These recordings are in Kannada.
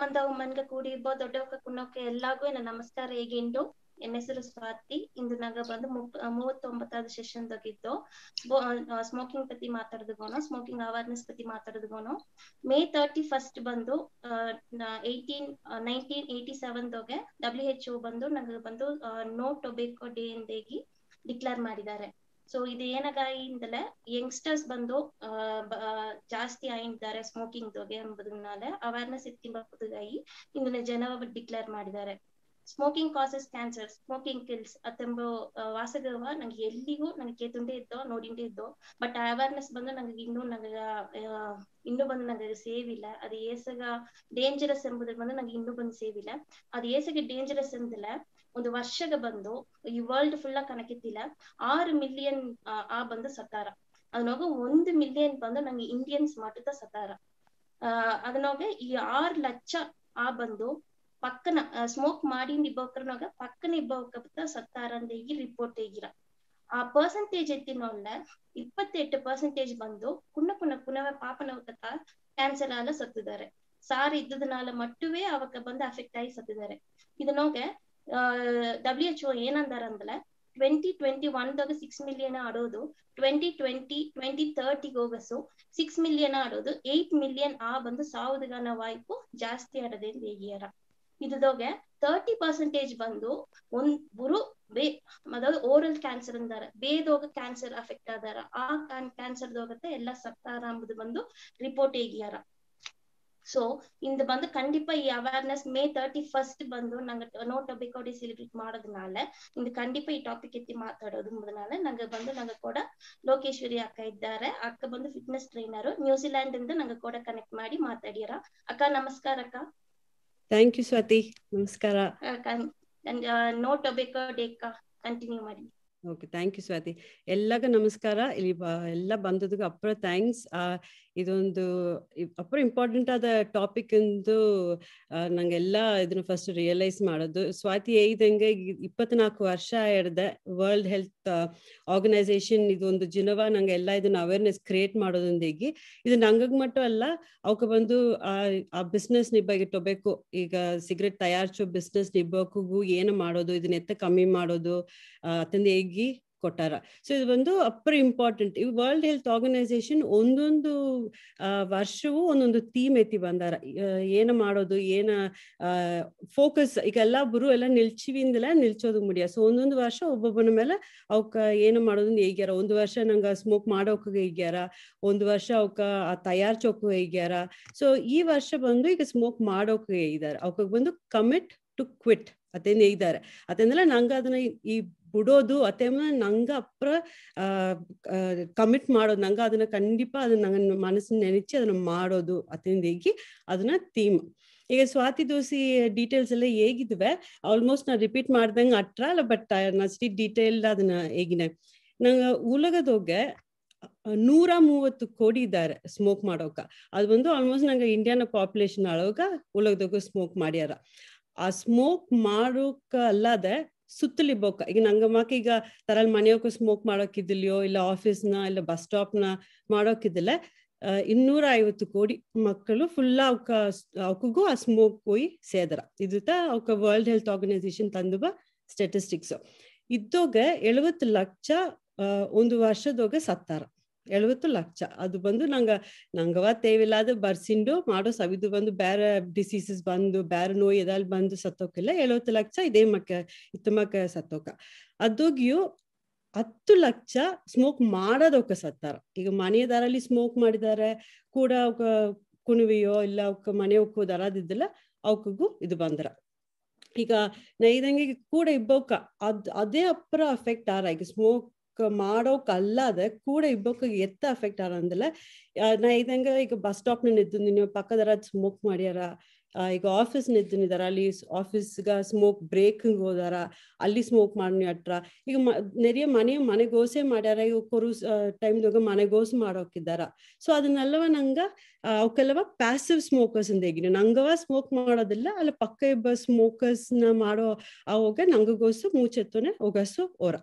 ನಮ್ಮಂತ ಉಮ್ಮನ್ಗ ಕೂಡಿ ಇಬ್ಬ ದೊಡ್ಡವಕ್ಕ ಕುಣ್ಣೋಕ ನಮಸ್ಕಾರ ಹೇಗಿಂಡು ಎನ್ ಹೆಸರು ಸ್ವಾತಿ ಇಂದು ನಗ ಬಂದು ಮೂವತ್ತೊಂಬತ್ತಾದ ಸೆಷನ್ ದಗಿದ್ದು ಸ್ಮೋಕಿಂಗ್ ಪತಿ ಮಾತಾಡದಗೋನು ಸ್ಮೋಕಿಂಗ್ ಅವೇರ್ನೆಸ್ ಪತಿ ಮಾತಾಡದಗೋನು ಮೇ ತರ್ಟಿ ಫಸ್ಟ್ ಬಂದು ಏಯ್ಟೀನ್ ನೈನ್ಟೀನ್ ಏಯ್ಟಿ ಸೆವೆನ್ ದೊಗೆ ಡಬ್ಲ್ಯೂ ಎಚ್ ಬಂದು ನನಗೆ ಬಂದು ನೋ ಟೊಬೇಕೋ ಡೇ ಎಂದೇಗಿ ಡಿಕ್ಲೇರ್ ಮಾಡಿದ್ದಾರೆ ಸೊ ಇದು ಏನಾಗಿಂದಲ ಯಂಗ್ಸ್ಟರ್ಸ್ ಬಂದು ಜಾಸ್ತಿ ಆಗಿದ್ದಾರೆ ಸ್ಮೋಕಿಂಗ್ ಬಗ್ಗೆ ಎಂಬುದನ್ನ ಅವೇರ್ನೆಸ್ ಎತ್ತಿಂಬುದಾಗಿ ಇಂದಿನ ಜನ ಡಿಕ್ಲೇರ್ ಮಾಡಿದ್ದಾರೆ smoking causes cancer smoking kills ಅತ್ತೆಂಬ ವಾಸಗವ ನಂಗೆ ಎಲ್ಲಿಗೂ ನನಗೆ ಕೇತುಂಡೇ ಇದ್ದೋ ನೋಡಿಂಡೆ ಇದ್ದೋ ಬಟ್ ಅವೇರ್ನೆಸ್ ಬಂದು ನನಗೆ ಇನ್ನೂ ನನಗೆ ಇನ್ನೂ ಬಂದು ನನಗೆ ಸೇವಿಲ್ಲ ಅದು ಏಸಗ ಡೇಂಜರಸ್ ಎಂಬುದ್ರ ಬಂದು ನನಗೆ ಇನ್ನೂ ಬಂದು ಸೇವಿಲ್ಲ ಅದು ಏಸಗೆ ಡೇಂಜರಸ್ ಅಂದಿಲ್ಲ ಒಂದು ವರ್ಷಗ ಬಂದು ಈ ವರ್ಲ್ಡ್ ಫುಲ್ಲಾ ಕಣಕ್ಕಿದ್ದಿಲ್ಲ ಆರು ಮಿಲಿಯನ್ ಆ ಬಂದು ಸತ್ತಾರ ಅದನ್ನೋಗ ಒಂದು ಮಿಲಿಯನ್ ಬಂದು ನಂಗೆ ಇಂಡಿಯನ್ಸ್ ಮಟ್ಟದ ಸತ್ತಾರ ಅಹ್ ಅದನ್ನೋಗ ಈ ಆರ್ ಲಕ್ಷ ಆ ಬಂದು ಪಕ್ಕನ ಸ್ಮೋಕ್ ಮಾಡಿ ಇಬ್ಬಕ್ರನಾಗ ಪಕ್ಕನ ಇಬ್ಬಕ್ಕ ಸತ್ತಾರ ಅಂದ ಈ ರಿಪೋರ್ಟ್ ಈಗಿರ ಆ ಪರ್ಸೆಂಟೇಜ್ ಎತ್ತಿನೋಲ್ಲ ಇಪ್ಪತ್ತೆಂಟು ಪರ್ಸೆಂಟೇಜ್ ಬಂದು ಕುನ್ನ ಕುನ್ನ ಕುನವ ಪಾಪನ ಕ್ಯಾನ್ಸರ್ ಆಲ ಸತ್ತಿದ್ದಾರೆ ಸಾರ್ ಇದ್ದದನಾಲ ಮಟ್ಟುವೆ ಅವಕ್ಕ ಬಂದು ಅಫೆಕ್ಟ್ ಆಗಿ ಸತ್ತಿದ್ದಾರೆ ಇದನ್ನೋಗೆ ಡಬ್ಲ್ಯೂ ಎಚ್ ಒ ಏನಂದಾರಂದ್ರೆ ಟ್ವೆಂಟಿ ಟ್ವೆಂಟಿ ಒನ್ದಾಗ ಸಿಕ್ಸ್ ಮಿಲಿಯನ್ ಆಡೋದು ಟ್ವೆಂಟಿ ಟ್ವೆಂಟಿ ಟ್ವೆಂಟಿ ತರ್ಟಿಗೆ ಹೋಗಸು ಸಿಕ್ಸ್ ಮಿಲಿಯನ್ ಆಡೋದು ಏಟ್ ಮಿಲಿಯನ್ ಆ ಬಂದು ಸಾವಿರಗನ ವಾಯ್ಪು ಜಾಸ್ತಿ ಆಡೋದ್ರಿಂದ ಹೇಗಿಯಾರ ಇದುದೋಗೆ ತರ್ಟಿ ಪರ್ಸೆಂಟೇಜ್ ಬಂದು ಒಂದ್ ಬುರು ಬೇ ಅದ ಓರಲ್ ಕ್ಯಾನ್ಸರ್ ಅಂದಾರ ಬೇದೋಗ ಕ್ಯಾನ್ಸರ್ ಅಫೆಕ್ಟ್ ಆದಾರ ಆ ಕ್ಯಾನ್ಸರ್ ದೋಗತ್ತೆ ಎಲ್ಲ ಸತ್ತಾರ ಅಂಬುದು ಬಂದು ರಿಪೋರ್ಟ್ ಹೇಗಿಯಾರ ಸೊ இந்த வந்து கண்டிப்பா அவேர்னஸ் மே தேர்ಟಿ ಫಸ್ಟ್ ಬಂದು ನಂಗೆ ನೋ ಟೊಬೆಕೋಡಿ ಸೆಲೆಬ್ರೇಟ್ ಮಾಡೋದನಾಲ ಇಂದ ಖಂಡಿತ ಈ ಟಾಪಿಕ್ ಎತ್ತಿ ಮಾತಾಡೋದು ಮೊದಲಾಲ ನಂಗೆ ಬಂದು ನಂಗೆ ಕೂಡ ಲೋಕೇಶ್ವರಿ ಅಕ್ಕ ಇದ್ದಾರೆ ಅಕ್ಕ ಬಂದು ಫಿಟ್ನೆಸ್ ಟ್ರೈನರ್ ನ್ಯೂಜಿಲ್ಯಾಂಡ್ ಇಂದ ನಂಗೆ ಕೂಡ ಕನೆಕ್ಟ್ ಮಾಡಿ ಮಾತಾಡ್ಯಾರ ಅಕ್ಕ ನಮಸ್ಕಾರ ಅಕ್ಕ ಥ್ಯಾಂಕ್ ಯು ಸ್ವಾತಿ ನಮಸ್ಕಾರ ನೋ ಟೊಬೆಕೋ ಡೇ ಅಕ್ಕ ಕಂಟಿನ್ಯೂ ಮಾಡಿ ಓಕೆ ಥ್ಯಾಂಕ್ ಯು ಸ್ವಾತಿ ಎಲ್ಲಗ ನಮಸ್ಕಾರ ಇಲ್ಲಿ ಎಲ್ಲ ಬಂದದಕ್ಕೆ ಅಪ್ರ ಥ್ಯಾಂಕ್ಸ್ ಇದೊಂದು ಅಪ್ರ ಇಂಪಾರ್ಟೆಂಟ್ ಆದ ಟಾಪಿಕ್ ಎಂದು ನಂಗೆಲ್ಲ ಇದನ್ನ ಫಸ್ಟ್ ರಿಯಲೈಸ್ ಮಾಡೋದು ಸ್ವಾತಿ ಐದಂಗೆ ಇಪ್ಪತ್ನಾಲ್ಕು ವರ್ಷ ಎಡದೆ ವರ್ಲ್ಡ್ ಹೆಲ್ತ್ ಆರ್ಗನೈಸೇಷನ್ ಇದೊಂದು ಜಿನವ ನಂಗೆ ಎಲ್ಲ ಇದನ್ನ ಅವೇರ್ನೆಸ್ ಕ್ರಿಯೇಟ್ ಮಾಡೋದೊಂದಿಗೆ ಇದು ನಂಗಗ್ ಮಟ್ಟ ಅಲ್ಲ ಅವಕ್ಕೆ ಬಂದು ಆ ಬಿಸ್ನೆಸ್ ನಿಬ್ಬಾಗಿ ಟೊಬೆಕು ಈಗ ಸಿಗರೆಟ್ ತಯಾರಿಸೋ ಬಿಸ್ನೆಸ್ ನಿಬ್ಬಕ್ಕೂ ಏನು ಮಾಡೋದು ಇದನ್ನ ಎತ್ತ ಕಮ್ಮಿ ಮಾಡೋದು ಅತ್ತಂದೆ ಹುಡುಗಿ ಕೊಟ್ಟಾರ ಸೊ ಇದು ಬಂದು ಅಪ್ರ ಇಂಪಾರ್ಟೆಂಟ್ ಈ ವರ್ಲ್ಡ್ ಹೆಲ್ತ್ ಆರ್ಗನೈಸೇಷನ್ ಒಂದೊಂದು ವರ್ಷವೂ ಒಂದೊಂದು ಥೀಮ್ ಐತಿ ಬಂದಾರ ಏನ ಮಾಡೋದು ಏನ ಫೋಕಸ್ ಈಗ ಎಲ್ಲ ಬರು ಎಲ್ಲ ನಿಲ್ಚಿವಿಂದಲ ನಿಲ್ಚೋದು ಮುಡಿಯ ಸೊ ಒಂದೊಂದು ವರ್ಷ ಒಬ್ಬೊಬ್ಬನ ಮೇಲೆ ಅವಕ್ಕ ಏನು ಮಾಡೋದು ಹೇಗ್ಯಾರ ಒಂದು ವರ್ಷ ನಂಗೆ ಸ್ಮೋಕ್ ಮಾಡೋಕ್ ಹೇಗ್ಯಾರ ಒಂದು ವರ್ಷ ಅವಕ್ಕ ತಯಾರ್ಚೋಕು ಹೇಗ್ಯಾರ ಸೊ ಈ ವರ್ಷ ಬಂದು ಈಗ ಸ್ಮೋಕ್ ಮಾಡೋಕ್ ಹೇಗಿದಾರ ಅವಕ್ಕ ಬಂದು ಕಮಿಟ್ ಟು ಕ್ವಿಟ್ ಅದೇನು ಹೇಗಿದ್ದಾರೆ ಅದಂದ್ರೆ ನಂಗೆ ಅದನ್ನ ಈ ಬಿಡೋದು ಅತೇಮ ನಂಗೆ ಅಪ್ರ ಕಮಿಟ್ ಮಾಡೋದು ನಂಗೆ ಅದನ್ನ ಖಂಡಿಪ ಅದನ್ನ ನನ್ನ ಮನಸ್ಸನ್ನ ನೆನೆಚಿ ಅದನ್ನ ಮಾಡೋದು ಹೇಗಿ ಅದನ್ನ ಥೀಮ್ ಈಗ ಸ್ವಾತಿ ದೋಸಿ ಡೀಟೇಲ್ಸ್ ಎಲ್ಲ ಹೇಗಿದ್ವೆ ಆಲ್ಮೋಸ್ಟ್ ನಾ ರಿಪೀಟ್ ಮಾಡ್ದಂಗೆ ಅಟ್ರಲ್ಲ ಬಟ್ ಅಷ್ಟೇ ಡೀಟೇಲ್ಡ್ ಅದನ್ನ ಹೇಗಿನ ನಂಗೆ ಉಲಗದೋಗೆ ನೂರ ಮೂವತ್ತು ಕೋಡಿ ಇದ್ದಾರೆ ಸ್ಮೋಕ್ ಮಾಡೋಕ ಅದು ಬಂದು ಆಲ್ಮೋಸ್ಟ್ ನಂಗೆ ಇಂಡಿಯಾನ ಪಾಪ್ಯುಲೇಷನ್ ಆಳೋಗ ಉಲಗದೋಗ ಸ್ಮೋಕ್ ಮಾಡ್ಯಾರ ಆ ಸ್ಮೋಕ್ ಮಾಡೋಕ ಅಲ್ಲದೆ ಸುತ್ತಲಿ ಬೋಕ ಈಗ ನಂಗಮ್ಮಕ್ಕೆ ಈಗ ತರಲ್ ಮನೆಯೋಕ್ಕೂ ಸ್ಮೋಕ್ ಮಾಡೋಕಿದ್ದಿಲ್ಯೋ ಇಲ್ಲ ಆಫೀಸ್ನ ಇಲ್ಲ ಬಸ್ ಸ್ಟಾಪ್ನ ಮಾಡೋಕ್ಕಿದ್ದಿಲ್ಲ ಇನ್ನೂರ ಐವತ್ತು ಕೋಟಿ ಮಕ್ಕಳು ಫುಲ್ ಅವಕ ಅವಕ್ಕೂ ಆ ಸ್ಮೋಕ್ ಕೊಯ್ ಸೇದರ ಇದು ತ ವರ್ಲ್ಡ್ ಹೆಲ್ತ್ ಆರ್ಗನೈಸೇಷನ್ ತಂದುಬ ಸ್ಟೆಟಿಸ್ಟಿಕ್ಸ್ ಇದ್ದೋಗ ಎಳವತ್ತು ಲಕ್ಷ ಒಂದು ವರ್ಷದೋಗ ಸತ್ತಾರ ಎಳವತ್ತು ಲಕ್ಷ ಅದು ಬಂದು ನಂಗ ನಂಗವ ತೇವಿಲ್ಲಾದ ಬರ್ಸಿಂಡು ಮಾಡೋ ಸವಿದು ಬಂದು ಬೇರೆ ಡಿಸೀಸಸ್ ಬಂದು ಬೇರೆ ನೋಯ್ ಎದಲ್ಲಿ ಬಂದು ಸತ್ತೋಕಿಲ್ಲ ಎಳವತ್ತು ಲಕ್ಷ ಇದೇ ಮಕ್ಕ ಮಕ್ಕ ಸತ್ತೋಕ ಅದೋಗಿಯೂ ಹತ್ತು ಲಕ್ಷ ಸ್ಮೋಕ್ ಮಾಡೋದಕ್ಕ ಸತ್ತಾರ ಈಗ ಮನೆಯದಾರಲ್ಲಿ ಸ್ಮೋಕ್ ಮಾಡಿದಾರೆ ಕೂಡ ಅವಕ್ಕ ಕುಣಿವೆಯೋ ಇಲ್ಲ ಅವಕ್ಕ ಮನೆ ಅವಕ್ಕೂ ದರದಿದ್ದಿಲ್ಲ ಇದು ಬಂದ್ರ ಈಗ ನೈದಂಗಿ ಕೂಡ ಇಬ್ಬೋಕ ಅದ್ ಅದೇ ಅಪ್ಪರ ಅಫೆಕ್ಟ್ ಆರ ಈಗ ಸ್ಮೋಕ್ ಕಲ್ಲದ ಕೂಡ ಇಬ್ಬಕ್ಕ ಎತ್ತ ಅಫೆಕ್ಟ್ ಆರಂದಿಲ್ಲ ನಾ ಇದಂಗ ಈಗ ಬಸ್ ಸ್ಟಾಪ್ ನಿದ್ದು ನೀವು ಪಕ್ಕದರ ಸ್ಮೋಕ್ ಮಾಡ್ಯಾರ ಈಗ ಆಫೀಸ್ ನಿದ್ದನಿದಾರ ಅಲ್ಲಿ ಆಫೀಸ್ಗ ಸ್ಮೋಕ್ ಬ್ರೇಕಿಂಗ್ ಹೋದಾರ ಅಲ್ಲಿ ಸ್ಮೋಕ್ ಮಾಡಿ ಹತ್ರ ಈಗ ನೆರೆಯ ಮನೆ ಮನೆಗೋಸೆ ಮಾಡ್ಯಾರ ಈಗ ಕೊರುಸ್ ಟೈಮ್ದಾಗ ಮನೆಗೋಸು ಮಾಡೋಕಿದ್ದಾರ ಸೊ ಅದನ್ನೆಲ್ಲವ ನಂಗ ಅವಕ್ಕೆಲ್ಲವ ಪ್ಯಾಸಿವ್ ಸ್ಮೋಕರ್ಸ್ ಹೇಗಿನ ನಂಗವ ಸ್ಮೋಕ್ ಮಾಡೋದಿಲ್ಲ ಅಲ್ಲಿ ಪಕ್ಕ ಇಬ್ಬ ಸ್ಮೋಕರ್ಸ್ ನ ಮಾಡೋ ಅವಾಗ ನಂಗಗೋಸು ಮೂಚೆತ್ತೋನೆ ಹೋಗಸು ಓರ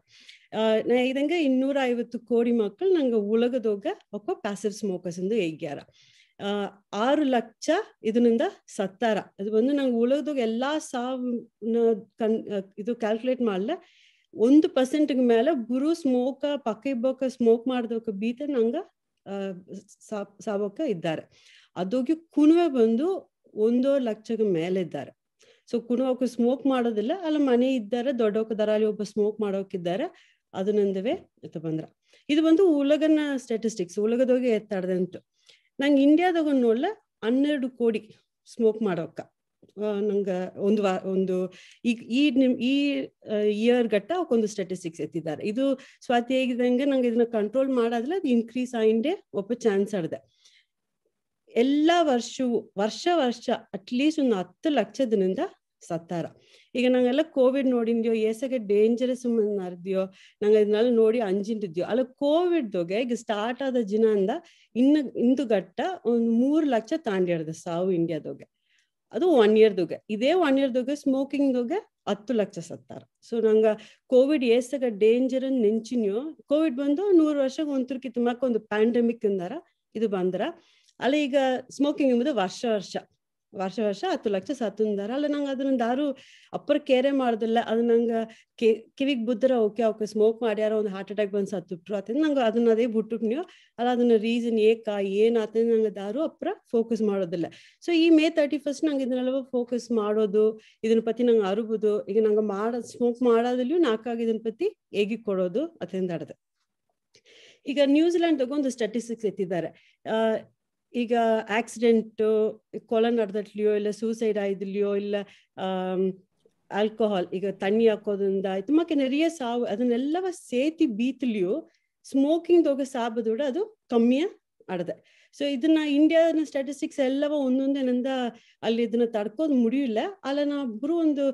ಇದಂಗ ಇನ್ನೂರ ಐವತ್ತು ಕೋಡಿ ಮಕ್ಕಳು ನಂಗೆ ಉಳಗದೋಗ ಒಕ್ಕ ಪ್ಯಾಸಿವ್ ಸ್ಮೋಕರ್ಸ್ ಎಂದು ಆ ಆರು ಲಕ್ಷ ಇದರಿಂದ ಸತ್ತಾರ ಅದು ಬಂದು ನಂಗೆ ಉಳಗದಾಗ ಎಲ್ಲಾ ಸಾವನ್ನ ಇದು ಕ್ಯಾಲ್ಕುಲೇಟ್ ಮಾಡ್ಲ ಒಂದು ಪರ್ಸೆಂಟ್ ಮೇಲೆ ಗುರು ಸ್ಮೋಕ ಪಕ್ಕ ಇಬ್ಬಕ ಸ್ಮೋಕ್ ಮಾಡ್ದೋಕ ಬೀತ ನಂಗೆ ಸಾವಕ ಇದ್ದಾರೆ ಅದೋಗಿ ಕುಣುವೆ ಬಂದು ಒಂದೋ ಲಕ್ಷಕ್ಕೆ ಮೇಲೆ ಇದ್ದಾರೆ ಸೊ ಕುಣುವಕ್ಕೆ ಸ್ಮೋಕ್ ಮಾಡೋದಿಲ್ಲ ಅಲ್ಲ ಮನೆ ಇದ್ದಾರೆ ದೊಡ್ಡೋಕ ದರಾಲಿ ಒಬ್ಬ ಸ್ಮೋಕ್ ಮಾಡೋಕಿದ್ದಾರೆ ಅದನ್ನೊಂದುವೆ ತಗೊಂಡ್ರ ಇದು ಬಂದು ಉಲಗನ ಸ್ಟ್ಯಾಟಿಸ್ಟಿಕ್ಸ್ ಉಲಗದೋಗಿ ಎತ್ತಾಡ್ದಂತು ನಂಗೆ ಇಂಡಿಯಾದಾಗ ನೋಡ್ಲ ಹನ್ನೆರಡು ಕೋಡಿ ಸ್ಮೋಕ್ ಮಾಡೋಕ್ಕ ನಂಗೆ ಒಂದು ವಾ ಒಂದು ಈಗ ಈ ನಿಮ್ ಈ ಇಯರ್ ಗಟ್ಟ ಅವಕ್ಕೊಂದು ಸ್ಟ್ಯಾಟಿಸ್ಟಿಕ್ಸ್ ಎತ್ತಿದ್ದಾರೆ ಇದು ಸ್ವಾತಿ ಆಗಿದಂಗೆ ನಂಗೆ ಇದನ್ನ ಕಂಟ್ರೋಲ್ ಮಾಡಾದ್ರೆ ಅದು ಇನ್ಕ್ರೀಸ್ ಆಯಿಂಡೆ ಒಬ್ಬ ಚಾನ್ಸ್ ಆಡ್ದೆ ಎಲ್ಲಾ ವರ್ಷವೂ ವರ್ಷ ವರ್ಷ ಅಟ್ಲೀಸ್ಟ್ ಒಂದು ಹತ್ತು ಲಕ್ಷದಿಂದ ಸತ್ತಾರ ಈಗ ನಂಗೆಲ್ಲ ಕೋವಿಡ್ ನೋಡಿದ್ಯೋ ಎಸಗೆ ಡೇಂಜರಸ್ ಅರ್ದ್ಯೋ ನಂಗೆ ಇದನ್ನೆಲ್ಲ ನೋಡಿ ಅಂಜಿಂಟಿದ್ಯೋ ಅಲ್ಲ ಕೋವಿಡ್ದೋಗೆ ಈಗ ಸ್ಟಾರ್ಟ್ ಆದ ಜಿನಿಂದ ಇನ್ನು ಇಂದು ಘಟ್ಟ ಒಂದು ಮೂರು ಲಕ್ಷ ತಾಂಡಿಡ್ದೆ ಸಾವು ಇಂಡಿಯಾದೋಗೆ ಅದು ಒನ್ ಇಯರ್ದೋಗೆ ಇದೇ ಒನ್ ಇಯರ್ದೋಗೆ ಸ್ಮೋಕಿಂಗ್ದೋಗೆ ಹತ್ತು ಲಕ್ಷ ಸತ್ತಾರ ಸೊ ನಂಗೆ ಕೋವಿಡ್ ಎಸಗ ಡೇಂಜರ್ ನೆಂಚಿನ್ಯೋ ಕೋವಿಡ್ ಬಂದು ನೂರು ವರ್ಷಕ್ಕೆ ಒಂದು ತುರ್ಕಿ ಒಂದು ಪ್ಯಾಂಡಮಿಕ್ ಅಂದಾರ ಇದು ಬಂದ್ರ ಅಲ್ಲ ಈಗ ಸ್ಮೋಕಿಂಗ್ ಎಂಬುದು ವರ್ಷ ವರ್ಷ ವರ್ಷ ವರ್ಷ ಹತ್ತು ಲಕ್ಷ ಸತ್ತುಂದಾರ ಅಲ್ಲ ನಂಗೆ ಅದನ್ನ ದಾರು ಅಪ್ಪರ್ ಕೇರೆ ಮಾಡೋದಿಲ್ಲ ಅದು ನಂಗೆ ಕಿವಿಗೆ ಬುದ್ಧರ ಓಕೆ ಅವಕ್ಕೆ ಸ್ಮೋಕ್ ಯಾರೋ ಒಂದು ಹಾರ್ಟ್ ಅಟ್ಯಾಕ್ ಬಂದು ಸತ್ತುಪ್ರು ನಂಗೆ ಅದನ್ನ ಅದೇ ಬಿಟ್ಟು ನೀವು ಅಲ್ಲ ಅದನ್ನ ರೀಸನ್ ಏಕ ಏನ್ ನಂಗೆ ದಾರು ಅಪ್ರ ಫೋಕಸ್ ಮಾಡೋದಿಲ್ಲ ಸೊ ಈ ಮೇ ತರ್ಟಿ ಫಸ್ಟ್ ನಂಗೆ ಇದನ್ನೆಲ್ಲ ಫೋಕಸ್ ಮಾಡೋದು ಇದನ್ನ ಪತಿ ನಂಗೆ ಅರುಬೋದು ಈಗ ನಂಗೆ ಮಾಡ ಸ್ಮೋಕ್ ಮಾಡೋದಿಲ್ಲ ನಾಲ್ಕಾಗಿ ಇದನ್ ಪತಿ ಹೇಗೆ ಕೊಡೋದು ಅತಂದಾಡ್ದೆ ಈಗ ನ್ಯೂಜಿಲೆಂಡ್ ತಗೊಂಡು ಸ್ಟಾಟಿಸ್ಟಿಕ್ಸ್ ಎತ್ತಿದ್ದಾರೆ ಈಗ ಆಕ್ಸಿಡೆಂಟ್ ಕೊಲನ್ ನಡೆದಟ್ಲೆಯೋ ಇಲ್ಲ ಸೂಸೈಡ್ ಆಯ್ದಲಿಯೋ ಇಲ್ಲ ಆಲ್ಕೋಹಾಲ್ ಈಗ ತಣ್ಣಿ ಹಾಕೋದ್ರಿಂದ ತುಂಬ ನೆರೆಯ ಸಾವು ಅದನ್ನೆಲ್ಲವ ಸೇತಿ ಬೀತ್ಲಿಯೋ ಸ್ಮೋಕಿಂಗ್ ಹೋಗೋ ಸಾಬದೂಡ ಅದು ಕಮ್ಮಿಯ ಆಡದೆ ಸೊ ಇದನ್ನ ಇಂಡಿಯಾನ ಸ್ಟ್ಯಾಟಿಸ್ಟಿಕ್ಸ್ ಎಲ್ಲವ ಒಂದೊಂದೇನಂದ ಅಲ್ಲಿ ಇದನ್ನ ತಡ್ಕೋದು ಮುಡಿಯಿಲ್ಲ ಅಲ್ಲ ನಾ ಒಬ್ರು ಒಂದು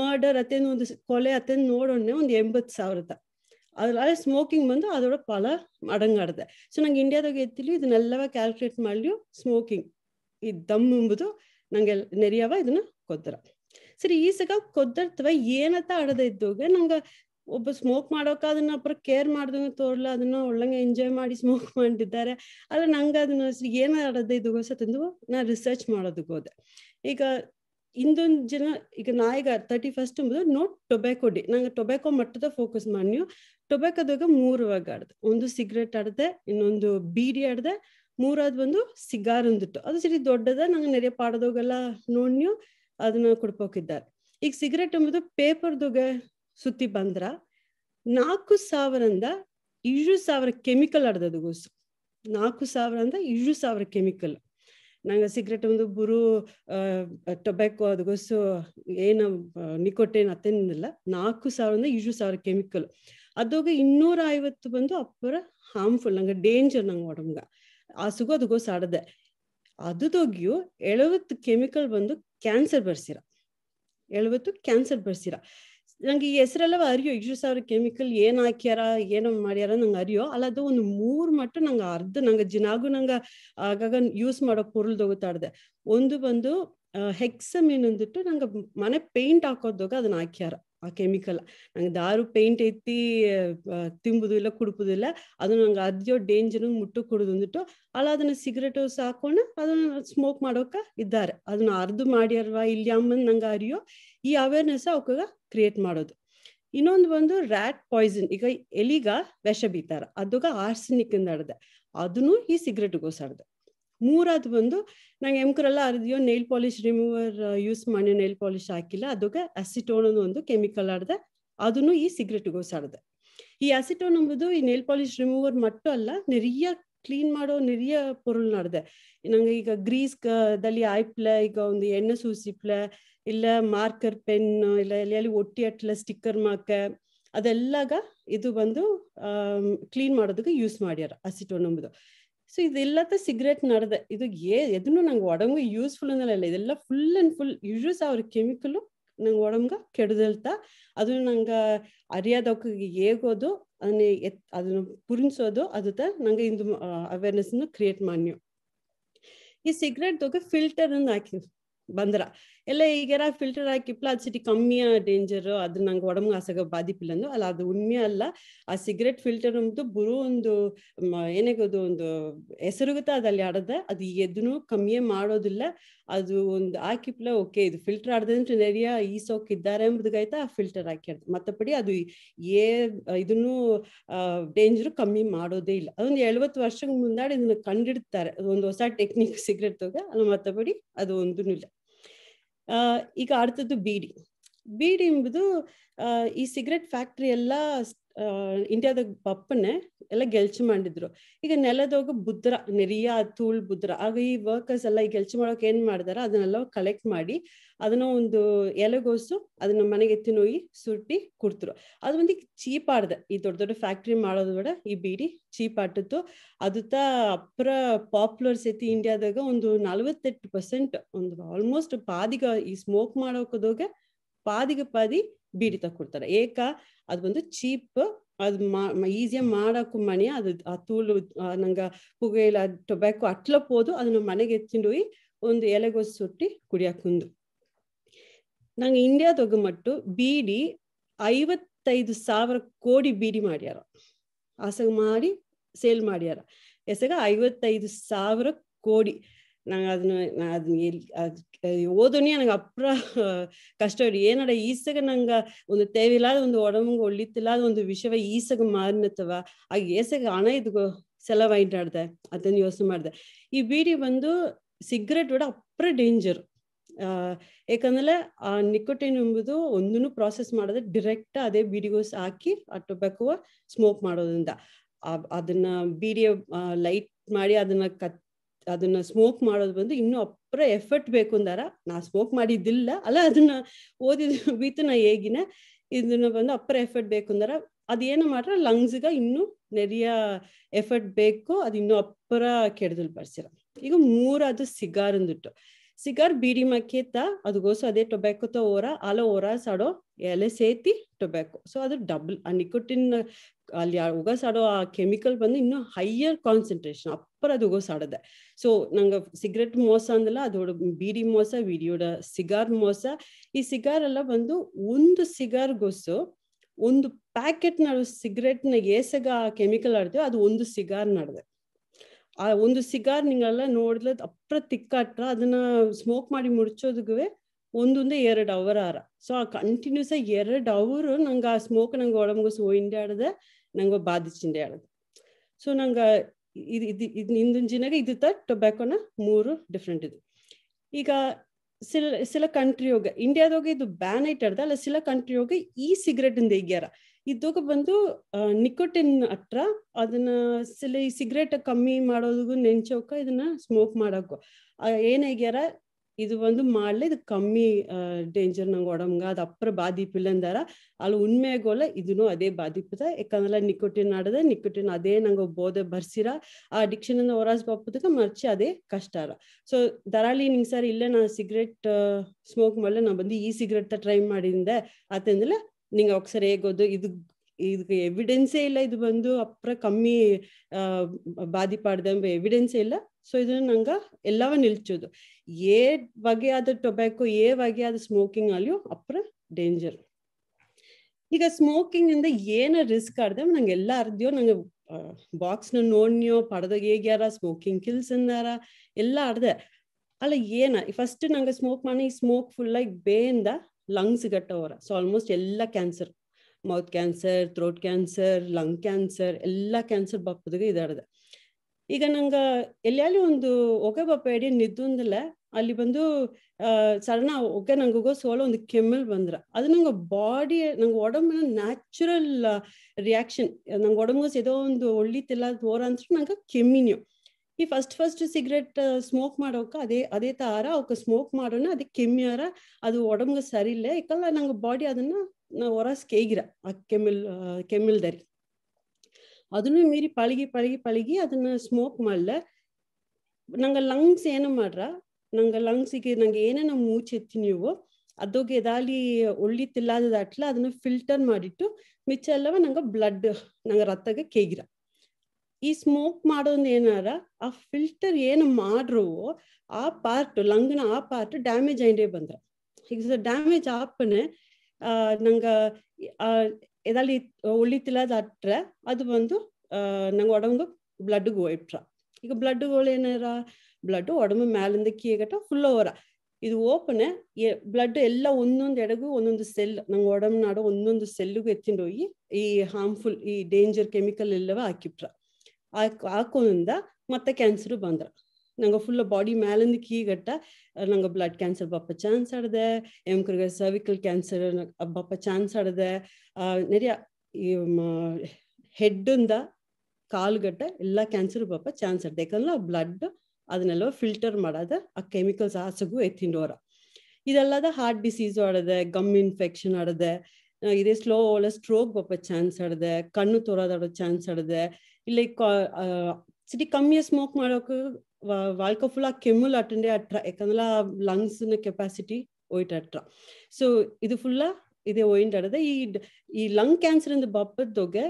ಮರ್ಡರ್ ಅತ್ತೇನು ಒಂದು ಕೊಲೆ ಅತ್ತೇನು ನೋಡೋಣ ಒಂದು ಎಂಬತ್ತು ಸಾವಿರದ அதனால ಸ್ಮೋಕಿಂಗ್ ಬಂದು ಅದೋಡ ಫಲ ಅಡಂಗಾಡದೆ ಸೊ ನಂಗೆ ಇಂಡಿಯಾದಾಗ ಎತ್ತಿಲಿ ಇದನ್ನೆಲ್ಲವ ಕ್ಯಾಲ್ಕುಲೇಟ್ ಮಾಡಲಿ ಸ್ಮೋಕಿಂಗ್ ಈ ದಮ್ ಎಂಬುದು ನಂಗೆ ನೆರಿಯವ ಇದನ್ನ ಕೊದ್ದರ ಸರಿ ಈ ಸಗ ಕೊದ್ದರ್ತವ ಏನತ್ತ ಅಡದ ಇದ್ದೋಗೆ ನಂಗೆ ಒಬ್ಬ ಸ್ಮೋಕ್ ಮಾಡೋಕ ಅದನ್ನ ಕೇರ್ ಮಾಡ್ದಂಗ ತೋರ್ಲ ಅದನ್ನ ಒಳ್ಳಂಗೆ ಎಂಜಾಯ್ ಮಾಡಿ ಸ್ಮೋಕ್ ಮಾಡಿದ್ದಾರೆ ಆದ್ರೆ ನಂಗೆ ಅದನ್ನ ಏನ ಅಡದ ಇದು ಸತಂದು ನಾ ರಿಸರ್ಚ್ ಮಾಡೋದಕ್ಕೆ ಹೋದೆ ಈಗ ಇಂದೊಂದು ಜನ ಈಗ ನಾಯ್ಗ thirty first no tobacco day ನಂಗೆ ಟೊಬ್ಯಾಕೋ ಮಟ್ಟದ ಫೋಕಸ್ ಮಾಡಿನೀವು ಮೂರು ಮೂರುವಾಗ ಆಡ್ದೆ ಒಂದು ಸಿಗರೇಟ್ ಆಡ್ದೆ ಇನ್ನೊಂದು ಬೀಡಿ ಆಡ್ದೆ ಮೂರಾದ್ ಬಂದು ಸಿಗಾರ್ ಅಂದಿಟ್ಟು ಅದು ಸರಿ ದೊಡ್ಡದ ನಂಗೆ ನೆರೆ ಪಾಡದೋಗೆಲ್ಲ ನೋಡ್ನ್ಯೂ ಅದನ್ನ ಕೊಡ್ಬೋಕಿದ್ದಾರೆ ಈಗ ಸಿಗರೇಟ್ ಎಂಬುದು ಪೇಪರ್ದೊಗೆ ಸುತ್ತಿ ಬಂದ್ರ ನಾಲ್ಕು ಅಂದ ಇಷ್ಟು ಸಾವಿರ ಕೆಮಿಕಲ್ ಆಡ್ದದು ಗೊಸು ನಾಲ್ಕು ಸಾವಿರ ಅಂದ ಇಷ್ಟು ಸಾವಿರ ಕೆಮಿಕಲ್ ನಂಗೆ ಸಿಗರೇಟ್ ಒಂದು ಬುರು ಟೊಬ್ಯಾಕೊ ಏನ ಏನು ನಿಕೋಟೇನ್ ಅತ್ತೇನಿಲ್ಲ ನಾಲ್ಕು ಸಾವಿರ ಅಂದ್ರೆ ಇಷ್ಟು ಸಾವಿರ ಕೆಮಿಕಲ್ ಅದ್ರಾಗ ಇನ್ನೂರ ಐವತ್ತು ಬಂದು ಅಪ್ಪರ ಹಾರ್ಮ್ಫುಲ್ ನಂಗೆ ಡೇಂಜರ್ ನಂಗೆ ಒಡಮ್ಗ ಆ ಸುಗೋ ಅದಗೋ ಸಾಡದೆ ಅದದೋಗಿಯು ಎಳವತ್ತು ಕೆಮಿಕಲ್ ಬಂದು ಕ್ಯಾನ್ಸರ್ ಬರ್ಸಿರ ಎಳವತ್ತು ಕ್ಯಾನ್ಸರ್ ಬರ್ಸಿರ ನಂಗೆ ಈ ಹೆಸರೆಲ್ಲ ಅರಿಯೋ ಇಷ್ಟು ಸಾವಿರ ಕೆಮಿಕಲ್ ಏನ್ ಹಾಕ್ಯಾರ ಏನೋ ಮಾಡ್ಯಾರ ನಂಗೆ ಅರಿಯೋ ಅಲ್ಲ ಅದು ಒಂದು ಮೂರ್ ಮಟ್ಟ ನಂಗೆ ಅರ್ಧ ನಂಗೆ ಜಿನಾಗು ನಂಗೆ ಆಗಾಗ ಯೂಸ್ ಮಾಡೋ ಪುರುಳ್ದೋಗುತ್ತಾಡ್ದೆ ಒಂದು ಬಂದು ಹೆಕ್ಸಮೀನ್ ಅಂದ್ಬಿಟ್ಟು ನಂಗೆ ಮನೆ ಪೇಂಟ್ ಹಾಕೋದಾಗ ಅದನ್ನ ಹಾಕ್ಯಾರ ಆ ಕೆಮಿಕಲ್ ನಂಗೆ ದಾರು ಪೇಂಟ್ ಐತಿ ತಿಂಬುದು ಇಲ್ಲ ಕುಡುಪುದು ಇಲ್ಲ ಅದು ನಂಗೆ ಅದ್ಯೋ ಡೇಂಜರ್ ಮುಟ್ಟು ಕುಡಿದು ಅಂದ್ಬಿಟ್ಟು ಅಲ್ಲ ಅದನ್ನ ಸಿಗರೇಟು ಹಾಕೊಂಡು ಅದನ್ನ ಸ್ಮೋಕ್ ಮಾಡೋಕ ಇದ್ದಾರೆ ಅದನ್ನ ಅರ್ದು ಮಾಡ್ಯಾರವಾ ಇಲ್ಲಿ ಅಮ್ಮನ ನಂಗೆ ಅರಿಯೋ ಈ ಅವೇರ್ನೆಸ್ ಅವಕ್ಕ ಕ್ರಿಯೇಟ್ ಮಾಡೋದು ಇನ್ನೊಂದು ಒಂದು ರಾಟ್ ಪಾಯ್ಸನ್ ಈಗ ಎಲಿಗ ವಿಷ ಬೀತಾರ ಅದಾಗ ಆರ್ಸನಿಕ್ ಅಂದ ಅದನ್ನು ಈ ಆಡ್ದೆ ಮೂರಾದ್ ಬಂದು ನಂಗೆ ಎಮ್ಕರೆಲ್ಲ ಅರ್ದಿಯೋ ನೈಲ್ ಪಾಲಿಶ್ ರಿಮೂವರ್ ಯೂಸ್ ಮಾಡಿ ನೈಲ್ ಪಾಲಿಶ್ ಹಾಕಿಲ್ಲ ಅದಕ್ಕೆ ಅಸಿಟೋನ್ ಒಂದು ಕೆಮಿಕಲ್ ಆಡ್ದೆ ಅದನ್ನು ಈ ಸಿಗರೆಟ್ಗೋಸಾಡ್ದೆ ಈ ಅಸಿಟೋನ್ ಎಂಬುದು ಈ ನೈಲ್ ಪಾಲಿಶ್ ರಿಮೂವರ್ ಮಟ್ಟು ಅಲ್ಲ ನೆರೆಯ ಕ್ಲೀನ್ ಮಾಡೋ ನೆರೆಯ ಪೊರುಳ್ ನಡೆದೆ ನಂಗೆ ಈಗ ಗ್ರೀಸ್ ದಲ್ಲಿ ಆಯ್ಪ್ಲೆ ಈಗ ಒಂದು ಎಣ್ಣೆ ಸೂಸಿಪ್ಲೆ ಇಲ್ಲ ಮಾರ್ಕರ್ ಪೆನ್ ಇಲ್ಲ ಎಲ್ಲಿ ಒಟ್ಟಿ ಅಟ್ಲ ಸ್ಟಿಕ್ಕರ್ ಮಾಕ ಅದೆಲ್ಲಾಗ ಇದು ಬಂದು ಕ್ಲೀನ್ ಮಾಡೋದಕ್ಕೆ ಯೂಸ್ ಮಾಡ್ಯಾರ ಅಸಿಟೋನ್ ಎಂಬುದು ಸೊ ತ ಸಿಗರೇಟ್ ನಡೆದೆ ಇದು ಏ ಎದನ್ನು ನಂಗೆ ಒಡಂಗು ಯೂಸ್ಫುಲ್ ಅನ್ನಲ್ಲ ಇದೆಲ್ಲ ಫುಲ್ ಅಂಡ್ ಫುಲ್ ಯೂಸ್ ಅವ್ರ ಕೆಮಿಕಲು ನಂಗೆ ಒಡಂಗ ಕೆಡದಲ್ತ ಅದು ನಂಗೆ ಅರಿಯಾದಕ್ಕೆ ಹೇಗೋದು ಅದನ್ನ ಎತ್ ಅದನ್ನು ಪುರಿಸೋದು ಅದತ್ತ ನಂಗೆ ಇಂದು ಅವೇರ್ನೆಸ್ನ ಕ್ರಿಯೇಟ್ ಮಾಡ್ಯು ಈ ಸಿಗರೇಟ್ ದೊಗ ಫಿಲ್ಟರ್ ಅನ್ನು ಹಾಕಿ ಬಂದ್ರ ಎಲ್ಲ ಈಗಾರ ಫಿಲ್ಟರ್ ಹಾಕಿಪ್ಲ ಅದು ಸಿಟಿ ಕಮ್ಮಿಯ ಡೇಂಜರ್ ಅದು ನಂಗೆ ಒಡಮ್ಗೆ ಆಸಾಗ ಬಾಧಿಪಿಲ್ಲ ಅಂದು ಅಲ್ಲ ಅದು ಉಣ್ಮೆ ಅಲ್ಲ ಆ ಸಿಗರೆಟ್ ಫಿಲ್ಟರ್ ಅಂದು ಬುರು ಒಂದು ಏನಾಗೋದು ಒಂದು ಹೆಸರುಗುತ್ತ ಅದಲ್ಲಿ ಆಡದ ಅದು ಎದನು ಕಮ್ಮಿಯೇ ಮಾಡೋದಿಲ್ಲ ಅದು ಒಂದು ಹಾಕಿಪ್ಲ ಓಕೆ ಇದು ಫಿಲ್ಟರ್ ಆಡ್ದಂದ್ರೆ ನೆರಿಯ ಈ ಸೋಕ್ ಇದ್ದಾರೆ ಎಂಬುದಾಯ್ತ ಆ ಫಿಲ್ಟರ್ ಹಾಕಿ ಮತ್ತಪಡಿ ಅದು ಏ ಇದನ್ನು ಡೇಂಜರ್ ಕಮ್ಮಿ ಮಾಡೋದೇ ಇಲ್ಲ ಅದೊಂದು ಎಳವತ್ತು ವರ್ಷಕ್ಕೆ ಮುಂದಾಡಿ ಇದನ್ನ ಕಂಡಿಡ್ತಾರೆ ಒಂದು ಹೊಸ ಟೆಕ್ನಿಕ್ ಸಿಗರೆಟ್ ತಗ ಅದು ಮತ್ತಪಡಿ ಅದು ಒಂದು ಇಲ್ಲ ಈಗ ಅಡ್ತದ್ದು ಬೀಡಿ ಬೀಡಿ ಎಂಬುದು ಈ ಸಿಗರೆಟ್ ಫ್ಯಾಕ್ಟ್ರಿ ಎಲ್ಲ ಇಂಡಿಯಾದ ಬಪ್ಪನೆ ಎಲ್ಲ ಗೆಲ್ಚಿ ಮಾಡಿದ್ರು ಈಗ ನೆಲದೋಗ ಬುದ್ರ ನೆರಿಯ ತೂಳ್ ಬುದ್ರ ಆಗ ಈ ವರ್ಕರ್ಸ್ ಎಲ್ಲ ಈ ಗೆಲ್ಚು ಮಾಡೋಕೆ ಏನ್ ಮಾಡ್ದಾರ ಅದನ್ನೆಲ್ಲ ಕಲೆಕ್ಟ್ ಮಾಡಿ ಅದನ್ನ ಒಂದು ಎಲೆಗೋಸು ಅದನ್ನ ಮನೆಗೆ ಎತ್ತಿನೋಗಿ ಸುಟ್ಟಿ ಕೊಡ್ತರು ಅದು ಒಂದು ಚೀಪ್ ಆಡ್ದೆ ಈ ದೊಡ್ಡ ದೊಡ್ಡ ಫ್ಯಾಕ್ಟ್ರಿ ಮಾಡೋದು ಬೇಡ ಈ ಬೀಡಿ ಚೀಪ್ ಆಟದ್ದು ಅದು ತ ಅಪ್ರ ಪಾಪ್ಯುಲರ್ಸ್ ಐತಿ ಇಂಡಿಯಾದಾಗ ಒಂದು ನಲ್ವತ್ತೆಂಟು ಪರ್ಸೆಂಟ್ ಒಂದು ಆಲ್ಮೋಸ್ಟ್ ಪಾದಿಗ ಈ ಸ್ಮೋಕ್ ಮಾಡೋಕದೋಗ ಪಾದಿಗೆ ಪಾದಿ ಬೀಡಿ ತಕ್ಕೊಡ್ತಾರೆ ಏಕ ಅದು ಬಂದು ಚೀಪ್ ಅದು ಮಾ ಈಸಿಯಾಗಿ ಮಾಡೋಕ್ಕೂ ಮನೆ ಅದು ಆ ತೂಳು ನಂಗೆ ಪುಗೆಲ ಟೊಬ್ಯಾಕೋ ಅಟ್ಲಪ್ಪೋದು ಅದನ್ನ ಮನೆಗೆ ಎತ್ತಿಂಡೋಗಿ ಒಂದು ಎಲೆಗೋಸ್ ಸುಟ್ಟಿ ಕುಡಿಯಾಕುಂದು ನಂಗೆ ಇಂಡಿಯಾದೊಗ ಮಟ್ಟು ಬೀಡಿ ಐವತ್ತೈದು ಸಾವಿರ ಕೋಡಿ ಬೀಡಿ ಮಾಡ್ಯಾರ ಅಸಗ ಮಾಡಿ ಸೇಲ್ ಮಾಡ್ಯಾರ ಎಸಗ ಐವತ್ತೈದು ಸಾವಿರ ಕೋಡಿ ನಂಗೆ ಅದನ್ನ ಅದನ್ನ ಎಲ್ಲಿ ಓದೋನಿ ನನಗೆ ಅಪ್ರ ಕಷ್ಟ ಏನಡ ಈಸಗ ನಂಗೆ ಒಂದು ತೇವಿಲ್ಲಾದ ಒಂದು ಒಡಮಂಗ ಒಳ್ಳಿತ್ತಿಲ್ಲಾದ ಒಂದು ವಿಷವ ಈಸಗ ಮಾರಿನತ್ತವ ಆ ಏಸಗ ಹಣ ಇದು ಸೆಲ ಅದನ್ನ ಯೋಚನೆ ಮಾಡಿದೆ ಈ ಬೀಡಿ ಬಂದು ಸಿಗರೇಟ್ ಅಪ್ರ ಡೇಂಜರ್ ಯಾಕಂದ್ರೆ ಆ ನಿಕೋಟಿನ್ ಎಂಬುದು ಒಂದನ್ನು ಪ್ರಾಸೆಸ್ ಮಾಡದೆ ಡಿರೆಕ್ಟ್ ಅದೇ ಬಿಡಿಗೋಸ್ ಹಾಕಿ ಆ ಟೊಬ್ಯಾಕೋ ಸ್ಮೋಕ್ ಮಾಡೋದ್ರಿಂದ ಅದನ್ನ ಬೀಡಿಯ ಲೈಟ್ ಮಾಡಿ ಅದನ್ನ ಕತ್ ಅದನ್ನ ಸ್ಮೋಕ್ ಮಾಡೋದು ಬಂದು ಇನ್ನೂ ಅಪ್ರ ಎಫರ್ಟ್ ಬೇಕು ಅಂದಾರ ನಾ ಸ್ಮೋಕ್ ಮಾಡಿದ್ದಿಲ್ಲ ಅಲ್ಲ ಅದನ್ನ ಓದಿದ ಬೀತು ನಾ ಹೇಗಿನ ಇದನ್ನ ಬಂದು ಅಪ್ರ ಎಫರ್ಟ್ ಬೇಕು ಅಂದಾರ ಅದೇನು ಮಾಡ್ರ ಲಂಗ್ಸ್ಗ ಇನ್ನು ನೆರಿಯ ಎಫರ್ಟ್ ಬೇಕು ಅದು ಇನ್ನೂ ಅಪ್ಪರ ಕೆಡದಲ್ ಬರ್ಸಿರ ಈಗ ಸಿಗಾರ್ ಅಂದ್ಬಿಟ್ಟು ಸಿಗಾರ್ ಬೀಡಿ ಮಕ್ಕಿತ್ತ ಗೋಸು ಅದೇ ಟೊಬ್ಯಾಕೊತ ಓರ ಓರ ಸಾಡೋ ಎಲೆ ಸೇತಿ ಟೊಬ್ಯಾಕೊ ಸೊ ಅದು ಡಬಲ್ ಆ ನಿಕೋಟಿನ್ ಅಲ್ಲಿ ಉಗಸಾಡೋ ಆ ಕೆಮಿಕಲ್ ಬಂದು ಇನ್ನೂ ಹೈಯರ್ ಕಾನ್ಸಂಟ್ರೇಷನ್ ಅಪ್ಪರ ಅದು ಉಗಸಾಡದೆ ಸೊ ನಂಗೆ ಸಿಗರೆಟ್ ಮೋಸ ಅಂದಲ್ಲ ಅದೋಡ ಬೀಡಿ ಮೋಸ ವಿಡಿಯೋಡ ಸಿಗಾರ್ ಮೋಸ ಈ ಸಿಗಾರ್ ಎಲ್ಲ ಬಂದು ಒಂದು ಸಿಗಾರ್ ಗೋಸು ಒಂದು ಪ್ಯಾಕೆಟ್ ನಡು ಸಿಗರೆಟ್ನ ಆ ಕೆಮಿಕಲ್ ಆಡ್ತೇವೆ ಅದು ಒಂದು ಸಿಗಾರ್ ನಡೆದೆ ಆ ಒಂದು ಸಿಗಾರ್ ನಿಂಗೆಲ್ಲ ನೋಡಿದ್ರೆ ಅಪ್ರ ತಿಕ್ಕಾಟ್ರ ಅದನ್ನ ಸ್ಮೋಕ್ ಮಾಡಿ ಮುಡ್ಚೋದಕ್ಕೆ ಒಂದೊಂದೇ ಎರಡು ಅವರ್ ಆರ ಸೊ ಆ ಕಂಟಿನ್ಯೂಸ್ ಆಗಿ ಎರಡು ಅವರು ನಂಗೆ ಆ ಸ್ಮೋಕ್ ನಂಗೆ ಸೋ ಹಿಂದೆ ಆಡದೆ ನಂಗೆ ಬಾಧಿಸಿಂಡೆ ಆಡದೆ ಸೊ ನಂಗೆ ಇದು ಇದು ಇದು ಇಂದಿನಾಗ ಇದು ತ ಟೊಬ್ಯಾಕೋನ ಮೂರು ಡಿಫ್ರೆಂಟ್ ಇದು ಈಗ ಸಿಲ ಸಿಲ ಕಂಟ್ರಿಯೋಗ ಇಂಡಿಯಾದೋಗ ಇದು ಬ್ಯಾನ್ ಐಟ್ ಅಲ್ಲ ಸಿಲ ಕಂಟ್ರಿಯೋಗ ಈ ಸಿಗರೆಟ್ ಇಂದ ಈಗ್ಯಾರ ಇದ್ದಾಗ ಬಂದು ನಿಕೋಟಿನ್ ಹತ್ರ ಅದನ್ನ ಸಿಲ ಈ ಸಿಗರೇಟ್ ಕಮ್ಮಿ ಮಾಡೋದಕ್ಕೂ ನೆಂಚೋಕ ಇದನ್ನ ಸ್ಮೋಕ್ ಮಾಡೋಕ್ಕೂ ಏನಾಗ್ಯಾರ ಇದು ಒಂದು ಮಾಡ್ಲಿ ಇದು ಕಮ್ಮಿ ಡೇಂಜರ್ ನಂಗೆ ಒಡಮ್ಗ ಅದ ಅಪ್ರ ಬಾಧಿಪಿಲ್ಲಂದಾರ ಅಲ್ಲಿ ಉಣ್ಮೆಗೋಲ ಇದನ್ನು ಅದೇ ಬಾಧಿಪುದ ಯಾಕಂದ್ರೆ ನಿಕೋಟಿನ್ ಆಡದ ನಿಕೋಟಿನ್ ಅದೇ ನಂಗೆ ಬೋಧೆ ಬರ್ಸಿರ ಆ ಅಡಿಕ್ಷನ್ ಅಂದ ಹೊರಾಸ್ ಬಾಪುದಕ್ಕ ಮರ್ಚಿ ಅದೇ ಕಷ್ಟಾರ ಸೊ ದರಾಳಿ ನಿಂಗ್ ಸರ್ ಇಲ್ಲೇ ನಾ ಸಿಗರೇಟ್ ಸ್ಮೋಕ್ ಮಾಡ್ಲೆ ನಾ ಬಂದು ಈ ಸಿಗರೇಟ್ ಟ್ರೈ ಮಾಡಿಂದೆ ಅತ್ತಂದ್ರೆ ನಿಂಗೆ ಅಕ್ಷರ ಹೇಗೋದು ಇದು ಇದಕ್ಕೆ ಎವಿಡೆನ್ಸೇ ಇಲ್ಲ ಇದು ಬಂದು ಅಪ್ರ ಕಮ್ಮಿ ಬಾಧಿ ಪಾಡ್ದಂಬ ಎವಿಡೆನ್ಸೇ ಇಲ್ಲ ಸೊ ಇದನ್ನ ನಂಗೆ ಎಲ್ಲವ ನಿಲ್ಚೋದು ಏ ಬಗೆಯಾದ ಟೊಬ್ಯಾಕೊ ಏ ಬಗೆಯಾದ ಸ್ಮೋಕಿಂಗ್ ಅಲ್ಲಿಯೂ ಅಪ್ರ ಡೇಂಜರ್ ಈಗ ಸ್ಮೋಕಿಂಗ್ ಇಂದ ಏನ ರಿಸ್ಕ್ ಆಡ್ದೆ ನಂಗೆ ಎಲ್ಲ ಅರ್ದ್ಯೋ ನಂಗೆ ಬಾಕ್ಸ್ನ ನೋಡ್ನಿಯೋ ಪಡೆದಾಗ ಹೇಗ್ಯಾರ ಸ್ಮೋಕಿಂಗ್ ಕಿಲ್ಸ್ ಅಂದಾರ ಎಲ್ಲ ಆಡ್ದೆ ಅಲ್ಲ ಏನ ಫಸ್ಟ್ ನಂಗೆ ಸ್ಮೋಕ್ ಮಾಡಿ ಸ್ಮೋಕ್ ಫುಲ್ಲಾಗಿ ಬೇಯಿಂದ ಲಂಗ್ಸ್ಗಟ್ಟ ಅವರ ಸೊ ಆಲ್ಮೋಸ್ಟ್ ಎಲ್ಲ cancer mouth cancer throat cancer lung cancer ಎಲ್ಲ ಕ್ಯಾನ್ಸರ್ ಬಾಪದಿಗೆ ಇದಾಡ್ದೆ ಈಗ ನಂಗೆ ಎಲ್ಲೆಲ್ಲಿ ಒಂದು ಒಗೆ ಬಾಪ ಎಡಿ ನಿದ್ದುಂದಲ್ಲ ಅಲ್ಲಿ ಬಂದು ಸಡನ್ ಒಗ್ಗೆ ನಂಗೋಗೋ ಸೋಲ ಒಂದು ಕೆಮ್ಮಲ್ ಬಂದ್ರ ಅದು ನಂಗೆ ಬಾಡಿ ನಂಗೆ ಒಡಂಬಿನ ನ್ಯಾಚುರಲ್ ರಿಯಾಕ್ಷನ್ ನಂಗೆ ಒಡಂಬಸ್ ಏದೋ ಒಂದು ಒಳ್ಳಿತಿಲ್ಲ ದೂರ ಅಂದ್ರೆ ನಂಗೆ ಕೆಮ್ಮಿನ್ಯೋ ಈ ಫಸ್ಟ್ ಫಸ್ಟ್ ಸಿಗರೆಟ್ ಸ್ಮೋಕ್ ಮಾಡೋಕೆ ಅದೇ ಅದೇ ಥರ ಅವಕ್ಕೆ ಸ್ಮೋಕ್ ಮಾಡೋಣ ಅದಕ್ಕೆ ಕೆಮ್ಮಿ ಕೆಮ್ಮಿಯಾರ ಅದು ಒಡಮ್ಗೆ ಸರಿ ಇಲ್ಲ ಯಾಕಲ್ಲ ನಂಗೆ ಬಾಡಿ ಅದನ್ನ ನಾವು ಹೊರಸ್ ಕೇಗಿರ ಆ ಕೆಮ್ಮಿಲ್ ದರಿ ಅದನ್ನು ಮೀರಿ ಪಳಗಿ ಪಳಗಿ ಪಳಗಿ ಅದನ್ನ ಸ್ಮೋಕ್ ಮಾಡಲ ನಂಗೆ ಲಂಗ್ಸ್ ಏನು ಮಾಡ್ರ ನಂಗೆ ಲಂಗ್ಸಿಗೆ ನಂಗೆ ಏನೇನೋ ಮೂಚೆತ್ತಿ ನೀವು ಅದೋಗೆ ಎದಾಲಿ ತಿಲ್ಲಾದ ತಿಲ್ಲಾದದಾಟ್ಲ ಅದನ್ನ ಫಿಲ್ಟರ್ ಮಾಡಿಟ್ಟು ಮಿಚ್ಚ ಎಲ್ಲವ ನಂಗೆ ಬ್ಲಡ್ ನಂಗೆ ರತ್ತಗೆ ಕೇಗಿರ ಈ ಸ್ಮೋಕ್ ಮಾಡೋದು ಏನಾರ ಆ ಫಿಲ್ಟರ್ ಏನು ಮಾಡ್ರೋ ಆ ಪಾರ್ಟ್ ಲಂಗ್ನ ಆ ಪಾರ್ಟ್ ಡ್ಯಾಮೇಜ್ ಅಯ್ಯೇ ಬಂದ್ರ ಈಗ ಡ್ಯಾಮೇಜ್ ಆಪನೆ ನಂಗ ಎದಲ್ಲಿ ಒಳ್ಳಿತಿಲ್ಲ ಅಟ್ರೆ ಅದು ಬಂದು ನಂಗೆ ಒಡಂಬು ಬ್ಲಡ್ಗೆ ಇಟ್ರ ಈಗ ಬ್ಲಡ್ಗಳು ಏನಾರ ಬ್ಲಡ್ ಒಡಂಬು ಮೇಲಿಂದ ಕೀಗಟ ಫುಲ್ ಓವರ ಇದು ಓಪನ್ ಬ್ಲಡ್ ಎಲ್ಲ ಒಂದೊಂದು ಎಡಗು ಒಂದೊಂದು ಸೆಲ್ ನಂಗ ಒಡಂಬು ನಾಡೋ ಒಂದೊಂದು ಸೆಲ್ಗೂ ಎತ್ತಿಂಡೋಗಿ ಹೋಗಿ ಈ ಹಾರ್ಮ್ಫುಲ್ ಈ ಡೇಂಜರ್ ಕೆಮಿಕಲ್ ಎಲ್ಲವ ಹಾಕಿಟ್ರ ಹಾಕ್ ಮತ್ತೆ ಕ್ಯಾನ್ಸರ್ ಬಂದ್ರ ನಂಗ ಫುಲ್ ಬಾಡಿ ಮೇಲಿಂದ ಕೀಗಟ್ಟ ನಂಗ ಬ್ಲಡ್ ಕ್ಯಾನ್ಸರ್ ಬಪ್ಪ ಚಾನ್ಸ್ ಆಡದೆ ಎಮ್ ಎಮ್ಕರ್ಗ ಸರ್ವಿಕಲ್ ಕ್ಯಾನ್ಸರ್ ಬಾಪ ಚಾನ್ಸ್ ಆಡದೆ நிறைய ಹೆಡ್ಡಿಂದ ಗಟ್ಟ ಎಲ್ಲ ಕ್ಯಾನ್ಸರ್ ಬಪ್ಪ ಚಾನ್ಸ್ ಆಡ್ದೆ ಯಾಕಂದ್ರೆ ಬ್ಲಡ್ ಅದನ್ನೆಲ್ಲ ಫಿಲ್ಟರ್ ಮಾಡೋದ ಆ ಕೆಮಿಕಲ್ಸ್ ಆಸಗು ಎತ್ತಿಂಡೋರ ಇದೆಲ್ಲದ ಹಾರ್ಟ್ ಡಿಸೀಸ್ ಆಡದೆ ಗಮ್ ಇನ್ಫೆಕ್ಷನ್ ಆಡದೆ இதே ஸ்லோவில் ಸ್ಟ್ರೋಕ್ ಬಾಪ ಚಾನ್ಸ್ ಆಡದೆ ಕಣ್ಣು தோறாதோட ಚಾನ್ಸ್ ஆடுது ಲೈಕ್ ಸಿಟಿ ಕಮ್ಮಿ ಸ್ಮೋಕ್ ಮಾಡೋಕೆ ವಾಲ್ಕ ಫುಲ್ ಆ ಕೆಮ್ಮುಲ್ ಅಟ್ಟಂಡೆ ಅಟ್ರ ಯಾಕಂದ್ರೆ ಲಂಗ್ಸ್ ನ ಕೆಪಾಸಿಟಿ ಒಯ್ಟ್ ಅಟ್ರ ಸೊ ಇದು ಫುಲ್ಲ ಇದೆ ಅಡದೆ ಈ ಈ ಲಂಗ್ ಕ್ಯಾನ್ಸರ್ ಇಂದ ಬಪ್ಪದೊಗೆ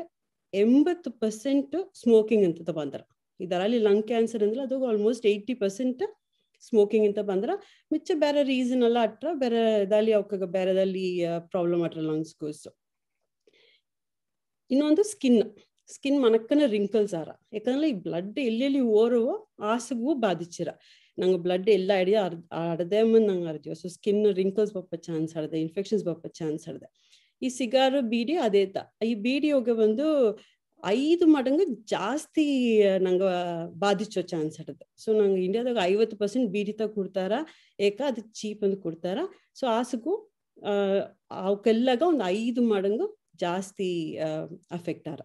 ಎಂಬತ್ತು ಪರ್ಸೆಂಟ್ ಸ್ಮೋಕಿಂಗ್ ಅಂತ ಬಂದ್ರ ಇದರಲ್ಲಿ ಲಂಗ್ ಕ್ಯಾನ್ಸರ್ ಅಂದ್ರೆ ಅದು ಆಲ್ಮೋಸ್ಟ್ ಏಯ್ಟಿ ಪರ್ಸೆಂಟ್ ಸ್ಮೋಕಿಂಗ್ ಅಂತ ಬಂದ್ರ ಮಿಚ್ಚ ಬೇರೆ ರೀಸನ್ ಎಲ್ಲ ಅಟ್ರ ಬೇರೆ ಇದಲ್ಲಿ ಅವಕ್ಕಾಗ ಬೇರೆದಲ್ಲಿ ಪ್ರಾಬ್ಲಮ್ ಅಟ್ರ ಸೊ ಇನ್ನೊಂದು ಸ್ಕಿನ್ ಸ್ಕಿನ್ ಮನಕ್ಕನ ರಿಂಕಲ್ಸ್ ಆರ ಯಾಕಂದ್ರೆ ಈ ಬ್ಲಡ್ ಎಲ್ಲೆಲ್ಲಿ ಓರವೋ ಆ ಸಗೂ ಬಾಧಿಸಿರ ನಂಗೆ ಬ್ಲಡ್ ಎಲ್ಲ ಹಿಡಿದು ಅರ್ಧ ಅಡದೆ ನಂಗೆ ಅರ್ಜೀವ ಸೊ ಸ್ಕಿನ್ ರಿಂಕಲ್ಸ್ ಬಪ್ಪ ಚಾನ್ಸ್ ಅಡದೆ ಇನ್ಫೆಕ್ಷನ್ಸ್ ಬಪ್ಪ ಚಾನ್ಸ್ ಅಡದೆ ಈ ಸಿಗಾರು ಬೀಡಿ ಅದೇ ತ ಈ ಬೀಡಿ ಬಂದು ಐದು ಮಡಂಗು ಜಾಸ್ತಿ ನಂಗೆ ಬಾಧಿಸೋ ಚಾನ್ಸ್ ಇರ್ತದೆ ಸೊ ನಂಗೆ ಇಂಡಿಯಾದಾಗ ಐವತ್ತು ಪರ್ಸೆಂಟ್ ಬೀಡಿತ ಕೊಡ್ತಾರ ಏಕ ಅದು ಚೀಪ್ ಅಂತ ಕೊಡ್ತಾರ ಸೊ ಆಸಗೂ ಅವಕ್ಕೆಲ್ಲಾಗ ಒಂದು ಐದು ಮಡಂಗು ಜಾಸ್ತಿ ಅಫೆಕ್ಟ್ ಆರ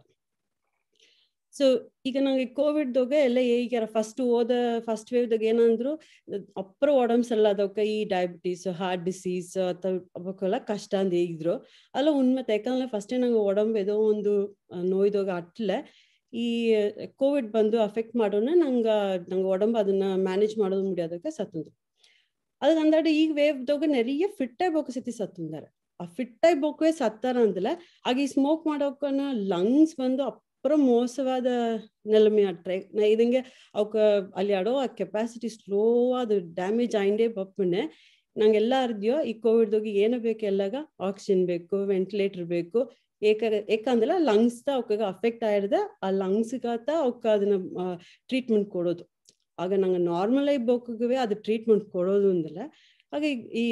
ಸೊ ಈಗ ನಂಗೆ ಕೋವಿಡ್ದಾಗ ಎಲ್ಲ ಈಗ ಫಸ್ಟ್ ಹೋದ ಫಸ್ಟ್ ವೇವ್ ದಾಗ ಏನಂದ್ರು ಅಪ್ರ ಒಡಮ್ಸ್ ಎಲ್ಲ ಅದಕ್ಕೆ ಈ ಡಯಾಬಿಟೀಸ್ ಹಾರ್ಟ್ ಡಿಸೀಸ್ ಅಥವಾ ಕಷ್ಟ ಅಂದ ಹೇಗಿದ್ರು ಅಲ್ಲ ಉನ್ಮತ್ತೆ ಯಾಕಂದ್ರೆ ಫಸ್ಟೇ ನಂಗೆ ಒಡಂಬೇದೋ ಒಂದು ನೋಯ್ದಾಗ ಅಟ್ಲೆ ಈ ಕೋವಿಡ್ ಬಂದು ಅಫೆಕ್ಟ್ ಮಾಡೋಣ ನಂಗ ನಂಗೆ ಒಡಂಬ ಅದನ್ನ ಮ್ಯಾನೇಜ್ ಮಾಡೋದು ಮುಡಿಯೋದಕ್ಕೆ ಸತ್ತಂದ್ರು ಅದಕ್ಕೆ ಈ ಈಗ ವೇವ್ದಾಗ ನೆರೆಯ ಫಿಟ್ ಬೋಕ ಸತಿ ಸತ್ತಂದಾರೆ ಆ ಫಿಟ್ ಬೋಕೇ ಸತ್ತಾರ ಅಂದಲ್ಲ ಆಗ ಈ ಸ್ಮೋಕ್ ಮಾಡೋಕ ಲಂಗ್ಸ್ ಬಂದು ಬರೋ ಮೋಸವಾದ ನೆಲಮೆ ಆಟ್ರೆ ಇದಂಗೆ ಅವಕ್ಕೆ ಅಲ್ಲಿ ಆಡೋ ಆ ಕೆಪಾಸಿಟಿ ಸ್ಲೋ ಅದು ಡ್ಯಾಮೇಜ್ ಆಯಿಂಡೇ ಬಪ್ಪನೆ ನಂಗೆಲ್ಲ ಅರ್ದ್ಯೋ ಈ ಕೋವಿಡ್ದೋಗಿ ಏನು ಬೇಕು ಎಲ್ಲಾಗ ಆಕ್ಸಿಜನ್ ಬೇಕು ವೆಂಟಿಲೇಟರ್ ಬೇಕು ಏಕ ಏಕಂದ್ರೆ ಲಂಗ್ಸ್ ತ ಅಫೆಕ್ಟ್ ಆಗಿರ್ದ ಆ ಲಂಗ್ಸ್ಗಾತ ಅವಕ್ಕೆ ಅದನ್ನ ಟ್ರೀಟ್ಮೆಂಟ್ ಕೊಡೋದು ಆಗ ನಂಗೆ ನಾರ್ಮಲ್ ಆಗಿ ಅದು ಟ್ರೀಟ್ಮೆಂಟ್ ಕೊಡೋದು ಅಂದಲ್ಲ ಹಾಗೆ ಈ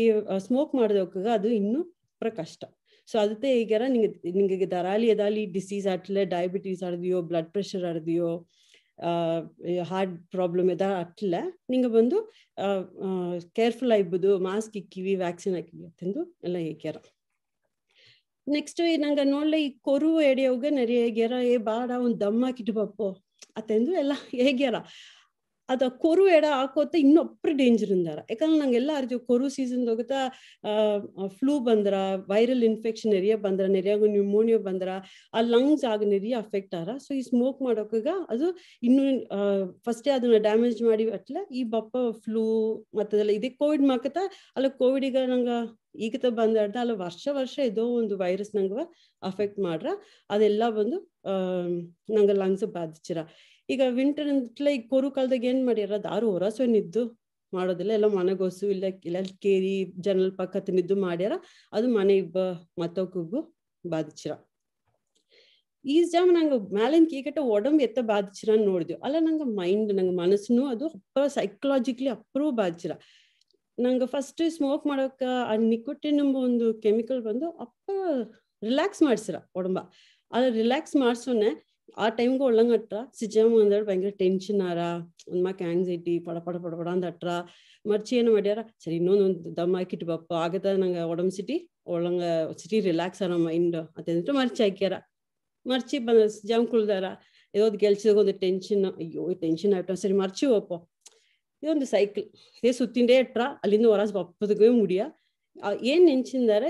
ಸ್ಮೋಕ್ ಮಾಡಿದವಕ್ಕಾಗ ಅದು ಇನ್ನೂ ಪ್ರಕಷ್ಟ ಸೊ ಅದತ್ತೆ ಹೇಗ್ಯಾರ நீங்கள் நீங்கள் தராலி ஏதாவது டிசீஸ் ஆட்டில் டயபெட்டிஸ் ஆடுதியோ பிளட் ப்ரெஷர் ಹಾರ್ಟ್ ಪ್ರಾಬ್ಲಮ್ ಎದ ಅಟ್ಲ ನಿಂಗೆ ಬಂದು ಕೇರ್ಫುಲ್ ಆಗಿಬೋದು ಮಾಸ್ಕ್ ಇಕ್ಕಿವಿ ವ್ಯಾಕ್ಸಿನ್ ಹಾಕಿವಿ ಅತ್ತೆಂದು ಎಲ್ಲ ಹೇಗ್ಯಾರ ನೆಕ್ಸ್ಟ್ ನಂಗ ನೋಡ್ಲೇ ಈ ಕೊರು ಎಡೆಯೋಗ ನೆರೆ ಹೇಗ್ಯಾರ ಏ ಬಾಡ ಒಂದ್ ಒಂದು ದಮ್ಮ ಕಿಟ್ಬಪ್ಪು ಅತ್ತೆಂದು ಎಲ್ಲ ಹೇಗ್ಯಾರ ಅದ ಕೊರು ಎಡ ಹಾಕೋತ ಇನ್ನೊಬ್ರು ಡೇಂಜರ್ ಇಂದಾರ ಯಾಕಂದ್ರೆ ನಂಗೆ ಎಲ್ಲ ಕೊರು ಸೀಸನ್ ಹೋಗುತ್ತಾ ಫ್ಲೂ ಬಂದ್ರ ವೈರಲ್ ಇನ್ಫೆಕ್ಷನ್ ಎರಿಯ ಬಂದ್ರ ನೆರಿಯಾಗ ನ್ಯೂಮೋನಿಯಾ ಬಂದ್ರ ಆ ಲಂಗ್ಸ್ ಆಗ ನೆರಿಯ ಅಫೆಕ್ಟ್ ಆರ ಸೊ ಈ ಸ್ಮೋಕ್ ಮಾಡೋಕಾಗ ಅದು ಇನ್ನು ಫಸ್ಟೇ ಅದನ್ನ ಡ್ಯಾಮೇಜ್ ಮಾಡಿ ಅಟ್ಲ ಈ ಬಪ್ಪ ಫ್ಲೂ ಮತ್ತದೆಲ್ಲ ಇದೇ ಕೋವಿಡ್ ಮಾಕತ ಅಲ್ಲ ಕೋವಿಡ್ ಈಗ ನಂಗೆ ಈಗತ ಬಂದ ಅಲ್ಲ ವರ್ಷ ವರ್ಷ ಇದೋ ಒಂದು ವೈರಸ್ ನಂಗ ಅಫೆಕ್ಟ್ ಮಾಡ್ರ ಅದೆಲ್ಲ ಬಂದು ನಂಗ ಲಂಗ್ಸ್ ಬಾಧಿಸಿರ ಈಗ ವಿಂಟರ್ ಅಂತಲೇ ಈಗ ಕೊರು ಕಾಲದಾಗ ಏನ್ ಮಾಡ್ಯಾರ ದಾರು ಹೊರಸು ನಿದ್ದು ಮಾಡೋದಿಲ್ಲ ಎಲ್ಲ ಮನೆಗೊಸು ಇಲ್ಲ ಇಲ್ಲ ಕೇರಿ ಜನರಲ್ ಪಕ್ಕತ್ ನಿದ್ದು ಮಾಡ್ಯಾರ ಅದು ಮನೆ ಇಬ್ಬ ಮತ್ತೊಕ್ಕೂ ಬಾಧಿಸಿರ ಈಸ್ ಜಾಮ್ ನಂಗೆ ಮ್ಯಾಲಿನ ಕೀಕಟ ಒಡಂಬ್ ಎತ್ತ ಬಾಧಿಸಿರ ನೋಡಿದ್ವಿ ಅಲ್ಲ ನಂಗೆ ಮೈಂಡ್ ನಂಗೆ ಮನಸ್ಸನ್ನು ಅದು ಅಪ್ಪ ಸೈಕಲಾಜಿಕಲಿ ಅಪ್ರೂವ್ ಬಾಧಿಸಿರ ನಂಗೆ ಫಸ್ಟ್ ಸ್ಮೋಕ್ ಮಾಡೋಕೆ ಆ ನಿಕೋಟಿನ್ ಎಂಬ ಒಂದು ಕೆಮಿಕಲ್ ಬಂದು ಅಪ್ಪ ರಿಲ್ಯಾಕ್ಸ್ ಮಾಡಿಸಿರ ಒಡಂಬ ಅದ್ರ ರಿಲ್ಯಾಕ್ಸ್ ಮಾಡಿಸೋನೆ ఆ టైంకి ఒళ్ళంగట్రా సిజాము అందాడు భయంకర ಟೆನ್ಷನ್ ಆರಾ ಒಂದು ಮಾಕೆ ಆಂಗ್ಸೈಟಿ ಪಡ ಪಡ ಪಡ ಪಡ ಅಂದಟ್ರ ಮರ್ಚಿ ಏನು ಮಾಡ್ಯಾರ ಸರಿ ಇನ್ನೊಂದು ದಮ್ ಹಾಕಿಟ್ಟು ಬಪ್ಪ ಆಗದ ನಂಗೆ ಒಡಮ್ ಸಿಟಿ ಒಳ್ಳಂಗ ಸಿಟಿ ರಿಲ್ಯಾಕ್ಸ್ ಆರ ಮೈಂಡ್ ಅಂತಂದ್ಬಿಟ್ಟು ಮರ್ಚಿ ಹಾಕ್ಯಾರ ಮರ್ಚಿ ಬಂದ ಸಿಜಾಮ್ ಕುಳ್ದಾರ ಯಾವ್ದು ಗೆಲ್ಸಿದಾಗ ಒಂದು ಟೆನ್ಷನ್ ಅಯ್ಯೋ ಟೆನ್ಷನ್ ಆಯ್ತು ಸರಿ ಮರ್ಚಿ ಹೋಪ ಇದೊಂದು ಸೈಕ್ಲ್ ಇದೇ ಸುತ್ತಿಂಡೇ ಇಟ್ರ ಅಲ್ಲಿಂದ ಹೊರಸ್ ಬಪ್ಪದಕ್ಕೆ ಮುಡಿಯ ಏನ್ ನೆನ್ಸಿಂದಾರೆ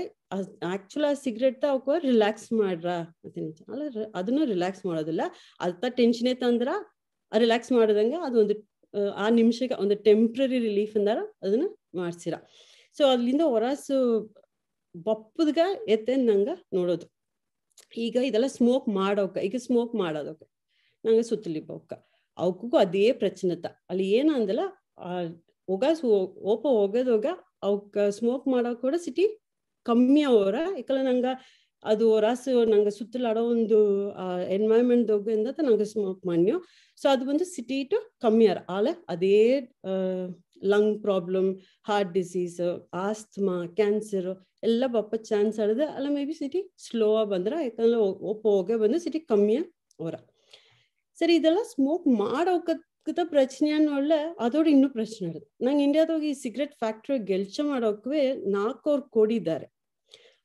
ಆಕ್ಚುಲ್ ಆ ಸಿಗರೇಟ್ ತ ಅವಕ್ಕ ರಿಲ್ಯಾಕ್ಸ್ ಮಾಡ್ರ ಅಂತ ಅಲ್ಲ ಅದನ್ನು ರಿಲ್ಯಾಕ್ಸ್ ಮಾಡೋದಿಲ್ಲ ಅಲ್ತ ಟೆನ್ಷನೇ ತಂದ್ರ ರಿಲ್ಯಾಕ್ಸ್ ಮಾಡದಂಗ ಅದು ಒಂದು ಆ ನಿಮಿಷಕ್ಕೆ ಒಂದು ಟೆಂಪ್ರರಿ ರಿಲೀಫ್ ಅಂದಾರ ಅದನ್ನ ಮಾಡ್ಸಿರ ಸೊ ಅಲ್ಲಿಂದ ಹೊರಸು ಬಪ್ಪದ್ಗ ಎತ್ತೆನ್ ನಂಗ ನೋಡೋದು ಈಗ ಇದೆಲ್ಲ ಸ್ಮೋಕ್ ಮಾಡೋಕ ಈಗ ಸ್ಮೋಕ್ ಮಾಡೋದಕ್ಕೆ ನಂಗೆ ಸುತ್ತಲಿ ಅವಕ ಅವಕ್ಕೂ ಅದೇ ಪ್ರಚನತ ಅಲ್ಲಿ ಏನಂದಲ್ಲ ಅಂದಲ್ಲ ಆ ಒಗ ಓಪ ಹೋಗೋದೋಗ ಸ್ಮೋಕ್ ಮಾಡೋ ಕೂಡ ಸಿಟಿ ಕಮ್ಮಿ ಅವರ ಯಾಕಲ್ಲ ನಂಗ ಅದು ಒರಾಸು ನಂಗೆ ಸುತ್ತಲಾಡೋ ಒಂದು ಎನ್ವೈರ್ಮೆಂಟ್ ದೊಗ್ಗಿಂದ ನಂಗೆ ಸ್ಮೋಕ್ ಮಾಡ್ಯೋ ಸೊ ಅದು ಒಂದು ಸಿಟಿ ಟು ಕಮ್ಮಿಯರ್ ಆಲೆ ಅದೇ lung problem heart disease asthma cancer ಎಲ್ಲ ಬಪ್ಪ ಚಾನ್ಸ್ ಆಡದೆ ಅಲ್ಲ ಮೇ ಬಿ ಸಿಟಿ ಸ್ಲೋ ಆಗಿ ಬಂದ್ರೆ ಯಾಕಂದ್ರೆ ಒಪ್ಪ ಹೋಗೇ ಬಂದು ಸಿಟಿ ಕಮ್ಮಿಯ ಅವರ ಸರಿ ಇದೆಲ್ಲ ಸ್ಮೋಕ್ ಮಾಡೋಕತ್ ದ ಅನ್ನೋಳ್ಳೆ ಅದೋಡು ಇನ್ನೂ ಪ್ರಶ್ನೆ ಹಿಡಿದು ನಂಗೆ ಇಂಡಿಯಾದಾಗ ಈ ಸಿಗರೆಟ್ ಫ್ಯಾಕ್ಟ್ರಿ ಗೆಲ್ಚ ಮಾಡೋಕ್ವೆ ನಾಲ್ಕವ್ರು ಕೋಡಿದ್ದಾರೆ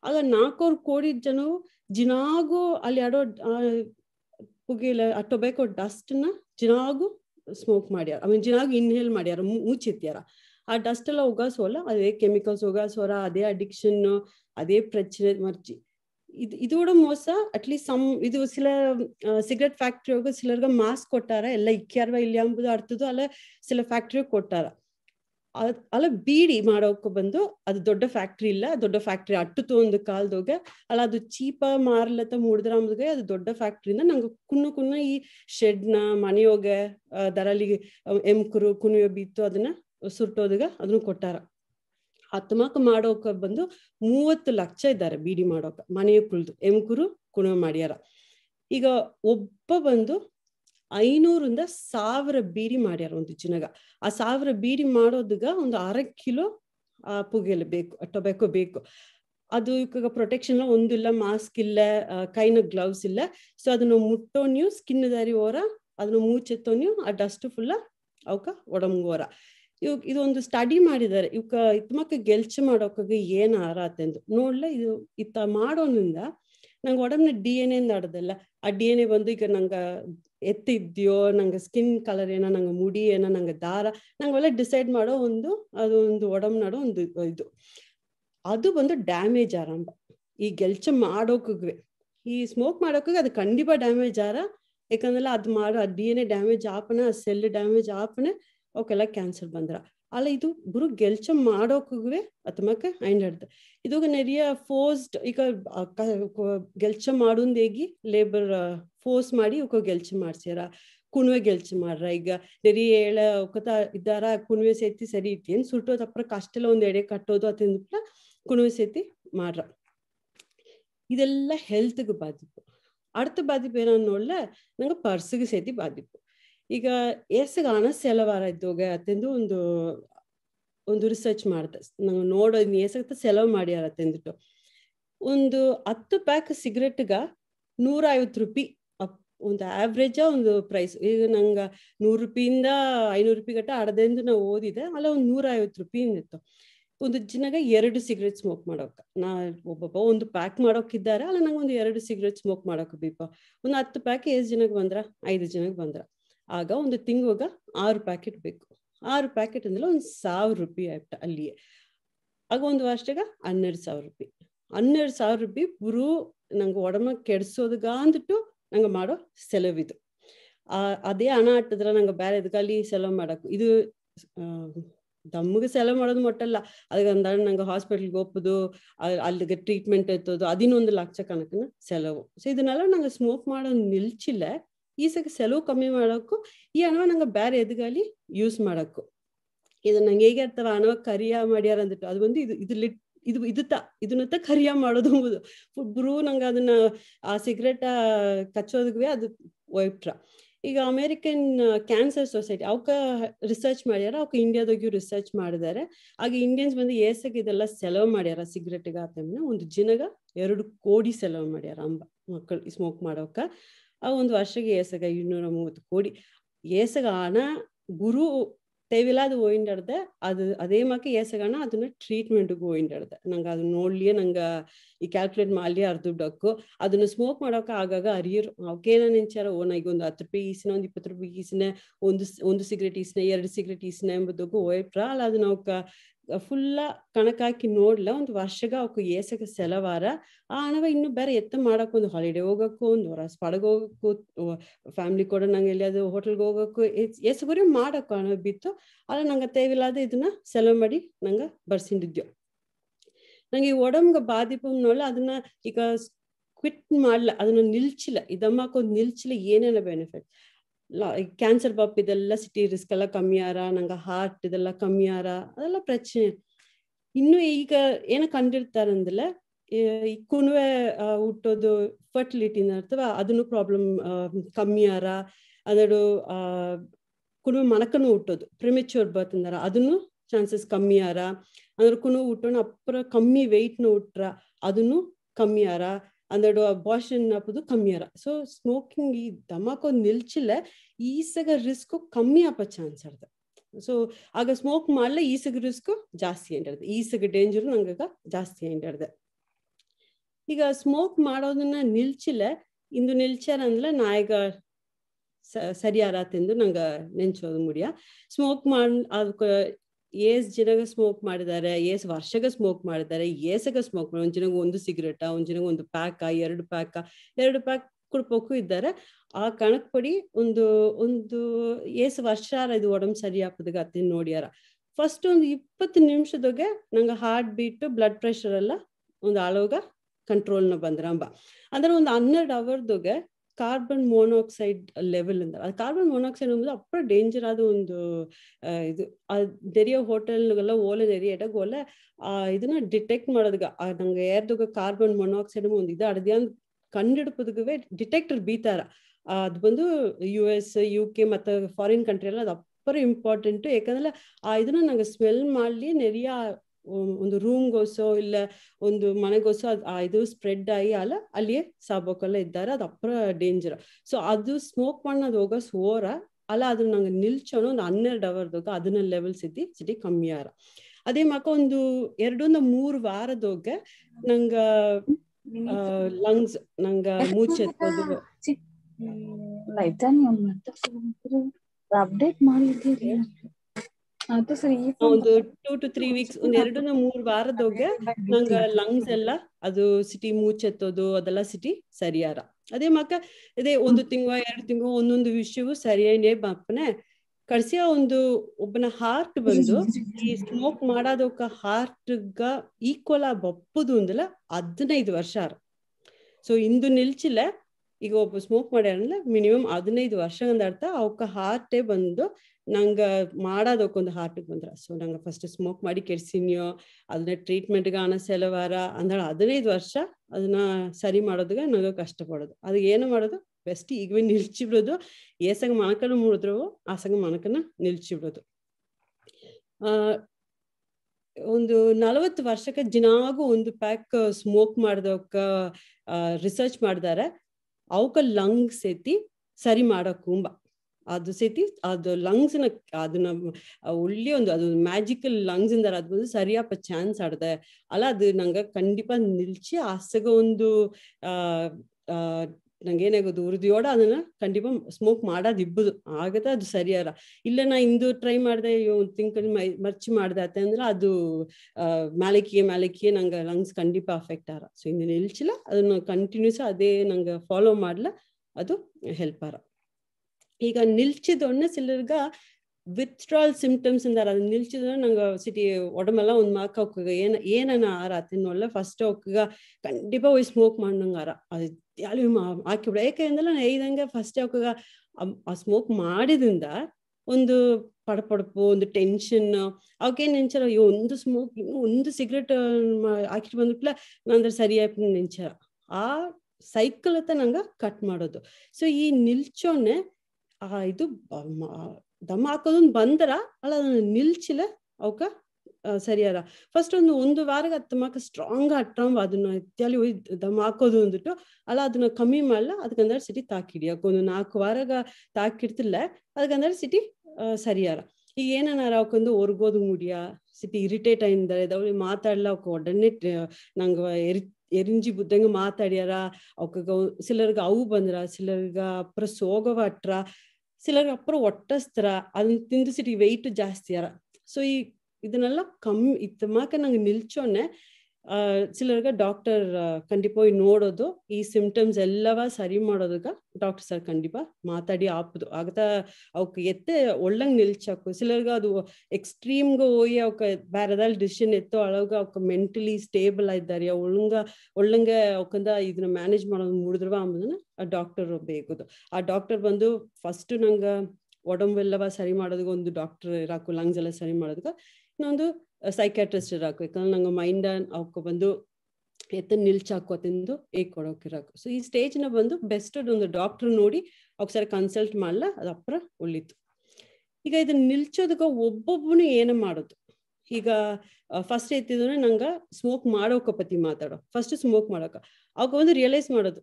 ಆಗ ನಾಲ್ಕವ್ರು ಕೋಡಿದ ಜನ ಜಿನಾಗೂ ಅಲ್ಲಿ ಆಡೋ ಪುಗಿಲ ಆ ಟೊಬ್ಯಾಕೋ ನ ಜಿನಾಗೂ ಸ್ಮೋಕ್ ಮಾಡ್ಯಾರ ಐ ಮೀನ್ ಜಿನಾಗು ಇನ್ಹೇಲ್ ಮಾಡ್ಯಾರ ಮುಚ್ಚಿತ್ತಾರ ಆ ಡಸ್ಟ್ ಎಲ್ಲ ಉಗಾಸೋಲ್ಲ ಅದೇ ಕೆಮಿಕಲ್ಸ್ ಉಗಾಸೋರ ಅದೇ ಅಡಿಕ್ಷನ್ ಅದೇ ಪ್ರಚನೆ ಮರ್ಜಿ இது இதோட மோசம் அட்லீஸ்ட் சம் இது சில ಸಿಗರೆಟ್ ಫ್ಯಾಕ್ಟ್ರಿಯಾಗ ಸಿಲರ್ಗ ಮಾಸ್ಕ್ ಕೊಟ್ಟಾರ ಎಲ್ಲ ಇಕ್ಕ್ಯಾರವ ಇಲ್ಲ ಎಂಬುದು ಅರ್ಥದ್ದು ಅಲ್ಲ ಸಿಲ ಫ್ಯಾಕ್ಟ್ರಿ ಕೊಟ್ಟಾರ ಅಲ್ಲ ಬೀಡಿ ಮಾಡೋಕೆ ಬಂದು ಅದು ದೊಡ್ಡ ಫ್ಯಾಕ್ಟ್ರಿ ಇಲ್ಲ ದೊಡ್ಡ ಫ್ಯಾಕ್ಟ್ರಿ ಅಟ್ಟುತ್ತು ಒಂದು ಕಾಲದೋಗ ಅಲ್ಲ ಅದು ಚೀಪ ಮಾರ್ಲತ್ತ ಮೂಡಿದ್ರ ಅದು ದೊಡ್ಡ ಫ್ಯಾಕ್ಟ್ರಿಯಿಂದ ನಂಗೆ ಕುನ್ನು ಕುನ್ನ ಈ ಶೆಡ್ನ ಮನೆಯೋಗ ದರಲಿ ಎಮ್ಕರು ಕುಣಿಯೋ ಬಿತ್ತು ಅದನ್ನ ಸುರ್ಟೋದಾಗ ಅದನ್ನು ಕೊಟ್ಟಾರ ಹತ್ತಮಕ ಮಾಡೋಕ ಬಂದು ಮೂವತ್ತು ಲಕ್ಷ ಇದ್ದಾರೆ ಬಿ ಮಾಡೋಕ ಮನೆಯ ಕುಳ್ದು ಎಮ್ಕುರು ಕುಣ ಮಾಡ್ಯಾರ ಈಗ ಒಬ್ಬ ಬಂದು ಐನೂರಿಂದ ಸಾವಿರ ಬೀಡಿ ಮಾಡ್ಯಾರ ಒಂದು ಚಿನ್ನಗ ಆ ಸಾವಿರ ಬೀಡಿ ಮಾಡೋದಗ ಒಂದು ಅರ ಕಿಲೋ ಆ ಪುಗೆಲ್ಲ ಬೇಕು ಟೊಬ್ಯಾಕೊ ಬೇಕು ಅದು ಈಗ ಪ್ರೊಟೆಕ್ಷನ್ ಒಂದಿಲ್ಲ ಮಾಸ್ಕ್ ಇಲ್ಲ ಕೈನ ಗ್ಲೌಸ್ ಇಲ್ಲ ಸೊ ಅದನ್ನ ಮುಟ್ಟೋ ನೀವು ಸ್ಕಿನ್ ದಾರಿ ಓರ ಅದನ್ನ ಮುಚ್ಚೆತ್ತೋ ಆ ಡಸ್ಟ್ ಫುಲ್ಲ ಅವಕ್ಕ ಒಡಮ್ಗೋರ ಇವ್ ಇದೊಂದು ಸ್ಟಡಿ ಮಾಡಿದ್ದಾರೆ ಇವಕ್ಕ ಇತ್ಮಕ್ಕ ಗೆಲ್ಚ ಮಾಡೋಕಾಗ ಏನ್ ಆರಾತೆಂದು ನೋಡ್ಲ ಇದು ಇತ್ತ ಮಾಡೋನಿಂದ ನಂಗೆ ಒಡಮ್ನ ಡಿ ಎನ್ ಎ ಆ ಡಿ ಎನ್ ಎ ಬಂದು ಈಗ ನಂಗೆ ಎತ್ತಿದ್ಯೋ ನಂಗ ಸ್ಕಿನ್ ಕಲರ್ ಏನ ನಂಗೆ ಮುಡಿ ಏನೋ ನಂಗೆ ದಾರ ನಂಗೆಲ್ಲ ಡಿಸೈಡ್ ಮಾಡೋ ಒಂದು ಅದು ಒಂದು ನಡೋ ಒಂದು ಇದು ಅದು ಬಂದು ಡ್ಯಾಮೇಜ್ ಆರಂಭ ಈ ಗೆಲ್ಚ ಮಾಡೋಕಗ್ವೆ ಈ ಸ್ಮೋಕ್ ಮಾಡೋಕೆ ಅದು ಖಂಡಿತ ಡ್ಯಾಮೇಜ್ ಆರ ಯಾಕಂದ್ರೆ ಅದು ಮಾಡೋ ಡಿ ಎನ್ ಎ ಡ್ಯಾಮೇಜ್ ಆಪನ ಆ ಸೆಲ್ ಡ್ಯಾಮೇಜ್ ಆಪನೆ ಅವಕ್ಕೆಲ್ಲ ಕ್ಯಾನ್ಸರ್ ಬಂದ್ರ ಅಲ್ಲ ಇದು ಗುರು ಗೆಲ್ಚ ಮಾಡೋಕುವೆ ಅಥಮಕ್ಕೆ ಐಂಡ್ ಹಿಡ್ದ ಇದು ನೆರಿಯ ಫೋರ್ಸ್ಡ್ ಈಗ ಗೆಲ್ಚ ಮಾಡೋಂದೇಗಿ ಲೇಬರ್ ಫೋರ್ಸ್ ಮಾಡಿ ಅವಕ್ಕೆ ಗೆಲ್ಚ ಮಾಡ್ಸ್ಯಾರ ಕುಣ್ವೆ ಗೆಲ್ಚ ಮಾಡ್ರ ಈಗ ನೆರಿ ಹೇಳ ಕತ ಇದ್ದಾರ ಕುಣ್ವೆ ಸೇತಿ ಸರಿ ಏನ್ ಸುಟ್ಟೋದ ಅಪ್ರ ಕಷ್ಟೆಲ್ಲ ಒಂದ್ ಎಡೆ ಕಟ್ಟೋದು ಅತಿಂದ ಕುಣ್ವೆ ಸೇತಿ ಮಾಡ್ರ ಇದೆಲ್ಲ ಹೆಲ್ತ್ಗೆ ಬಾಧಿಪು ಅರ್ಥ பாதிப்பு ಏನೋ ನೋಡ್ಲ ನಂಗೆ ಸೇತಿ ಸೇತಿ ಬಾಧಿಪು ಈಗ ಏಸಗಾನ ಸೆಲವಾರ ಇದ್ದೋಗ ಅತ್ತೆಂದು ಒಂದು ಒಂದು ರಿಸರ್ಚ್ ಮಾಡ್ದೆ ನಂಗೆ ನೋಡೋ ಏಸಗತ್ತ ಸೆಲವು ಮಾಡ್ಯಾರ ಅತ್ತೆಂದ್ಬಿಟ್ಟು ಒಂದು ಹತ್ತು ಪ್ಯಾಕ್ ಸಿಗರೆಟ್ಗ ನೂರ ಐವತ್ತು ರೂಪಿ ಒಂದು ಆವ್ರೇಜ ಒಂದು ಪ್ರೈಸ್ ಈಗ ನಂಗೆ ನೂರು ರೂಪಾಯಿಂದ ಐನೂರು ರೂಪಾಯಿ ಗಟ್ಟ ನಾವು ಓದಿದೆ ಅಲ್ಲ ಒಂದು ನೂರ ಐವತ್ತು ರೂಪಾಯಿ ಇತ್ತು ಒಂದು ಜನಗ ಎರಡು ಸಿಗರೇಟ್ ಸ್ಮೋಕ್ ಮಾಡೋಕೆ ನಾ ಒಬ್ಬೊಬ್ಬ ಒಂದು ಪ್ಯಾಕ್ ಮಾಡೋಕ್ಕಿದ್ದಾರೆ ಅಲ್ಲ ನಂಗೆ ಒಂದು ಎರಡು ಸಿಗರೆಟ್ ಸ್ಮೋಕ್ ಮಾಡೋಕ್ ಬೀಪ ಒಂದು ಹತ್ತು ಪ್ಯಾಕ್ ಎಷ್ಟು ಜನಕ್ಕೆ ಬಂದ್ರ ಐದು ಜನಕ್ಕೆ ಬಂದ್ರ ಆಗ ಒಂದು ತಿಂಗುವಾಗ ಆರು ಪ್ಯಾಕೆಟ್ ಬೇಕು ಆರು ಪ್ಯಾಕೆಟ್ ಅಂದ್ರೆ ಒಂದು ಸಾವಿರ ರೂಪಾಯಿ ಆಯ್ತು ಅಲ್ಲಿಯೇ ಆಗ ಒಂದು ವರ್ಷಗ ಹನ್ನೆರಡು ಸಾವಿರ ರೂಪಾಯಿ ಹನ್ನೆರಡು ಸಾವಿರ ರೂಪಾಯಿ ಬುರು ನಂಗೆ ಒಡಮ ಕೆಡ್ಸೋದಗ ಅಂದ್ಬಿಟ್ಟು ನಂಗೆ ಮಾಡೋ ಸೆಲವಿದು ಆ ಅದೇ ಹಣ ಹಟ್ಟಿದ್ರೆ ನಂಗೆ ಬೇರೆ ಅಲ್ಲಿ ಸೆಲವು ಮಾಡಕ್ಕೆ ಇದು ತಮ್ಮಗೆ ಸೆಲವು ಮಾಡೋದು ಮೊಟ್ಟಲ್ಲ ಅದಕ್ಕೆ ಅಂದ ನಂಗೆ ಹಾಸ್ಪಿಟ್ಲ್ಗೆ ಒಪ್ಪದು ಅಲ್ಲಿಗೆ ಟ್ರೀಟ್ಮೆಂಟ್ ಎತ್ತೋದು ಅದಿನ್ನೊಂದು ಲಕ್ಷ ಕಣಕ್ಕನ ಸೆಲವು ಸೊ ಇದನ್ನೆಲ್ಲ ನಂಗೆ ಸ್ಮೋಕ್ ಮಾಡೋದು ನಿಲ್ಚಿಲ್ಲ ಈ ಸಲ ಸೆಲವು ಕಮ್ಮಿ ಮಾಡೋಕ್ಕು ಈ ಹಣವ ನಂಗೆ ಬೇರೆ ಎದುಗಾಲಿ ಯೂಸ್ ಮಾಡೋಕು ಇದು ನಂಗೆ ಹೇಗೆ ಇರ್ತಾವ ಹಣವ ಕರಿಯ ಮಾಡ್ಯಾರ ಅಂದ್ಬಿಟ್ಟು ಅದು ಬಂದು ಇದು ಇದು ಲಿಟ್ ಇದು ಇದನ್ನ ತ ಕರಿಯ ಮಾಡೋದು ಒಬ್ರು ನಂಗೆ ಅದನ್ನ ಆ ಸಿಗರೆಟ್ ಕಚ್ಚೋದಕ್ಕೆ ಅದು ಒಯ್ಟ್ರ ಈಗ ಅಮೇರಿಕನ್ ಕ್ಯಾನ್ಸರ್ ಸೊಸೈಟಿ ಅವಕ್ಕ ರಿಸರ್ಚ್ ಮಾಡ್ಯಾರ ಅವಕ್ಕ ಇಂಡಿಯಾದಾಗ್ಯೂ ರಿಸರ್ಚ್ ಮಾಡಿದ್ದಾರೆ ಆಗ ಇಂಡಿಯನ್ಸ್ ಬಂದು ಏಸಕ್ಕೆ ಇದೆಲ್ಲ ಸೆಲವು ಮಾಡ್ಯಾರ ಸಿಗರೇಟ್ಗೆ ಆ ಒಂದು ಜಿನಗ ಎರಡು ಕೋಡಿ ಸೆಲವು ಮಾಡ್ಯಾರ ಅಂಬ ಮಕ್ಕಳು ಸ್ಮೋಕ್ ಮಾಡೋಕ ಆ ಒಂದು ವರ್ಷಕ್ಕೆ ಏಸಗ ಇನ್ನೂರ ಮೂವತ್ತು ಕೋಡಿ ಏಸಗ ಗುರು ತೆವಿಲಾದ ಓಯಿಂಡಾಡ್ದೆ ಅದು ಅದೇ ಮಾಕೆ ಏಸಗಣ ಅದನ್ನ ಟ್ರೀಟ್ಮೆಂಟ್ಗೂ ಓಯಿಂಡಾಡ್ದೆ ನಂಗೆ ಅದನ್ನ ನೋಡ್ಲಿಯೇ ನಂಗ ಈ ಕ್ಯಾಲ್ಕುಲೇಟ್ ಮಾಡ್ಲಿ ಡಕ್ಕು ಅದನ್ನ ಸ್ಮೋಕ್ ಮಾಡೋಕೆ ಆಗಾಗ ಅರಿಯರು ಅವಕೇನ ನಿಂಚಾರ ಓ ಈಗ ಒಂದು ಹತ್ತು ರೂಪಾಯಿ ಈಸಿನ ಒಂದು ಇಪ್ಪತ್ತು ರೂಪಾಯಿ ಈಸಿನ ಒಂದು ಒಂದು ಸಿಗರೇಟ್ ಈಸಿನ ಎರಡು ಸಿಗರೇಟ್ ಈಸಿನ ಎಂಬುದಕ್ಕೂ ಓಯಪ್ರ ಅಲ್ಲ ಅದನ್ನ ಅವಕ್ಕೆ ಫುಲ್ಲ ಕಣಕಾಕಿ ನೋಡ್ಲ ಒಂದು ವರ್ಷಗ ಅವಕ್ಕೆ ಏಸಕ ಸೆಲವಾರ ಆ ಹಣವ ಇನ್ನು ಬೇರೆ ಎತ್ತ ಮಾಡಕ್ ಒಂದು ಹಾಲಿಡೇ ಹೋಗಕ್ಕೂ ಒಂದು ಹೊರ ಸ್ಪಡಗ್ ಹೋಗಕ್ಕೂ ಫ್ಯಾಮಿಲಿ ಕೂಡ ನಂಗೆ ಎಲ್ಲಿಯಾದ್ರು ಹೋಟೆಲ್ಗೆ ಹೋಗಕ್ಕೂ ಎಸಗುರಿ ಮಾಡಕ್ಕೂ ಹಣ ಬಿತ್ತು ಆದ್ರೆ ನಂಗ ತೇವಿಲ್ಲಾದ ಇದನ್ನ ಸೆಲವು ಮಾಡಿ ನಂಗ ಬರ್ಸಿಂದಿದ್ಯೋ ನಂಗೆ ಈ ಒಡಮ್ಗ ನೋಡ್ಲ ಅದನ್ನ ಈಗ ಕ್ವಿಟ್ ಮಾಡ್ಲ ಅದನ್ನ ನಿಲ್ಚಿಲ್ಲ ಇದಮ್ಮಕ್ಕೊಂದು ನಿಲ್ಚಿಲ್ಲ ಏನೇನ ಬೆನಿಫಿಟ್ கேன்சர் பாப் இதெல்லாம் சிட்டி ரிஸ்க் எல்லாம் கம்மியாரா நாங்கள் ஹார்ட் இதெல்லாம் கம்மியாரா அதெல்லாம் பிரச்சನೆ ಇನ್ನು ಈಗ ಏನ ಕಂಡಿರ್ತಾರಂದ್ರೆ ಈ ಕುಣುವೆ ಹುಟ್ಟೋದು ಫರ್ಟಿಲಿಟಿನ ಅಥವಾ ಅದನ್ನು ಪ್ರಾಬ್ಲಮ್ ಕಮ್ಮಿಯಾರ ಅದರಡು ಕುಣುವೆ ಮನಕನು ಹುಟ್ಟೋದು ಪ್ರಿಮೆಚ್ಯೂರ್ ಬರ್ತ್ ಅಂದಾರ ಅದನ್ನು ಚಾನ್ಸಸ್ ಕಮ್ಮಿಯಾರ ಅಂದ್ರೆ ಕುಣು ಹುಟ್ಟೋಣ ಅಪ್ಪರ ಕಮ್ಮಿ ವೆಯ್ಟ್ನ ಹುಟ್ಟ್ರ ಅದನ್ನು ಕಮ್ಮಿಯಾರ ಅಂದ್ರೆ ಬಾಷನ್ ಆಪುದು ಕಮ್ಮಿ ಅರ ಸೊ ಸ್ಮೋಕಿಂಗ್ ಈ ದಮಾಕೋ ನಿಲ್ಚಿಲ್ಲ ಈಸಗ ರಿಸ್ಕ್ ಕಮ್ಮಿ ಆಪ ಚಾನ್ಸ್ ಅರ್ಧ ಸೊ ಆಗ ಸ್ಮೋಕ್ ಮಾಡಲ ಈಸಗ ರಿಸ್ಕು ಜಾಸ್ತಿ ಏನ್ರದು ಈಸಗ ಡೇಂಜರ್ ನಂಗ ಜಾಸ್ತಿ ಏನ್ರದು ಈಗ ಸ್ಮೋಕ್ ಮಾಡೋದನ್ನ ನಿಲ್ಚಿಲ್ಲ ಇಂದು ನಿಲ್ಚಾರ ಅಂದ್ರೆ ನಾ ಈಗ ತಿಂದು ನಂಗೆ ನೆಂಚೋದು ಮುಡಿಯ ಸ್ಮೋಕ್ ಮಾಡ್ ಅದಕ್ಕೆ ಏಸ್ ಜನಗ ಸ್ಮೋಕ್ ಮಾಡಿದ್ದಾರೆ ಏಸ್ ವರ್ಷಗ ಸ್ಮೋಕ್ ಮಾಡಿದ್ದಾರೆ ಏಸಗ ಸ್ಮೋಕ್ ಮಾಡಿ ಒಂದ್ ಜನಗ ಒಂದು ಸಿಗರೇಟ ಒಂದ್ ಜನಗ ಒಂದು ಪ್ಯಾಕ ಎರಡು ಪ್ಯಾಕ ಎರಡು ಪ್ಯಾಕ್ ಕೊಡ್ಬೇಕು ಇದ್ದಾರೆ ಆ ಕಣಕ್ ಪಡಿ ಒಂದು ಒಂದು ಏಸ್ ವರ್ಷಾರ ಇದು ಒಡಮ್ ಸರಿ ಹಾಕದ ಅತ್ತಿನ ನೋಡ್ಯಾರ ಫಸ್ಟ್ ಒಂದು ಇಪ್ಪತ್ತು ನಿಮಿಷದಾಗೆ ನಂಗೆ ಹಾರ್ಟ್ ಬೀಟ್ ಬ್ಲಡ್ ಪ್ರೆಷರ್ ಎಲ್ಲ ಒಂದು ಆಳೋಗ ಕಂಟ್ರೋಲ್ನ ಬಂದ್ರಂಬ ಅಂದ್ರೆ ಒಂದು ಹನ್ನೆರಡು ಅವರ್ದಾಗೆ கார்பன் மோனாக்சைட் லெவல் இருந்தார் அது கார்பன் மோனாக்சைட் வந்து அப்புறம் டேஞ்சராக ஒரு இது அது நிறைய ஹோட்டலுக்கெல்லாம் ஓலை நிறைய இடம் போல இதுனா டிடெக்ட் பண்ணுறதுக்கு நாங்கள் ஏறதுக்கு கார்பன் மோனாக்சைடும் வந்து இது அடுத்தியான் கண்டெடுப்பதுக்குவே டிடெக்டர் பீத்தாரா அது வந்து யூஎஸ் யூகே மற்ற ஃபாரின் கண்ட்ரி எல்லாம் அது அப்புறம் இம்பார்ட்டன்ட்டு ஏற்கனவே இதுனா நாங்கள் ஸ்மெல் மாலேயே நிறையா ಒಂದು ರೂಮ್ ಗೋಸೋ ಇಲ್ಲ ಒಂದು ಮನೆಗೋಸ್ಕೋ ಅದು ಇದು ಸ್ಪ್ರೆಡ್ ಆಗಿ ಅಲ್ಲ ಅಲ್ಲಿಯೇ ಸಾಬೋಕೆಲ್ಲ ಇದ್ದಾರೆ ಅದು ಅಪ್ರ ಡೇಂಜರ್ ಸೊ ಅದು ಸ್ಮೋಕ್ ಮಾಡೋದು ಹೋಗೋ ಸೋರ ಅಲ್ಲ ಅದು ನಂಗೆ ನಿಲ್ಚೋನು ಒಂದು ಹನ್ನೆರಡು ಅವರ್ದೋಗ ಅದನ್ನ ಲೆವೆಲ್ ಸಿದ್ದಿ ಸಿಟಿ ಕಮ್ಮಿ ಆರ ಅದೇ ಮಕ್ಕ ಒಂದು ಎರಡೊಂದು ಮೂರು ವಾರದೋಗ ನಂಗ ಲಂಗ್ಸ್ ನಂಗ ಮೂಚೆತ್ತೋದು ಅಪ್ಡೇಟ್ ಮಾಡಿದ್ದೀರಿ ಒಂದು ಟೂ ಟು ತ್ರೀ ವೀಕ್ಸ್ ಒಂದ್ ಎರಡು ಮೂರ್ ವಾರದೊಳಗೆ ನಂಗ ಲಂಗ್ಸ್ ಎಲ್ಲ ಅದು ಸಿಟಿ ಮೂಚೆತ್ತೋದು ಅದೆಲ್ಲ ಸಿಟಿ ಸರಿಯಾರ ಅದೇ ಮಕ್ಕ ಅದೇ ಒಂದು ತಿಂಗಳ ಎರಡು ತಿಂಗಳು ಒಂದೊಂದು ವಿಷಯವು ಸರಿಯೇ ಮಪ್ಪನೆ ಕಡ್ಸಿಯ ಒಂದು ಒಬ್ಬನ ಹಾರ್ಟ್ ಬಂದು ಈ ಸ್ಮೋಕ್ ಮಾಡೋದಕ್ಕ ಹಾರ್ಟ್ ಈಕ್ವಲ್ ಆ ಬಪ್ಪದು ಅಂದಲ್ಲ ಹದಿನೈದು ವರ್ಷ ಸೊ ಇಂದು ನಿಲ್ಚಿಲ್ಲ ಈಗ ಒಬ್ಬ ಸ್ಮೋಕ್ ಮಾಡ್ಯಾರ ಮಿನಿಮಮ್ ಹದಿನೈದು ವರ್ಷ ಅರ್ಥ ಅವಕ್ಕ ಹಾರ್ಟೇ ಬಂದು ನಂಗ ಮಾಡೋದಕ್ಕೊಂದು ಹಾರ್ಟಿಗೆ ಬಂದ್ರ ಸೊ ನಂಗೆ ಫಸ್ಟ್ ಸ್ಮೋಕ್ ಮಾಡಿ ಕೆಡ್ಸಿನಿಯೋ ಅದನ್ನ ಟ್ರೀಟ್ಮೆಂಟ್ಗೆ ಗಾನ ಸೆಲವಾರ ಅಂದ್ರೆ ಹದಿನೈದು ವರ್ಷ ಅದನ್ನ ಸರಿ ಮಾಡೋದಕ್ಕೆ ಕಷ್ಟ ಕಷ್ಟಪಡೋದು ಅದು ಏನು ಮಾಡೋದು ಬೆಸ್ಟ್ ಈಗ ನಿಲ್ಚಿ ನಿಲ್ಚಿಬಿಡೋದು ಏಸಂಗ ಮನಕನ ಮುಡಿದ್ರು ಆ ಸಂಗ ಬಿಡೋದು ನಿಲ್ಚಿಬಿಡೋದು ಒಂದು ನಲವತ್ತು ವರ್ಷಕ್ಕೆ ದಿನಾಗೂ ಒಂದು ಪ್ಯಾಕ್ ಸ್ಮೋಕ್ ಮಾಡ್ದಕ್ಕ ರಿಸರ್ಚ್ ಮಾಡಿದಾರೆ ಅವಕ ಲಂಗ್ಸ್ ಸೇತಿ ಸರಿ ಮಾಡೋ ಕುಂಬ ಅದು ಸೇತಿ ಅದು ಲಂಗ್ಸ್ನ ಅದನ್ನ ಒಳ್ಳೆ ಒಂದು ಅದು ಮ್ಯಾಜಿಕಲ್ ಲಂಗ್ಸ್ ಇಂದ ಅದು ಬಂದು ಸರಿಯಾಪ ಚಾನ್ಸ್ ಆಡ್ದೆ ಅಲ್ಲ ಅದು ನಂಗೆ ಖಂಡಿಪ ನಿಲ್ಚಿ ಹಸಗ ಒಂದು ನಂಗೆ ಏನಾಗೋದು ಉರಿದಿಯೋಡ ಅದನ್ನ ಖಂಡಿತ ಸ್ಮೋಕ್ ಮಾಡೋದು ಇಬ್ಬದು ಆಗುತ್ತೆ ಅದು ಸರಿಯಾರ ಇಲ್ಲ ನಾ ಇಂದು ಟ್ರೈ ಮಾಡಿದೆ ತಿಂಕಲ್ ಮೈ ಮರ್ಚಿ ಮಾಡಿದೆ ಅತ್ತೆ ಅಂದ್ರೆ ಅದು ಮ್ಯಾಲಕಿಯೇ ಮ್ಯಾಲಕಿಯೇ ನಂಗೆ ಲಂಗ್ಸ್ ಖಂಡಿತ ಅಫೆಕ್ಟ್ ಆರ ಸೊ ಇನ್ನು ನಿಲ್ಚಿಲ್ಲ ಅದನ್ನ ಕಂಟಿನ್ಯೂಸ್ ಅದೇ ನಂಗೆ ಫಾಲೋ ಮಾಡ್ಲ ಅದು ಹೆಲ್ಪ್ ಆರ ಈಗ ನಿಲ್ಚಿದೊಡನೆ ಸಿಲರ್ಗ ವಿತ್ಡ್ರಾಲ್ ಸಿಂಪ್ಟಮ್ಸ್ ಅಂದಾರ ಅದು ನಿಲ್ಚಿದ್ರೆ ನಂಗೆ ಸಿಟಿ ಒಡಮೆಲ್ಲ ಒಂದು ಮಾರ್ಕ್ ಅವಕ್ಕ ಏನ ಏನನ ಆರ ತಿನ್ನೋಲ್ಲ ಫಸ್ಟ್ ಅವಕ್ಕ ಖಂಡಿಪಾ ಒಯ್ ಸ್ಮೋಕ್ ಮಾಡಂಗೆ ಆರ ಅದು ಯಾಲು ಹಾಕಿಬಿಡ ಏಕೆಂದ್ರೆ ನಾನು ಏಯ್ದಂಗೆ ಫಸ್ಟ್ ಅವಕ್ಕ ಆ ಸ್ಮೋಕ್ ಮಾಡಿದಿಂದ ಒಂದು ಪಡಪಡಪು ಒಂದು ಟೆನ್ಷನ್ ಅವಕ್ಕೇನು ನೆಂಚಾರ ಅಯ್ಯೋ ಒಂದು ಸ್ಮೋಕ್ ಇನ್ನು ಒಂದು ಸಿಗರೆಟ್ ಹಾಕಿಟ್ಟು ಬಂದ್ಬಿಟ್ಲ ನಂದ್ರೆ ಸರಿಯಾಗಿ ನೆಂಚಾರ ಆ ಸೈಕಲ್ ಹತ್ತ ನಂಗೆ ಕಟ್ ಮಾಡೋದು ಸೊ ಈ ನಿಲ್ಚೋನೆ ಆ ಇದು ದಮ್ಮ ಬಂದ್ರ ಬಂದರ ಅಲ್ಲ ನಿಲ್ಚಿಲ್ಲ ಅವಕ ಸರಿಯಾರ ಫಸ್ಟ್ ಒಂದು ಒಂದು ವಾರಗ ತಮ್ಮಕ ಸ್ಟ್ರಾಂಗ್ ಅಟ್ರಾಂಬ್ ಅದನ್ನ ಎತ್ತಾಲಿ ಹೋಯ್ ದಮ್ ಹಾಕೋದು ಅಂದ್ಬಿಟ್ಟು ಅಲ್ಲ ಅದನ್ನ ಕಮ್ಮಿ ಮಾಡಲ್ಲ ಅದಕ್ಕಂದ್ರೆ ಸಿಟಿ ತಾಕಿಡಿ ಒಂದು ನಾಲ್ಕು ವಾರಗ ತಾಕಿಡ್ತಿಲ್ಲ ಅದಕ್ಕಂದ್ರೆ ಸಿಟಿ ಸರಿಯಾರ ಈಗ ಏನಾರ ಅವಕ್ಕೊಂದು ಒರ್ಗೋದು ಮುಡಿಯ ಸಿಟಿ ಇರಿಟೇಟ್ ಆಗಿದ್ದಾರೆ ಅವ್ರಿಗೆ ಮಾತಾಡ್ಲ ಅವಕ್ಕೆ ಒಡನೆ ನಂಗೆ ಎರಿ ಎರಿಂಜಿ ಬುದ್ಧಂಗ ಮಾತಾಡ್ಯಾರ ಅವಕ್ಕ ಸಿಲರ್ಗ ಅವು ಬಂದ್ರ ಸಿಲರ್ಗ ಅಪ್ರ ಸೋಗವ ಅಟ್ರ ಸಿಲರಪ್ಪರು ಒಟ್ಟಸ್ತಾರ ಅದನ್ನ ತಿಂದಿಸಿಟ್ಟು ವೆಯ್ಟ್ ಜಾಸ್ತಿ ಯಾರ ಸೊ ಈ ಇದನ್ನೆಲ್ಲ ಕಮ್ಮಿ ತಮಾಕ ನಂಗೆ ನಿಲ್ಚೋನೆ ಚಿಲರ್ಗ ಡಾಕ್ಟರ್ ಕಂಡಿಪೋಯ್ ನೋಡೋದು ಈ ಸಿಂಪ್ಟಮ್ಸ್ ಎಲ್ಲವ ಸರಿ ಮಾಡೋದಕ್ಕೆ ಡಾಕ್ಟರ್ ಸರ್ ಕಂಡಿಪ ಮಾತಾಡಿ ಆಪದು ಆಗತ್ತ ಅವಕ್ಕೆ ಎತ್ತೆ ಒಳ್ಳಂಗ್ ನಿಲ್ಚಾಕು ಸಿಲರ್ಗ ಅದು ಎಕ್ಸ್ಟ್ರೀಮ್ಗೆ ಹೋಗಿ ಅವಕ್ಕೆ ಬೇರೆದಲ್ಲಿ ಡಿಸಿಷನ್ ಎತ್ತೋ ಅಳಗ ಅವಕ್ಕೆ ಮೆಂಟಲಿ ಸ್ಟೇಬಲ್ ಆಗಿದ್ದಾರೆ ಒಳ್ಳಂಗ ಒಳ್ಳಂಗೆ ಅವಕ್ಕಂದ ಇದನ್ನ ಮ್ಯಾನೇಜ್ ಮಾಡೋದು ಮುಡಿದ್ರವ ಅಂಬುದನ್ನ ಆ ಡಾಕ್ಟರ್ ಬೇಕದು ಆ ಡಾಕ್ಟರ್ ಬಂದು ಫಸ್ಟ್ ನಂಗೆ ಒಡಂಬೆಲ್ಲವ ಸರಿ ಮಾಡೋದಕ್ಕೆ ಒಂದು ಡಾಕ್ಟರ್ ಇರಾಕು ಲಂಗ್ಸ್ ಎಲ್ಲ ಸರಿ ಮಾಡೋದಕ್ಕೆ ಇನ್ನೊಂದು ಸೈಕ್ಯಾಟ್ರಿಸ್ಟ್ ಇರಾಕು ಯಾಕಂದ್ರೆ ನಂಗೆ ಮೈಂಡ್ ಅವಕ್ಕೆ ಬಂದು ಎತ್ತ ನಿಲ್ಚಾಕು ತಿಂದು ಕೊಡೋಕೆ ಇರಾಕು ಸೊ ಈ ಸ್ಟೇಜ್ನ ಬಂದು ಬೆಸ್ಟ್ ಒಂದು ಡಾಕ್ಟರ್ ನೋಡಿ ಅವ್ಕೆ ಸರಿ ಕನ್ಸಲ್ಟ್ ಮಾಡಲ್ಲ ಅದು ಅಪ್ರ ಉಳಿತು ಈಗ ಇದನ್ನ ನಿಲ್ಚೋದಕ್ಕ ಒಬ್ಬೊಬ್ಬನು ಏನು ಮಾಡೋದು ಈಗ ಫಸ್ಟ್ ಎತ್ತಿದ್ರೆ ನಂಗೆ ಸ್ಮೋಕ್ ಮಾಡೋಕ ಪತಿ ಮಾತಾಡೋ ಫಸ್ಟ್ ಸ್ಮೋಕ್ ಮಾಡೋಕ ಅವಾಗ ಒಂದು ರಿಯಲೈಸ್ ಮಾಡೋದು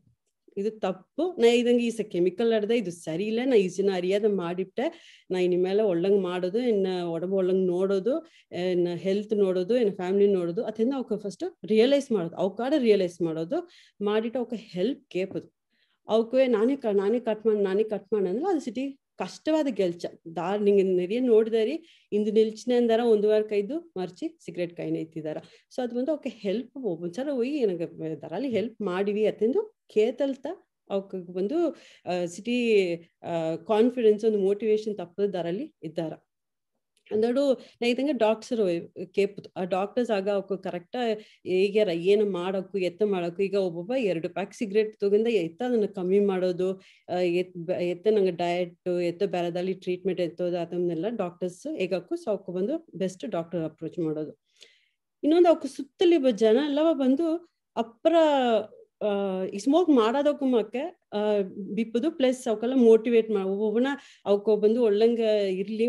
ಇದು ತಪ್ಪು ನಾ ಇದಂಗೆ ಈ ಕೆಮಿಕಲ್ ಅಡ್ದೆ ಇದು ಸರಿ ಇಲ್ಲ ನಾ ಈಜಿನ ಅರಿಯಾದ ಮಾಡಿಟ್ಟೆ ನಾ ಇನ್ಮೇಲೆ ಒಳ್ಳಂಗ್ ಮಾಡೋದು ಇನ್ನ ಒಡಬು ಒಳ್ಳಂಗೆ ನೋಡೋದು ಹೆಲ್ತ್ ನೋಡೋದು ಇನ್ನ ಫ್ಯಾಮಿಲಿ ನೋಡೋದು ಅದರಿಂದ ಅವಕ್ಕೆ ಫಸ್ಟ್ ರಿಯಲೈಸ್ ಮಾಡೋದು ಅವಕಾಡ ರಿಯಲೈಸ್ ಮಾಡೋದು ಮಾಡಿಟ್ಟು ಅವಕ್ಕೆ ಹೆಲ್ಪ್ ಕೇಪದು ಅವಕ್ಕೆ ನಾನೇ ನಾನೇ ಕಟ್ ಮಾಡಿ ನಾನೇ ಕಟ್ ಮಾಡಂದ್ರೆ ಅದು ಸಿಟಿ ಕಷ್ಟವಾದ ಗೆಲ್ಚ ದಾರ್ ನಿಂಗೆ ನೆರೆಯ ನೋಡಿದಾರಿ ಇಂದು ನಿಲ್ಚನೆ ಒಂದು ವಾರ ಕೈದು ಮರ್ಚಿ ಸಿಗರೇಟ್ ಕೈನ ಇತ್ತಿದಾರ ಸೊ ಅದು ಬಂದು ಅವಕ್ಕೆ ಹೆಲ್ಪ್ ಒಂದ್ಸಲ ಹೋಗಿ ನನಗೆ ದರಲ್ಲಿ ಹೆಲ್ಪ್ ಮಾಡಿವಿ ಅತ್ತೆಂದು ಕೇತಲ್ತ ಅವಕ್ಕೆ ಬಂದು ಸಿಟಿ ಕಾನ್ಫಿಡೆನ್ಸ್ ಒಂದು ಮೋಟಿವೇಶನ್ ತಪ್ಪದ ದರಲ್ಲಿ ಇದ್ದಾರ ಅಂದಡು ನೈದಂಗೆ ಡಾಕ್ಟರ್ ಕೇಪ್ ಡಾಕ್ಟರ್ಸ್ ಆಗ ಅವಕ್ಕೂ ಕರೆಕ್ಟ್ ಈಗ ಏನು ಮಾಡೋಕ್ಕೂ ಎತ್ತ ಮಾಡೋಕ್ಕೂ ಈಗ ಒಬ್ಬೊಬ್ಬ ಎರಡು ಪ್ಯಾಕ್ ಸಿಗರೇಟ್ ತಗೊಂಡ ಎತ್ತ ಅದನ್ನ ಕಮ್ಮಿ ಮಾಡೋದು ಎತ್ ಎತ್ತ ನಂಗೆ ಡಯಟ್ ಎತ್ತ ಬೇರೆದಲ್ಲಿ ಟ್ರೀಟ್ಮೆಂಟ್ ಎತ್ತೋದು ಅದನ್ನೆಲ್ಲ ಡಾಕ್ಟರ್ಸ್ ಈಗಕ್ಕೂ ಸಾಕು ಬಂದು ಬೆಸ್ಟ್ ಡಾಕ್ಟರ್ ಅಪ್ರೋಚ್ ಮಾಡೋದು ಇನ್ನೊಂದು ಅವಕ್ಕೆ ಸುತ್ತಲಿ ಜನ ಎಲ್ಲ ಬಂದು ಅಪ್ಪರ ಇಸ್ಮೋಗ್ ಮಾಡೋದಕ್ಕೂಮಕ್ಕೆ ಬಿಪ್ಪದು ಪ್ಲಸ್ ಅವಕ್ಕೆಲ್ಲ ಮೋಟಿವೇಟ್ ಮಾಡಿ ಒಬ್ಬೊಬ್ಬನ ಅವಕ್ಕೆ ಬಂದು ಒಳ್ಳಂಗ ಇರ್ಲಿ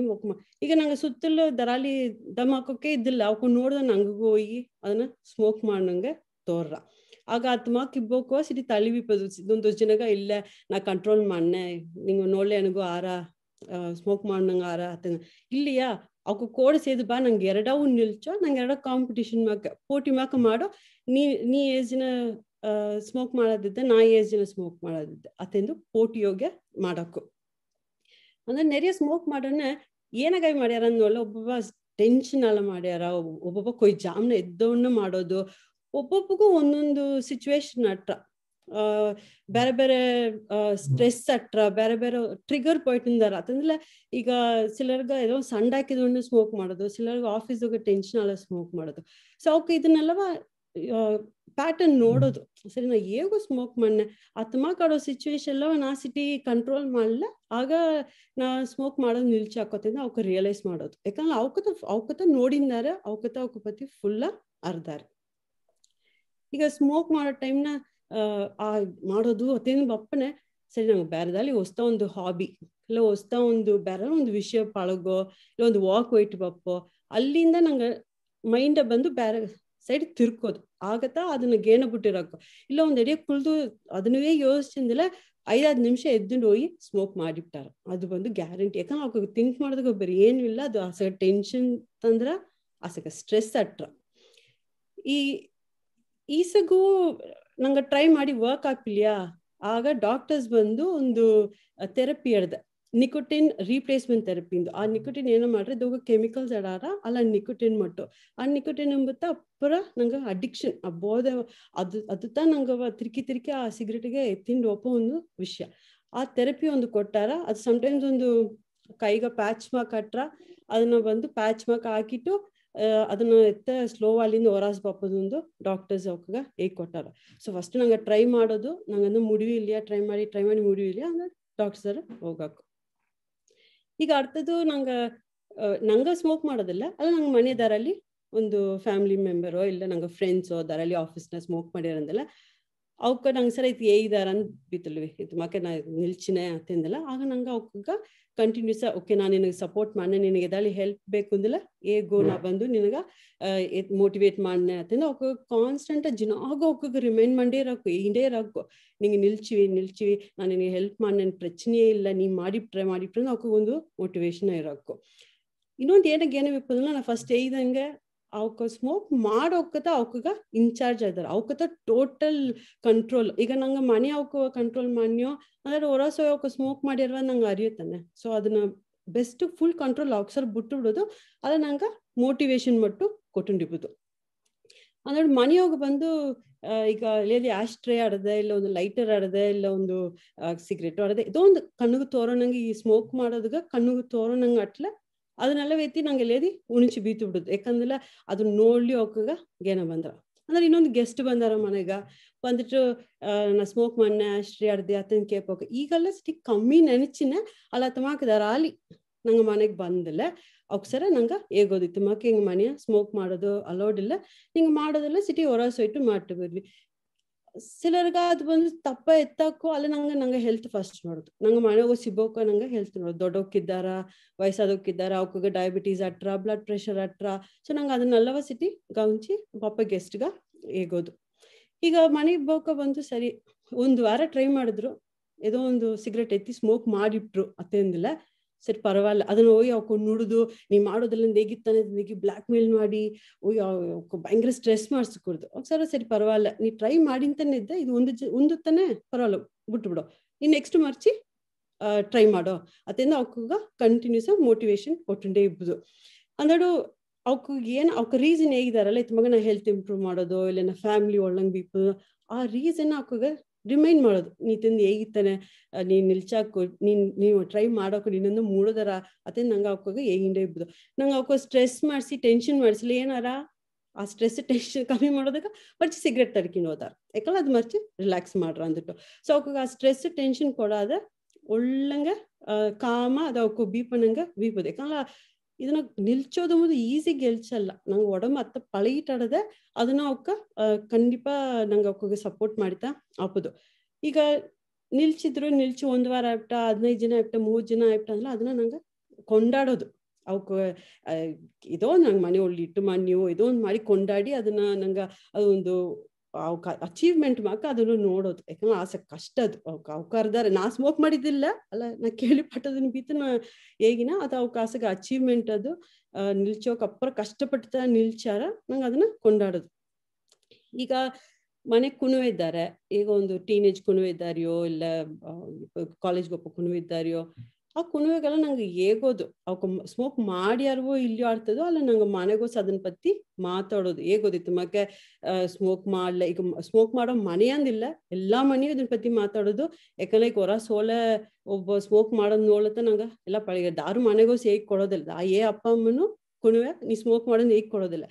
ಈಗ ನಂಗೆ ಸುತ್ತಲೂ ದರಾಲಿ ದಮ್ ಹಾಕೋಕೆ ಇದ್ದಿಲ್ಲ ಅವಕ್ಕೆ ನೋಡ್ದ ನಂಗೂ ಹೋಗಿ ಅದನ್ನ ಸ್ಮೋಕ್ ಮಾಡಂಗೆ ತೋರ್ರ ಆಗ ಆತ್ಮ ಕಿಬ್ಬೋಕೋ ಸಿಟಿ ತಲೆ ಬಿಪ್ಪದು ಇದೊಂದು ಜನಗ ಇಲ್ಲ ನಾ ಕಂಟ್ರೋಲ್ ಮಾಡ್ನೆ ನಿಂಗೆ ನೋಡ್ಲೆ ನನಗೂ ಆರ ಸ್ಮೋಕ್ ಮಾಡ್ನಂಗ ಆರ ಆತಂಗ ಇಲ್ಲಿಯಾ ಅವಕ್ಕೆ ಕೋಡ್ ಸೇದು ಬಾ ನಂಗೆ ಎರಡವು ನಿಲ್ಚೋ ನಂಗೆ ಎರಡ ಕಾಂಪಿಟಿಷನ್ ಮ್ಯಾಕ ಪೋಟಿ ಮ್ಯಾಕ ಮಾಡೋ ನೀ ನೀ ಏಜಿನ ಸ್ಮೋಕ್ ಮಾಡೋದಿದ್ದೆ ನಾ ಏಜ್ ಜನ ಸ್ಮೋಕ್ ಮಾಡೋದಿದ್ದೆ ಪೋಟಿ ಪೋಟಿಯೋಗೆ ಮಾಡಕ್ಕು ಅಂದ್ರೆ ನೆರೆಯ ಸ್ಮೋಕ್ ಮಾಡೋಣ ಏನಾಗೈ ಮಾಡ್ಯಾರ ಅಂದ್ರೆ ಒಬ್ಬೊಬ್ಬ ಟೆನ್ಷನ್ ಎಲ್ಲ ಮಾಡ್ಯಾರ ಒಬ್ಬೊಬ್ಬ ಕೊಯ್ ಜಾಮ್ನ ಎದ್ದವನ್ನ ಮಾಡೋದು ಒಬ್ಬೊಬ್ಬಗೂ ಒಂದೊಂದು ಸಿಚುವೇಶನ್ ಅಟ್ರ ಬೇರೆ ಬೇರೆ ಸ್ಟ್ರೆಸ್ ಅಟ್ರ ಬೇರೆ ಬೇರೆ ಟ್ರಿಗರ್ ಪಾಯಿಂಟ್ ಅಂದ್ರೆ ಈಗ ಸಿಲರ್ಗ ಏನೋ ಸಣ್ಣ ಹಾಕಿದೊಂಡು ಸ್ಮೋಕ್ ಮಾಡೋದು ಸಿಲರ್ಗ ಹೋಗಿ ಟೆನ್ಷನ್ ಎಲ್ಲ ಸ್ಮೋಕ್ ಮಾಡೋದು ಸೊ ಅವಕ್ಕೆ ಇದನ್ನೆಲ್ಲವ ಪ್ಯಾಟರ್ನ್ ನೋಡೋದು ಸರಿ ನಾ ಹೇಗೂ ಸ್ಮೋಕ್ ಮಾಡ್ನೆ ಆತ್ಮ ಕಾಡೋ ಸಿಚುವೇಶನ್ ನಾ ಸಿಟಿ ಕಂಟ್ರೋಲ್ ಮಾಡಲ್ಲ ಆಗ ನಾ ಸ್ಮೋಕ್ ಮಾಡೋದು ನಿಲ್ಚಾಕೋತಿಂದ ಅವಕ್ಕೆ ರಿಯಲೈಸ್ ಮಾಡೋದು ಯಾಕಂದ್ರೆ ಅವಕತ ಅವಕತ ನೋಡಿದ್ದಾರೆ ಅವಕತ ಅವಕ ಪತಿ ಫುಲ್ಲ ಅರ್ಧಾರ ಈಗ ಸ್ಮೋಕ್ ಮಾಡೋ ಟೈಮ್ನ ಆ ಮಾಡೋದು ಅತ್ತೇನು ಬಪ್ಪನೆ ಸರಿ ನಂಗೆ ಬೇರೆದಲ್ಲಿ ಹೊಸ್ತ ಒಂದು ಹಾಬಿ ಇಲ್ಲ ಹೊಸ್ತ ಒಂದು ಬೇರೆ ಒಂದು ವಿಷಯ ಪಳಗೋ ಇಲ್ಲ ಒಂದು ವಾಕ್ ವೈಟ್ ಬಪ್ಪೋ ಅಲ್ಲಿಂದ ನಂಗೆ ಮೈಂಡ ಬಂದು ಬೇರೆ ಸೈಡ್ ತಿರ್ಕೋದು ಆಗತ್ತಾ ಅದನ್ನ ಗೇಣು ಬಿಟ್ಟಿರಕ್ಕೋ ಇಲ್ಲ ಒಂದ್ ಎಡೆ ಕುಳ್ದು ಅದನ್ನೇ ಯೋಚಿಸಿಂದಲೇ ಐದಾರು ನಿಮಿಷ ಎದ್ದುಂಡು ಹೋಗಿ ಸ್ಮೋಕ್ ಮಾಡಿಬಿಟ್ಟಾರ ಅದು ಬಂದು ಗ್ಯಾರಂಟಿ ಯಾಕಂದ್ರೆ ಅವ್ರಿಗೆ ಥಿಂಕ್ ಮಾಡೋದಕ್ಕೆ ಬೇರೆ ಏನು ಇಲ್ಲ ಅದು ಅಸಗ ಟೆನ್ಷನ್ ತಂದ್ರ ಅಸಗ ಸ್ಟ್ರೆಸ್ ಅಟ್ರ ಈ ಈಸಗೂ ನಂಗೆ ಟ್ರೈ ಮಾಡಿ ವರ್ಕ್ ಆಗ್ಲಿಯಾ ಆಗ ಡಾಕ್ಟರ್ಸ್ ಬಂದು ಒಂದು ಥೆರಪಿ ಹೇಳ್ದೆ ನಿಕೋಟಿನ್ ರೀಪ್ಲೇಸ್ಮೆಂಟ್ ಥೆರಪಿ ಆ ನಿಕೋಟಿನ್ ಏನೋ ಮಾಡ್ರಿ ಇದು ಕೆಮಿಕಲ್ಸ್ ಅಡಾರ ಅಲ್ಲ ನಿಕೋಟಿನ್ ಮಟ್ಟು ಆ ನಿಕೋಟಿನ್ ಎಂಬತ್ತ ಅಪ್ಪರ ನಂಗೆ ಅಡಿಕ್ಷನ್ ಆ ಬೋಧ ಅದು ಅದು ತಾ ನಂಗೆ ತಿರುಕಿ ತಿರುಕಿ ಆ ಸಿಗರೆಟ್ಗೆ ತಿಂದು ಒಪ್ಪ ಒಂದು ವಿಷಯ ಆ ಥೆರಪಿ ಒಂದು ಕೊಟ್ಟಾರ ಅದು ಸಮಟೈಮ್ಸ್ ಒಂದು ಕೈಗ ಪ್ಯಾಚ್ ಮಾಕ್ ಕಟ್ರ ಅದನ್ನ ಬಂದು ಪ್ಯಾಚ್ ಮಾಕ್ ಹಾಕಿಟ್ಟು ಅದನ್ನ ಎತ್ತ ಸ್ಲೋ ಅಲ್ಲಿಂದ ಹೊರಾಸ್ ಬಾಪದೊಂದು ಡಾಕ್ಟರ್ಸ್ ಅವಕ್ಕೆ ಹೇಗೆ ಕೊಟ್ಟಾರ ಸೊ ಫಸ್ಟ್ ನಂಗೆ ಟ್ರೈ ಮಾಡೋದು ನಂಗೆ ಮುಡಿವಿ ಇಲ್ಲ ಟ್ರೈ ಮಾಡಿ ಟ್ರೈ ಮಾಡಿ ಮುಡಿವಿ ಇಲ್ಲ ಅಂದ್ರೆ ಡಾಕ್ಟರ್ ಹೋಗಾಕು ಈಗ ಅರ್ಥದ್ದು ನಂಗ ನಂಗ ಸ್ಮೋಕ್ ಮಾಡೋದಿಲ್ಲ ಅಲ್ಲ ನಂಗೆ ಮನೆದಾರಲ್ಲಿ ಒಂದು ಫ್ಯಾಮಿಲಿ ಮೆಂಬರೋ ಇಲ್ಲ ನಂಗೆ ಫ್ರೆಂಡ್ಸೋ ದಾರಲ್ಲಿ ಆಫೀಸ್ನ ಸ್ಮೋಕ್ ಮಾಡಿರೋದಿಲ್ಲ ಅವಕ್ಕ ನಂಗೆ ಸರ ಇದು ಅಂತ ಬಿತ್ತಲ್ವಿ ಇದು ಮಕ್ಕೆ ನಾ ನಿಲ್ಚಿನ ಅಂತಂದಿಲ್ಲ ಆಗ ನಂಗೆ ಅವಕ್ಕ ಕಂಟಿನ್ಯೂಸ್ ಓಕೆ ನಾನು ನಿನಗೆ ಸಪೋರ್ಟ್ ಮಾಡ್ನೆ ನಿನಗೆ ಎದಾಳಿ ಹೆಲ್ಪ್ ಬೇಕು ಅಂದಿಲ್ಲ ಏ ಗೋ ನಾ ಬಂದು ನಿನಗ ಮೋಟಿವೇಟ್ ಮಾಡ್ನೆ ಅಂತಂದ ಅವಕ್ಕ ಕಾನ್ಸ್ಟೆಂಟ್ ಜಿನಾಗ ಅವಕ್ಕ ರಿಮೈಂಡ್ ಮಾಡೇ ಇರಕ್ಕು ಇಂಡೇ ಇರಕ್ಕು ನಿಂಗೆ ನಿಲ್ಚಿವಿ ನಿಲ್ಚಿವಿ ನಾನು ನಿನಗೆ ಹೆಲ್ಪ್ ಮಾಡ್ನೆ ಪ್ರಚನೆಯೇ ಇಲ್ಲ ನೀ ಮಾಡಿ ಟ್ರೈ ಮಾಡಿಟ್ರೆ ಅವಕ್ಕ ಒಂದು ಮೋಟಿವೇಶನ್ ಇರಕ್ಕು ಇನ್ನೊಂದು ಏನಾಗ ಏನೇ ಬೇಕು ಅಂದ್ರೆ ನಾನು ಫಸ್ಟ್ ಎಯ್ದಂಗೆ ಅವಕ್ಕ ಸ್ಮೋಕ್ ಮಾಡೋಕತ ಅವಕ್ಕಗ ಇನ್ಚಾರ್ಜ್ ಆದಾರ ಅವಕತ ಟೋಟಲ್ ಕಂಟ್ರೋಲ್ ಈಗ ನಂಗೆ ಮನೆ ಅವಕ್ಕ ಕಂಟ್ರೋಲ್ ಮಾಡ್ಯೋ ಅಂದ್ರೆ ಹೊರಸ ಅವಕ್ಕ ಸ್ಮೋಕ್ ಮಾಡಿರುವ ನಂಗೆ ಅರಿಯುತ್ತಾನೆ ಸೊ ಅದನ್ನ ಬೆಸ್ಟ್ ಫುಲ್ ಕಂಟ್ರೋಲ್ ಅವಕ್ಸರ್ ಬಿಟ್ಟು ಬಿಡೋದು ಅದ ನಂಗೆ ಮೋಟಿವೇಶನ್ ಮಟ್ಟು ಕೊಟ್ಟಿಬೋದು ಅಂದ್ರೆ ಮನೆಯೋಗ ಬಂದು ಈಗ ಎಲ್ಲಿ ಆಸ್ಟ್ರೇ ಆಡದೆ ಇಲ್ಲ ಒಂದು ಲೈಟರ್ ಆಡದೆ ಇಲ್ಲ ಒಂದು ಸಿಗರೇಟ್ ಆಡದೆ ಇದೊಂದು ಕಣ್ಣಿಗೆ ತೋರೋಣಂಗೆ ಈ ಸ್ಮೋಕ್ ಮಾಡೋದಾಗ ಕಣ್ಣಿಗೆ ತೋರೋಣಂಗೆ ಅಟ್ಲ ಅದನ್ನೆಲ್ಲ ಎತ್ತಿ ನಂಗೆ ಎಲ್ಲಿ ಉಣಿಚಿ ಬೀತು ಬಿಡುದು ಯಾಕಂದ್ರೆ ಅದು ನೋಡ್ಲಿ ಹೋಗಾಗ ಗೇನ ಬಂದ್ರ ಅಂದ್ರೆ ಇನ್ನೊಂದು ಗೆಸ್ಟ್ ಬಂದಾರ ಮನೆಗ ಬಂದ್ಬಿಟ್ಟು ನಾ ಸ್ಮೋಕ್ ಮಣ್ಣೆ ಶ್ರೀ ಅರ್ಧಿ ಅತನ ಕೇಪೋಕ ಈಗೆಲ್ಲ ಸ್ಟಿಕ್ ಕಮ್ಮಿ ನೆನಚಿನ ಅಲ್ಲ ತಮಾಕದಾರ ಅಲ್ಲಿ ನಂಗೆ ಮನೆಗೆ ಬಂದಿಲ್ಲ ಅವಕ್ಸರ ನಂಗೆ ಹೇಗೋದಿತ್ತು ಮಕ್ಕ ಹಿಂಗೆ ಮನೆಯ ಸ್ಮೋಕ್ ಮಾಡೋದು ಅಲೌಡ್ ಇಲ್ಲ ಹಿಂಗೆ ಮಾಡೋದೆಲ್ಲ ಸಿಟಿ ಹೊರಸೋಯ್ತು ಮಾಡ್ತಾ ಬಿಡ್ವಿ ಸಿಲರ್ಗ ಅದು ಬಂದು ತಪ್ಪ ಎತ್ತಾಕೋ ಅಲ್ಲಿ ನಂಗೆ ನಂಗ ಹೆಲ್ತ್ ಫಸ್ಟ್ ನಂಗ ಮನೆ ಮನೆಗೆ ಸಿಬೋಕ ನಂಗೆ ಹೆಲ್ತ್ ನೋಡೋದು ದೊಡ್ಡೋಕ್ಕಿದ್ದಾರ ವಯಸ್ಸಾದೋಕ್ಕಿದ್ದಾರ ಅವಕ್ಕೆ ಡಯಾಬಿಟೀಸ್ ಅಟ್ರ ಬ್ಲಡ್ ಪ್ರೆಷರ್ ಅಟ್ರ ಸೊ ನಂಗ ಅದನ್ನಲ್ಲವ ಸಿಟಿ ಗೌಂಚಿ ಪಾಪ ಗೆಸ್ಟ್ಗ ಏಗೋದು ಈಗ ಮನೆ ಬೋಕ ಬಂದು ಸರಿ ಒಂದು ವಾರ ಟ್ರೈ ಮಾಡಿದ್ರು ಏನೋ ಒಂದು ಸಿಗರೆಟ್ ಎತ್ತಿ ಸ್ಮೋಕ್ ಮಾಡಿಟ್ರು ಅತ್ತೇಂದಿಲ್ಲ ಸರಿ ಪರವಾಗಿಲ್ಲ ಅದನ್ನ ಓಯ್ ಅವ್ಕೊ ನುಡಿದು ನೀ ಮಾಡೋದ್ರಲ್ಲಿ ಹೇಗಿತ್ತಾನೆ ಅದಕ್ಕೆ ಬ್ಲ್ಯಾಕ್ ಮೇಲ್ ಮಾಡಿ ಓಯ್ ಭಯಂಕರ ಸ್ಟ್ರೆಸ್ ಮಾಡಿಸ್ಕೊಡ್ದು ಸರ ಸರ ಸರಿ ಪರವಾಗಿಲ್ಲ ನೀ ಟ್ರೈ ಮಾಡಿ ಅಂತಾನೆ ಇದ್ದ ಇದು ಒಂದು ಒಂದು ತಾನೆ ಪರವಾಗಿಲ್ಲ ಬಿಡೋ ನೀನು ನೆಕ್ಸ್ಟ್ ಮರ್ಚಿ ಟ್ರೈ ಮಾಡೋ ಅದರಿಂದ ಅವಕ್ಕ ಕಂಟಿನ್ಯೂಸ್ ಆಗಿ ಮೋಟಿವೇಶನ್ ಕೊಟ್ಟುಂಡೇ ಇಬ್ಬದು ಅಂದಾಡು ಅವಕ್ಕ ಏನ್ ಅವ್ಕ ರೀಸನ್ ಹೇಗಿದಾರಲ್ಲ ಇತ್ತು ಮಗ ನಾ ಹೆಲ್ತ್ ಇಂಪ್ರೂವ್ ಮಾಡೋದು ಇಲ್ಲ ಫ್ಯಾಮಿಲಿ ಒಳ್ಳಂಗ್ ಬೀಪ್ ಆ ರೀಸನ್ ಆಕಗ ರಿಮೈಂಡ್ ಮಾಡೋದು ನೀ ತಿಂದು ಹೇಗಿತ್ತಾನೆ ನೀನು ನಿಲ್ಚಾಕು ನೀನ್ ನೀವು ಟ್ರೈ ಮಾಡೋಕು ನಿನ್ನೊಂದು ಮೂಡೋದರ ಅತ್ತೆ ನಂಗೆ ಅವಕ್ಕಾಗ ಹೇಗಿಂದ ಇಬ್ಬದು ನಂಗೆ ಅವಕ್ಕ ಸ್ಟ್ರೆಸ್ ಮಾಡಿಸಿ ಟೆನ್ಷನ್ ಮಾಡಿಸಿಲ್ಲ ಏನಾರ ಆ ಸ್ಟ್ರೆಸ್ ಟೆನ್ಷನ್ ಕಮ್ಮಿ ಮಾಡೋದಾಗ ಮರ್ಚಿ ಸಿಗರೇಟ್ ತಡ್ಕೊಂಡು ಹೋದಾರ ಯಾಕಲ್ಲ ಅದು ಮರ್ಚಿ ರಿಲ್ಯಾಕ್ಸ್ ಮಾಡ್ರ ಅಂದ್ಬಿಟ್ಟು ಸೊ ಅವಕ್ಕಾಗ ಆ ಸ್ಟ್ರೆಸ್ ಟೆನ್ಷನ್ ಕೊಡೋದ ಒಳ್ಳಂಗ ಕಾಮ ಅದು ಅವಕ್ಕೂ ಬೀಪನಂಗ ಬೀಪದು ಯಾಕಂದ್ರೆ ಇದನ್ನ ನಿಲ್ಚೋದು ಒಂದು ಈಸಿ ಗೆಲ್ಚಲ್ಲ ನಂಗೆ ಒಡಮ ಅತ್ತ ಪಳಗಿಟಾಡದೆ ಅದನ್ನ ಅವಕ್ಕ ಖಂಡಿಪ ನಂಗೆ ಅವಕ್ಕಾಗ ಸಪೋರ್ಟ್ ಮಾಡಿತಾ ಆಪುದು ಈಗ ನಿಲ್ಚಿದ್ರು ನಿಲ್ಚು ಒಂದ್ ವಾರ ಆಯ್ಬಿಟ್ಟ ಹದಿನೈದು ಜನ ಆಯ್ಬಿಟ್ಟ ಮೂರ್ ಜನ ಆಯ್ಬಿಟ್ಟ ಅಂದ್ರೆ ಅದನ್ನ ನಂಗೆ ಕೊಂಡಾಡೋದು ಅವಕ್ಕ ಇದೋ ನಂಗೆ ಮನೆ ಒಳ್ಳಿ ಇಟ್ಟು ಮಾಡಿ ನೀವು ಇದೋ ಮಾಡಿ ಕೊಂಡಾಡಿ ಅದನ್ನ ನಂಗ ಅದೊಂದು ಅವ್ಕ ಅಚೀವ್ಮೆಂಟ್ ಮಾಕ ಅದನ್ನು ನೋಡೋದು ಯಾಕಂದ್ರೆ ಆಸೆ ಕಷ್ಟ ಅದು ಅವಕ ಅವಕಾರದಾರ ನಾ ಸ್ಮೋಕ್ ಮಾಡಿದ್ದಿಲ್ಲ ಅಲ್ಲ ನಾ ಕೇಳಿ ಪಟ್ಟದನ್ ಬೀತನ ಹೇಗಿನ ಅವ್ಕ ಅವಕಾಸಗ ಅಚೀವ್ಮೆಂಟ್ ಅದು ನಿಲ್ಚೋಕ್ ಅಪ್ಪರ ಕಷ್ಟಪಟ್ಟ ನಿಲ್ಚಾರ ನಂಗೆ ಅದನ್ನ ಕೊಂಡಾಡೋದು ಈಗ ಮನೆ ಕುಣುವೆ ಇದ್ದಾರೆ ಈಗ ಒಂದು ಟೀನೇಜ್ ಕುಣುವೆ ಇದ್ದಾರೆಯೋ ಇಲ್ಲ ಕಾಲೇಜ್ ಕುಣುವೆ ಇದ್ದಾರೆಯೋ ಆ ಕುಣಿವೆಗೆಲ್ಲ ನಂಗೆ ಏಗೋದು ಅವ್ ಸ್ಮೋಕ್ ಮಾಡ್ಯಾರವೋ ಇಲ್ಲೋ ಆಡ್ತದೋ ಅಲ್ಲ ನಂಗೆ ಮನೆಗೋಸ್ ಅದನ್ನ ಪತ್ತಿ ಮಾತಾಡೋದು ಹೇಗೋದಿತ್ತು ಮಕ್ಕೆ ಸ್ಮೋಕ್ ಮಾಡ್ಲ ಈಗ ಸ್ಮೋಕ್ ಮಾಡೋ ಮನೆ ಅಂದಿಲ್ಲ ಎಲ್ಲಾ ಮನೆಯು ಅದನ್ನ ಪತ್ತಿ ಮಾತಾಡೋದು ಯಾಕಂದ್ರೆ ಈಗ ಹೊರ ಸೋಲ ಒಬ್ಬ ಸ್ಮೋಕ್ ಮಾಡೋದ್ ನೋಡ್ಲತ್ತ ನಂಗೆ ಎಲ್ಲ ಪಳಗ ದಾರು ಮನೆಗೋಸ್ ಹೇಗ್ ಕೊಡೋದಿಲ್ಲ ಆ ಏ ಅಪ್ಪ ಅಮ್ಮನು ಕುಣುವೆ ನೀ ಸ್ಮೋಕ್ ಮಾಡೋದು ಹೇಗ್ ಕೊಡೋದಿಲ್ಲ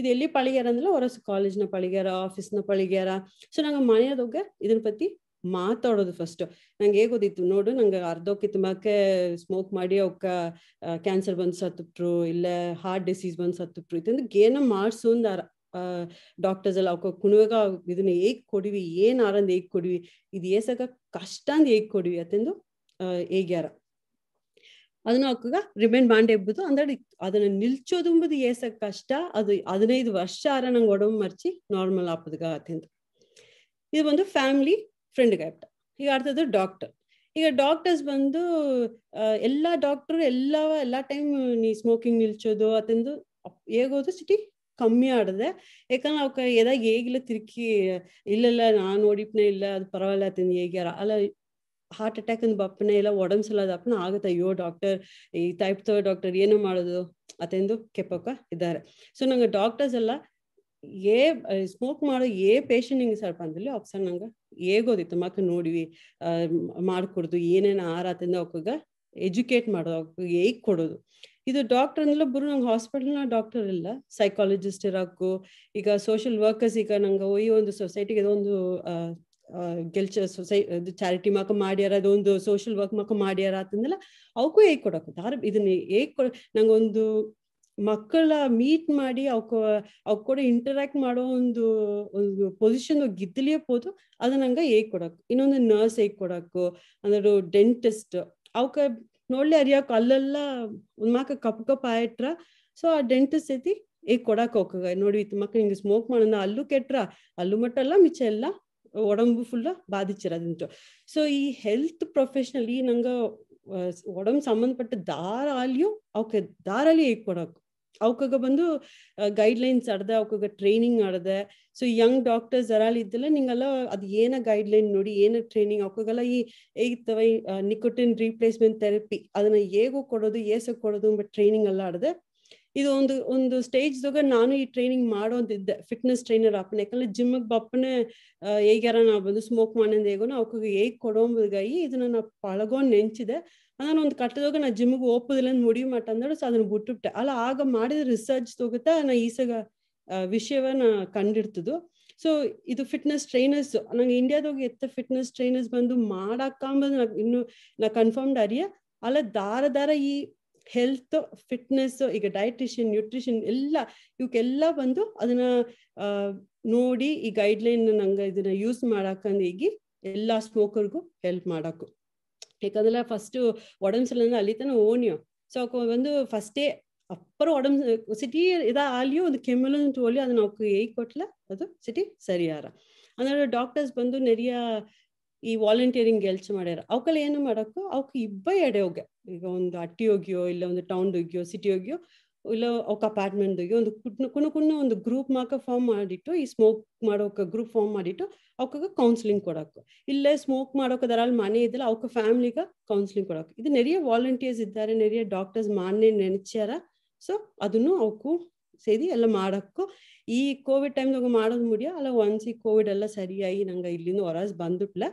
ಇದು ಎಲ್ಲಿ ಪಳಿಗ್ಯಾರ ಅಂದ್ರೆ ಹೊರಸು ಕಾಲೇಜ್ನ ಪಳಿಗ್ಯಾರ ಆಫೀಸ್ನ ಪಳಿಗ್ಯಾರ ಸೊ ನಂಗೆ ಮನೆಯದೊಗ್ಗ ಇದನ್ನ ಪತ್ತಿ ಮಾತಾಡೋದು ಫಸ್ಟ್ ನಂಗೆ ಹೇಗೋದಿತ್ತು ನೋಡು ನಂಗೆ ಅರ್ಧಕ್ಕೆ ತುಂಬಕ್ಕೆ ಸ್ಮೋಕ್ ಮಾಡಿ ಅವಕ್ಕ ಕ್ಯಾನ್ಸರ್ ಬಂದು ಸತ್ತುಬಿಟ್ರು ಇಲ್ಲ ಹಾರ್ಟ್ ಡಿಸೀಸ್ ಬಂದು ಸತ್ತುಬಿಟ್ರು ಇದೊಂದು ಏನೋ ಮಾಡಿಸು ಒಂದು ಡಾಕ್ಟರ್ಸ್ ಎಲ್ಲ ಅವಕ್ಕ ಕುಣುವಾಗ ಇದನ್ನ ಹೇಗ್ ಕೊಡಿವಿ ಏನ್ ಆರಂದ್ ಹೇಗ್ ಕೊಡಿವಿ ಇದು ಏಸಾಗ ಕಷ್ಟ ಅಂದ್ ಹೇಗ್ ಕೊಡಿವಿ ಅತ್ತೆಂದು ಹೇಗ್ಯಾರ ಅದನ್ನ ಅವಕ್ಕ ರಿಮೈಂಡ್ ಮಾಡಿ ಎಬ್ಬುದು ಅಂದ್ರೆ ಅದನ್ನ ನಿಲ್ಚೋದು ಎಂಬುದು ಏಸಕ್ ಕಷ್ಟ ಅದು ಹದಿನೈದು ವರ್ಷ ಆರ ನಂಗೆ ಒಡಂಬ ಮರ್ಚಿ ನಾರ್ಮಲ್ ಆಪದ್ಗ ಅತ್ತೆಂದು ಇದು ಒಂದು ಫ್ಯಾಮಿಲಿ ಫ್ರೆಂಡ್ ಆಪ್ಟ ಈಗ ಅರ್ಥದ್ದು ಡಾಕ್ಟರ್ ಈಗ ಡಾಕ್ಟರ್ಸ್ ಬಂದು ಎಲ್ಲ ಡಾಕ್ಟರ್ ಎಲ್ಲ ಎಲ್ಲ ಟೈಮ್ ನೀ ಸ್ಮೋಕಿಂಗ್ ನಿಲ್ಚೋದು ಅದೊಂದು ಹೇಗೋದು ಸಿಟಿ ಕಮ್ಮಿ ಆಡದೆ ಯಾಕಂದ್ರೆ ಅವ್ಕ ಎದಾಗ ಹೇಗಿಲ್ಲ ತಿರುಕಿ ಇಲ್ಲಲ್ಲ ನಾನು ನೋಡಿಪ್ನೆ ಇಲ್ಲ ಅದು ಪರವಾಗಿಲ್ಲ ಅತಂದು ಹೇಗ್ಯಾರ ಅಲ್ಲ ಹಾರ್ಟ್ ಅಟ್ಯಾಕ್ ಅಂದ್ ಬಪ್ಪನೆ ಇಲ್ಲ ಒಡಮ್ಸಲ ಅಪ್ಪನ ಆಗುತ್ತೆ ಅಯ್ಯೋ ಡಾಕ್ಟರ್ ಈ ಟೈಪ್ ತೋ ಡಾಕ್ಟರ್ ಏನು ಮಾಡೋದು ಅತೆಂದು ಕೆಪಕ ಇದ್ದಾರೆ ಸೊ ನಂಗೆ ಡಾಕ್ಟರ್ಸ್ ಎಲ್ಲ ಏ ಸ್ಮೋಕ್ ಮಾಡೋ ಏ ಪೇಷಂಟ್ ಹಿಂಗೆ ಸ್ವಲ್ಪ ಅಂದಲ್ಲಿ ಆಪ್ಷನ್ ನಂಗೆ ಹೇಗೋದಿತ್ತು ಮಕ್ಕ ನೋಡಿವಿ ಮಾಡ್ಕೊಡುದು ಏನೇನು ಆರಾತಿಂದ ಅವಕ್ಕಾಗ ಎಜುಕೇಟ್ ಮಾಡೋದು ಅವಕ್ಕಾಗ ಹೇಗೆ ಕೊಡೋದು ಇದು ಡಾಕ್ಟರ್ ಅಂದ್ರೆ ಬರು ನಂಗೆ ನ ಡಾಕ್ಟರ್ ಇಲ್ಲ ಸೈಕಾಲಜಿಸ್ಟ್ ಇರಕ್ಕು ಈಗ ಸೋಷಿಯಲ್ ವರ್ಕರ್ಸ್ ಈಗ ನಂಗೆ ಈ ಒಂದು ಸೊಸೈಟಿಗೆ ಅದೊಂದು ಗೆಲ್ಚ ಸೊಸೈ ಇದು ಚಾರಿಟಿ ಮಾಕ ಮಾಡ್ಯಾರ ಅದೊಂದು ಸೋಷಿಯಲ್ ವರ್ಕ್ ಮಾಕ ಮಾಡ್ಯಾರ ಅಂತಂದ್ರೆ ಅವಕ್ಕೂ ಹೇಗೆ ಕೊಡೋಕೆ ಇದನ್ನ ಹೇಗ್ ಕೊಡ ನಂಗೊಂದು ಮಕ್ಕಳ ಮೀಟ್ ಮಾಡಿ ಅವಕ ಅವ್ರ ಕೂಡ ಇಂಟರಾಕ್ಟ್ ಮಾಡೋ ಒಂದು ಒಂದು ಪೊಸಿಷನ್ ಗೆದ್ದಲಿಯಬಹುದು ಅದ ನಂಗ ಹೇಗ್ ಕೊಡಕ್ ಇನ್ನೊಂದು ನರ್ಸ್ ಹೇಗ್ ಕೊಡಕ್ಕು ಅಂದ್ರೆ ಡೆಂಟಿಸ್ಟ್ ಅವಕ ನೋಡ್ಲಿ ಅರಿಯಕ್ ಅಲ್ಲೆಲ್ಲ ಒಂದ್ ಮಾಕ ಕಪ್ ಕಪ್ ಸೊ ಆ ಡೆಂಟಿಸ್ಟ್ ಐತಿ ಹೇಗ್ ಕೊಡಕ್ ಹೋಗ ನೋಡಿ ಮಕ್ಳು ಹಿಂಗೆ ಸ್ಮೋಕ್ ಮಾಡೋಣ ಅಲ್ಲೂ ಕೆಟ್ರ ಅಲ್ಲೂ ಮಟ್ಟ ಅಲ್ಲ ಮಿಚ ಎಲ್ಲ ಒಡಂಬು ಫುಲ್ಲ ಬಾಧಿಸಿರೋದುಂಟು ಸೊ ಈ ಹೆಲ್ತ್ ಪ್ರೊಫೆಷನಲ್ ಈ ನಂಗೆ ಒಡಂಬು ಸಂಬಂಧಪಟ್ಟ ದಾರ ಅಲ್ಲಿಯೂ ಅವಕ್ಕೆ ದಾರಲ್ಲಿ ಹೇಗ್ ಕೊಡಕ್ ಅವಕಾಗ ಬಂದು ಗೈಡ್ಲೈನ್ಸ್ ಆಡ್ದೆ ಅವಕಾಗ ಟ್ರೈನಿಂಗ್ ಆಡ್ದೆ ಸೊ ಯಂಗ್ ಡಾಕ್ಟರ್ಸ್ ಅರಲ್ಲಿ ಇದ್ದಲ್ಲ ನಿಂಗೆಲ್ಲ ಅದು ಏನ ಗೈಡ್ಲೈನ್ ನೋಡಿ ಏನ ಟ್ರೈನಿಂಗ್ ಅವಕಾಗೆಲ್ಲ ಈ ಹೇಗಿತ್ತವ ಈ ನಿಕೋಟಿನ್ ರೀಪ್ಲೇಸ್ಮೆಂಟ್ ಥೆರಪಿ ಅದನ್ನ ಹೇಗೂ ಕೊಡೋದು ಏಸಕ್ಕೆ ಕೊಡೋದು ಬಟ್ ಟ್ರೈನಿಂಗ್ ಎಲ್ಲ ಆಡ್ದೆ ಇದು ಒಂದು ಒಂದು ಸ್ಟೇಜ್ ಸ್ಟೇಜ್ದಾಗ ನಾನು ಈ ಟ್ರೈನಿಂಗ್ ಮಾಡೋದಿದ್ದೆ ಫಿಟ್ನೆಸ್ ಟ್ರೈನರ್ ಆಪನ ಯಾಕಂದ್ರೆ ಜಿಮ್ಗೆ ಬಪ್ಪನೆ ಹೇಗ್ಯಾರ ನಾ ಬಂದು ಸ್ಮೋಕ್ ಮಾಡಿದ ಹೇಗೋ ಅವಕ್ಕ ಹೇಗ್ ಕೊಡೋಂಬುದಾಗಿ ಇದನ್ನ ನಾ ಪಳಗೋ ನೆಂಚಿದೆ ನಾನು ಒಂದು ಕಟ್ಟದಾಗ ನಾ ಜಿಮ್ಗೆ ಓಪದಿಲ್ಲ ಅಂತ ಮುಡಿ ಮಾಟ ಅಂದ್ರೆ ಸೊ ಅದನ್ನ ಬಿಟ್ಟುಬಿಟ್ಟೆ ಅಲ್ಲ ಆಗ ಮಾಡಿದ ರಿಸರ್ಚ್ ತಗೋತಾ ನಾ ಈಸಾಗ ವಿಷಯವನ್ನ ಕಂಡಿರ್ತದು ಸೊ ಇದು ಫಿಟ್ನೆಸ್ ಟ್ರೈನರ್ಸ್ ನಂಗೆ ಇಂಡಿಯಾದಾಗ ಎತ್ತ ಫಿಟ್ನೆಸ್ ಟ್ರೈನರ್ಸ್ ಬಂದು ಮಾಡಾಕಂಬದು ಇನ್ನು ನಾ ಕನ್ಫರ್ಮ್ಡ್ ಅರಿಯ ಅಲ್ಲ ದಾರ ದಾರ ಈ ಹೆಲ್ತ್ ಫಿಟ್ನೆಸ್ ಈಗ ಡಯಟಿಷಿಯನ್ ನ್ಯೂಟ್ರಿಷನ್ ಎಲ್ಲ ಇವಕ್ಕೆಲ್ಲ ಬಂದು ಅದನ್ನ ನೋಡಿ ಈ ಗೈಡ್ಲೈನ್ ನಂಗೆ ಇದನ್ನ ಯೂಸ್ ಮಾಡಾಕಂದ್ರೆ ಈಗ ಎಲ್ಲ ಸ್ಮೋಕರ್ಗೂ ಹೆಲ್ಪ್ ಮಾಡಾಕು ಯಾಕಂದ್ರೆ ಫಸ್ಟು ಒಡಂಸಲನ್ನ ಅಲ್ಲಿ ತನ ಓಣಿಯೋ ಸೊ ಒಂದು ಫಸ್ಟೇ ಅಪ್ಪರ ಒಡಂ ಸಿಟಿ ಇದ ಆಲಿಯೋ ಒಂದು ಕೆಮ್ಮಲು ತೋಲಿಯೋ ಅದು ನಾವು ಏಯ್ ಕೊಟ್ಲ ಅದು ಸಿಟಿ ಸರಿಯಾರ ಅಂದ್ರೆ ಡಾಕ್ಟರ್ಸ್ ಬಂದು ನೆರೆಯ ಈ ವಾಲಂಟಿಯರಿಂಗ್ ಕೆಲಸ ಮಾಡ್ಯಾರ ಅವಕ್ಕೆಲ್ಲ ಏನು ಮಾಡೋಕ್ಕೂ ಅವಕ್ಕೆ ಇಬ್ಬ ಎಡೆ ಎಡೆಯೋಗೆ ಈಗ ಒಂದು ಅಟ್ಟಿ ಹೋಗ್ಯೋ ಇಲ್ಲ ಒಂದು ಟೌನ್ ಹೋಗಿಯೋ ಸಿಟಿ ಹೋಗ್ಯೋ ಇಲ್ಲ ಅವಕ್ಕೆ ಅಪಾರ್ಟ್ಮೆಂಟ್ಗೆ ಒಂದು ಕುಣ್ಣ ಕುಣ ಕುಣ್ಣ ಒಂದು ಗ್ರೂಪ್ ಮಾಕ ಫಾರ್ಮ್ ಮಾಡಿಟ್ಟು ಈ ಸ್ಮೋಕ್ ಮಾಡೋಕೆ ಗ್ರೂಪ್ ಫಾರ್ಮ್ ಮಾಡಿಟ್ಟು ಅವಕ್ಕೆ ಕೌನ್ಸಿಲಿಂಗ್ ಕೊಡೋಕೆ ಇಲ್ಲೇ ಸ್ಮೋಕ್ ಮಾಡೋಕೆ ದರ ಮನೆ ಇದ್ದಿಲ್ಲ ಅವಕ್ಕೆ ಫ್ಯಾಮಿಲಿಗೆ ಕೌನ್ಸಿಲಿಂಗ್ ಕೊಡೋಕೆ ಇದು ನೆರೆಯ ವಾಲಂಟಿಯರ್ಸ್ ಇದ್ದಾರೆ ನೆರೆಯ ಡಾಕ್ಟರ್ಸ್ ಮಾನೇ ನೆನೆಚ್ಯಾರ ಸೊ ಅದನ್ನು ಅವಕು ಸೇರಿ ಎಲ್ಲ ಮಾಡಕ್ಕು ಈ ಕೋವಿಡ್ ಟೈಮ್ದಾಗ ಮಾಡೋದು ಮುಡಿಯೋ ಅಲ್ಲ ಒನ್ಸಿ ಕೋವಿಡ್ ಎಲ್ಲ ಸರಿಯಾಗಿ ನಂಗೆ ಇಲ್ಲಿಂದ ಹೊರಸ್ ಬಂದ್ಬಿಟ್ಲ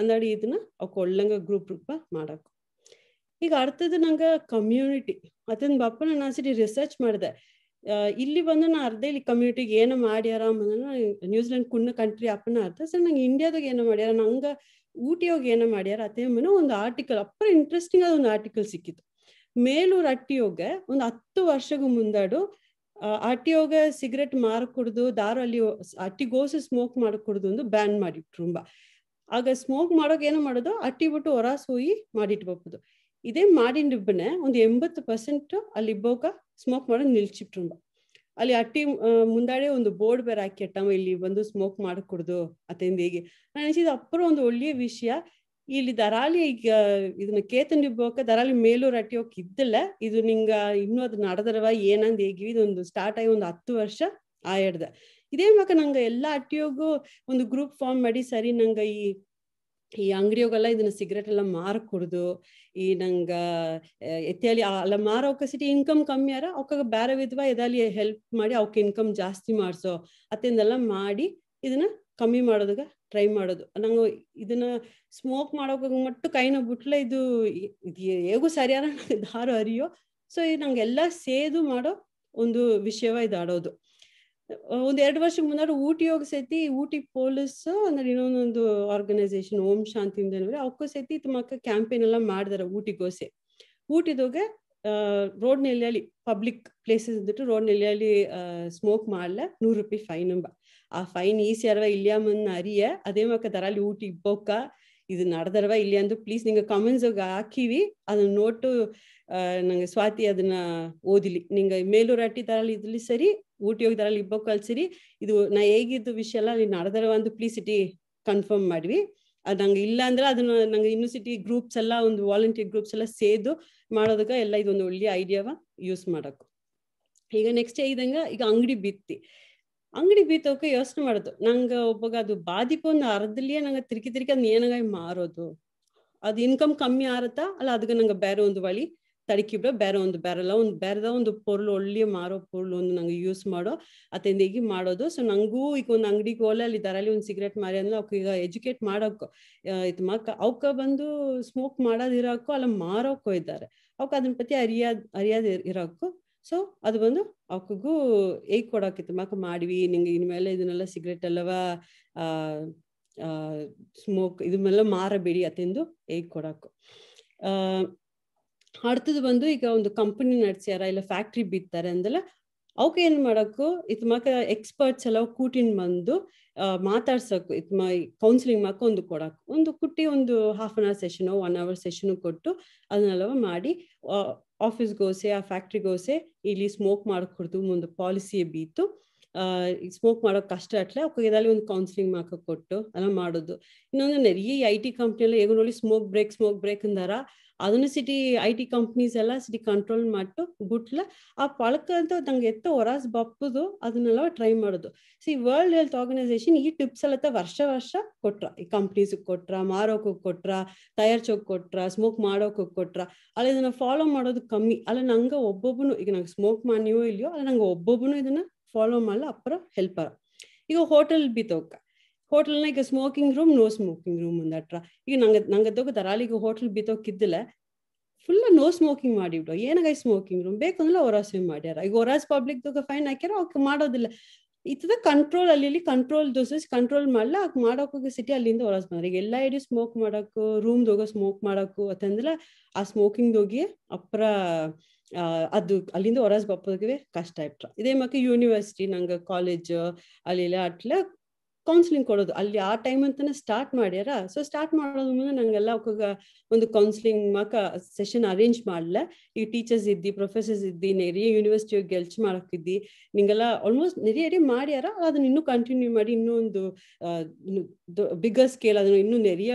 ಅಂದಾಡಿ ಇದನ್ನ ಅವ್ಕ ಒಳ್ಳಂಗ ಗ್ರೂಪ್ ರೂಪ ಮಾಡಕ್ ಈಗ ಅರ್ಥದ ನಂಗ ಕಮ್ಯುನಿಟಿ ಅದನ್ನ ಬಾಪ ನಾನು ಸರಿ ರಿಸರ್ಚ್ ಮಾಡಿದೆ ಇಲ್ಲಿ ಬಂದು ನಾ ಅರ್ಧ ಇಲ್ಲಿ ಕಮ್ಯುನಿಟಿಗೆ ಏನು ಮಾಡ್ಯಾರ ಅಂದ್ರೆ ನ್ಯೂಜಿಲೆಂಡ್ ಕುನ್ನ ಕಂಟ್ರಿ ಅಪ್ಪನ ಅರ್ಥ ಸರ್ ನಂಗೆ ಇಂಡಿಯಾದಾಗ ಏನೋ ಮಾಡ್ಯಾರ ನಂಗ ಊಟಿಯೋಗ ಏನೋ ಮಾಡ್ಯಾರ ಅದೇ ಮನೆ ಒಂದು ಆರ್ಟಿಕಲ್ ಅಪ್ಪ ಇಂಟ್ರೆಸ್ಟಿಂಗ್ ಆದ ಒಂದು ಆರ್ಟಿಕಲ್ ಸಿಕ್ಕಿತ್ತು ಅಟ್ಟಿ ಅಟ್ಟಿಯೋಗ ಒಂದು ಹತ್ತು ವರ್ಷಗೂ ಮುಂದಾಡು ಅಟ್ಟಿಯೋಗ ಸಿಗರೆಟ್ ಮಾರ ಕುಡ್ದು ದಾರು ಅಲ್ಲಿ ಅಟ್ಟಿಗೋಸು ಸ್ಮೋಕ್ ಮಾಡಕ್ ಕುಡ್ದು ಬ್ಯಾನ್ ಮಾಡಿ ತುಂಬಾ ಆಗ ಸ್ಮೋಕ್ ಮಾಡೋಕೆ ಏನು ಮಾಡೋದು ಅಟ್ಟಿ ಬಿಟ್ಟು ಹೊರ ಸೂಯಿ ಮಾಡಿಟ್ಬೋದು ಇದೇ ಡಿಬ್ಬನೆ ಒಂದು ಎಂಬತ್ತು ಪರ್ಸೆಂಟ್ ಅಲ್ಲಿ ಇಬ್ಬೋಕ ಸ್ಮೋಕ್ ಮಾಡೋದು ನಿಲ್ಚಿಟ್ರು ಅಲ್ಲಿ ಅಟ್ಟಿ ಮುಂದಾಡೆ ಒಂದು ಬೋರ್ಡ್ ಬೇರೆ ಹಾಕಿ ಇಲ್ಲಿ ಬಂದು ಸ್ಮೋಕ್ ಮಾಡಕೊಡ್ದು ಅತ್ತಿಂದ ಹೀಗೆ ನಾನು ಅನಿಸಿದ ಅಪ್ಪರ ಒಂದು ಒಳ್ಳೆಯ ವಿಷಯ ಇಲ್ಲಿ ದರಾಲಿ ಈಗ ಇದನ್ನ ಕೇತನ್ ಇಬ್ಬೋಕ ದರಾಲಿ ಮೇಲೂರು ಅಟ್ಟಿ ಹೋಗಿ ಇದ್ದಲ್ಲ ಇದು ನಿಂಗ ಇನ್ನೂ ಅದು ನಡೆದರವ ಏನಂದ್ ಹೇಗಿವಿ ಇದೊಂದು ಸ್ಟಾರ್ಟ್ ಆಗಿ ಒಂದು ಹತ್ತು ವರ್ಷ ಆಯಾಡ್ದ ಇದೇ ಮಕ ನಂಗೆ ಎಲ್ಲಾ ಅಟ್ಟಿಯೋಗು ಒಂದು ಗ್ರೂಪ್ ಫಾರ್ಮ್ ಮಾಡಿ ಸರಿ ನಂಗೆ ಈ ಈ ಅಂಗಡಿಯೋಗೆಲ್ಲ ಇದನ್ನ ಸಿಗರೇಟ್ ಎಲ್ಲ ಮಾರ ಈ ನಂಗ ಎತ್ತಿಯಲ್ಲಿ ಅಲ್ಲ ಮಾರೋ ಸಿಟಿ ಇನ್ಕಮ್ ಕಮ್ಮಿ ಅರ ಅವಕ್ಕ ಬೇರೆ ವಿಧವ ಎದಲ್ಲಿ ಹೆಲ್ಪ್ ಮಾಡಿ ಅವಕ್ಕೆ ಇನ್ಕಮ್ ಜಾಸ್ತಿ ಮಾಡಿಸೋ ಅತ್ತಿಂದೆಲ್ಲ ಮಾಡಿ ಇದನ್ನ ಕಮ್ಮಿ ಮಾಡೋದಾಗ ಟ್ರೈ ಮಾಡೋದು ನಂಗೆ ಇದನ್ನ ಸ್ಮೋಕ್ ಮಾಡೋಕ ಮಟ್ಟು ಕೈನ ಬಿಟ್ಲೆ ಇದು ಹೇಗೂ ಸರಿಯಾರ ದಾರು ಅರಿಯೋ ಸೊ ಇದು ನಂಗೆಲ್ಲ ಸೇದು ಮಾಡೋ ಒಂದು ವಿಷಯವ ಇದಾಡೋದು ಒಂದ್ ಎರಡು ವರ್ಷ ಮುನ್ನಾರು ಹೋಗಿ ಸೈತಿ ಊಟಿ ಪೊಲೀಸ್ ಅಂದ್ರೆ ಇನ್ನೊಂದೊಂದು ಆರ್ಗನೈಸೇಷನ್ ಓಂ ಶಾಂತಿ ಅಂದ್ರೆ ಅವಕ್ಕೂ ಸೈತಿ ತಮ್ಮ ಕ್ಯಾಂಪೇನ್ ಎಲ್ಲ ಮಾಡಿದಾರೆ ಊಟಿಗೋಸೆ ಊಟಿದೋಗ ರೋಡ್ ನೆಲೆಯಲ್ಲಿ ಪಬ್ಲಿಕ್ ಪ್ಲೇಸಸ್ ಅಂದ್ಬಿಟ್ಟು ರೋಡ್ ನೆಲೆಯಲ್ಲಿ ಸ್ಮೋಕ್ ಮಾಡ್ಲಾ ನೂರು ರೂಪಾಯಿ ಫೈನ್ ಆ ಫೈನ್ ಈಸಿ ಅರ್ವ ಇಲ್ಯಾಮನ್ನ ಅರಿಯ ಅದೇ ಮಕ್ಕ ದರಲ್ಲಿ ಊಟಿ ಇಬ್ಬೊಕ್ಕ ಇದು ನಡೆದರ್ವ ಇಲ್ಲ ಅಂದ್ರೆ ಪ್ಲೀಸ್ ನಿಂಗೆ ಕಮೆಂಟ್ಸ್ ಹಾಕಿವಿ ಅದನ್ನ ನೋಟು ನಂಗೆ ಸ್ವಾತಿ ಅದನ್ನ ಓದಿಲಿ ನಿಂಗೆ ಮೇಲೂರಟ್ಟಿ ತರಲಿ ಇದ್ಲಿ ಸರಿ ಊಟಿ ಹೋಗಿದಾರಲ್ಲಿ ಇಬ್ಬ ಕಲ್ಸಿರಿ ಇದು ನಾ ಹೇಗಿದ್ದು ವಿಷಯ ಎಲ್ಲ ನೀನ್ ನಡೆದ ಒಂದು ಪ್ಲೀಸ್ ಸಿಟಿ ಕನ್ಫರ್ಮ್ ಮಾಡ್ವಿ ಅದು ನಂಗೆ ಇಲ್ಲ ಅಂದ್ರೆ ಅದನ್ನ ನಂಗೆ ಯೂನಿವರ್ಸಿಟಿ ಗ್ರೂಪ್ಸ್ ಎಲ್ಲ ಒಂದು ವಾಲಂಟಿಯರ್ ಗ್ರೂಪ್ಸ್ ಎಲ್ಲ ಸೇದು ಮಾಡೋದಾಗ ಎಲ್ಲ ಇದೊಂದು ಒಳ್ಳೆ ಐಡಿಯಾವ ಯೂಸ್ ಮಾಡಕ್ ಈಗ ನೆಕ್ಸ್ಟ್ ಇದಂಗ ಈಗ ಅಂಗಡಿ ಬಿತ್ತಿ ಅಂಗಡಿ ಬಿತ್ತೋಕೆ ಯೋಚನೆ ಮಾಡೋದು ನಂಗ ಒಬ್ಬಗ ಅದು ಬಾಧಿಪ ಒಂದು ಅರ್ಧಲಿಯೇ ನಂಗೆ ತಿರುಗಿ ತಿರುಗಿ ಅದನ್ನ ಏನಾಗ ಮಾರೋದು ಅದು ಇನ್ಕಮ್ ಕಮ್ಮಿ ಆರತ್ತ ಅಲ್ಲ ಅದಕ್ಕೆ ನಂಗೆ ಬೇರೆ ಒಂದು ಬಳಿ ತಡಿಕಿಬಿಡೋ ಬೇರೆ ಒಂದು ಬೇರೆಲ್ಲ ಒಂದು ಬೇರೆದ ಒಂದು ಪೊರ್ಲು ಒಳ್ಳೆ ಮಾರೋ ಪೊರ್ಲು ಒಂದು ನಂಗೆ ಯೂಸ್ ಮಾಡೋ ಅತಿಂದ ಈಗ ಮಾಡೋದು ಸೊ ನಂಗೂ ಈಗ ಒಂದು ಅಂಗಡಿಗೆ ಅಲ್ಲಿ ದರಲ್ಲಿ ಒಂದು ಸಿಗರೆಟ್ ಮಾರಿ ಅಂದ್ರೆ ಅವ್ಕೆ ಈಗ ಎಜುಕೇಟ್ ಮಾಡೋಕ್ಕೆ ಇದು ಮಕ್ಕ ಅವ್ಕ ಬಂದು ಸ್ಮೋಕ್ ಮಾಡೋದಿರೋಕ್ಕೋ ಅಲ್ಲ ಮಾರೋಕ್ಕೋ ಇದ್ದಾರೆ ಅವಕ್ಕೆ ಅದನ್ನ ಪತಿ ಅರಿಯಾದ ಅರಿಯಾದ ಇರೋಕ್ಕೋ ಸೊ ಅದು ಬಂದು ಏಕ್ ಹೇಗೆ ಕೊಡೋಕಿತ್ತು ಮಕ್ಕ ಮಾಡಿವಿ ನಿಂಗೆ ಇನ್ಮೇಲೆ ಇದನ್ನೆಲ್ಲ ಸಿಗರೇಟ್ ಅಲ್ಲವ ಸ್ಮೋಕ್ ಇದನ್ನೆಲ್ಲ ಮಾರಬೇಡಿ ಅತಿಂದು ಹೇಗೆ ಆ அடுத்தது ಬಂದು ಈಗ ಒಂದು ಕಂಪನಿ ನಡ್ಸ್ಯಾರ ಇಲ್ಲ ಫ್ಯಾಕ್ಟ್ರಿ ಬಿತ್ತಾರೆ ಅಂದಲ್ಲ ಅವಕ್ಕೆ ಏನು ಇತ್ ಮಕ್ಕ ಎಕ್ಸ್ಪರ್ಟ್ಸ್ ಎಲ್ಲ ಕೂಟಿನ್ ಬಂದು ಇತ್ ಇತ್ಮ ಕೌನ್ಸಿಲಿಂಗ್ ಮಾಕ ಒಂದು ಕೊಡಕ್ ಒಂದು ಕುಟ್ಟಿ ಒಂದು half an hour session one hour session ಕೊಟ್ಟು ಅದನ್ನೆಲ್ಲ ಮಾಡಿ ಆಫೀಸ್ ಗೋಸೆ ಆ ಗೋಸೆ ಇಲ್ಲಿ ಸ್ಮೋಕ್ ಮಾಡ್ಕೊಡ್ತು ಒಂದು ಪಾಲಿಸಿ ಬೀತು ಸ್ಮೋಕ್ ಮಾಡೋ ಕಷ್ಟ ಅಟ್ಲೆ ಇದರಲ್ಲಿ ಒಂದು ಕೌನ್ಸಿಲಿಂಗ್ ಮಾಕ ಕೊಟ್ಟು ಎಲ್ಲ ಮಾಡೋದು ಇನ್ನೊಂದು ನೆರೀ ಐ ಟಿ ಕಂಪ್ನಿ ಹೇಗೂ ನೋಡಿ ಸ್ಮೋಕ್ ಬ್ರೇಕ್ ಸ್ಮೋಕ್ ಬ್ರೇಕ್ ಅಂದಾರ ಅದನ್ನು ಸಿಟಿ ಐ ಟಿ ಕಂಪ್ನೀಸ್ ಎಲ್ಲ ಸಿಟಿ ಕಂಟ್ರೋಲ್ ಮಾಡ್ತು ಗುಟ್ಲ ಆ ಪಳಕ ಅಂತ ನಂಗೆ ಎತ್ತ ಹೊರಾಸ್ ಬಪ್ಪದು ಅದನ್ನೆಲ್ಲ ಟ್ರೈ ಮಾಡೋದು ಸಿ ವರ್ಲ್ಡ್ ಹೆಲ್ತ್ ಆರ್ಗನೈಸೇಷನ್ ಈ ಟಿಪ್ಸ್ ಎಲ್ಲ ವರ್ಷ ವರ್ಷ ಕೊಟ್ರ ಈ ಕಂಪ್ನೀಸಿಗೆ ಕೊಟ್ರ ಮಾರೋಕೆ ಕೊಟ್ರ ತಯಾರ್ಸೋಕೆ ಕೊಟ್ರ ಸ್ಮೋಕ್ ಮಾಡೋಕೆ ಕೊಟ್ರ ಅಲ್ಲ ಇದನ್ನ ಫಾಲೋ ಮಾಡೋದು ಕಮ್ಮಿ ಅಲ್ಲ ನಂಗೆ ಒಬ್ಬೊಬ್ಬನು ಈಗ ನಂಗೆ ಸ್ಮೋಕ್ ಮಾಡಿಯೋ ಇಲ್ಲಯೋ ಅಲ್ಲ ನಂಗೆ ಒಬ್ಬೊಬ್ಬನು ಇದನ್ನ ಫಾಲೋ ಮಾಡಲ್ಲ ಅಪ್ಪರ ಹೆಲ್ಪರ್ ಈಗ ಹೋಟೆಲ್ ಬಿ ತೋಕ ಹೋಟೆಲ್ನಾಗ smoking room no smoking room ಅಂದ ಹತ್ರ ಈಗ ನಂಗೆ ನಂಗೆ ಅದಾಗ ದರಾಲಿಗೆ ಹೋಟೆಲ್ ಬಿತ್ತೋಕಿದ್ದಲ್ಲ ಫುಲ್ ನೋ ಸ್ಮೋಕಿಂಗ್ ಮಾಡಿಬಿಡು ಏನಾಗ ಸ್ಮೋಕಿಂಗ್ ರೂಮ್ ಬೇಕಂದ್ರೆ ಒರಾಸೆ ಮಾಡ್ಯಾರ ಈಗ ಒರಾಸ್ ಪಬ್ಲಿಕ್ದಾಗ ಫೈನ್ ಹಾಕ್ಯಾರ ಅವ್ಕೆ ಮಾಡೋದಿಲ್ಲ ಇತ್ತದ ಕಂಟ್ರೋಲ್ ಅಲ್ಲಿ ಕಂಟ್ರೋಲ್ ದೋಸಸ್ ಕಂಟ್ರೋಲ್ ಮಾಡಲ್ಲ ಮಾಡೋಕೆ ಸಿಟಿ ಅಲ್ಲಿಂದ ಹೊರಸ್ ಬಂದ್ರೆ ಈಗ ಎಲ್ಲ ಇಡೀ ಸ್ಮೋಕ್ ಮಾಡಕ್ಕೂ ರೂಮ್ದೋಗ ಸ್ಮೋಕ್ ಮಾಡಕ್ಕೂ ಅಂತಂದ್ರೆ ಆ ಸ್ಮೋಕಿಂಗ್ ಹೋಗಿ ಅಪ್ರ ಅದು ಅಲ್ಲಿಂದ ಒರಾಸ್ ಬಪ್ಪದಾಗವೇ ಕಷ್ಟ ಇಟ್ರ ಇದೇ ಮಕ್ಕ ಯೂನಿವರ್ಸಿಟಿ ನಂಗೆ ಕಾಲೇಜ್ ಅಲ್ಲಿ ಅಟ್ಲ ಕೌನ್ಸಿಲಿಂಗ್ ಕೊಡೋದು ಅಲ್ಲಿ ಆ ಟೈಮ್ ಅಂತಾನೆ ಸ್ಟಾರ್ಟ್ ಮಾಡ್ಯಾರ ಸೊ ಸ್ಟಾರ್ಟ್ ಮಾಡೋದ್ರ ಮುಂದೆ ನಂಗೆಲ್ಲ ಒಂದು ಕೌನ್ಸಿಲಿಂಗ್ ಮಾಕ ಸೆಷನ್ ಅರೇಂಜ್ ಮಾಡ್ಲ ಈ ಟೀಚರ್ಸ್ ಇದ್ದಿ ಪ್ರೊಫೆಸರ್ಸ್ ಇದ್ದಿ ನೆರೆಯ ಯೂನಿವರ್ಸಿಟಿ ಗೆಲ್ಚ್ ಮಾಡಕ್ಕಿದ್ದಿ ನಿಂಗೆಲ್ಲ ಆಲ್ಮೋಸ್ಟ್ ನೆರೆಯರಿ ಮಾಡ್ಯಾರ ಅದನ್ನ ಇನ್ನೂ ಕಂಟಿನ್ಯೂ ಮಾಡಿ ಇನ್ನೂ ಒಂದು ಬಿಗ್ಗರ್ ಸ್ಕೇಲ್ ಅದನ್ನ ಇನ್ನೂ ನೆರೆಯ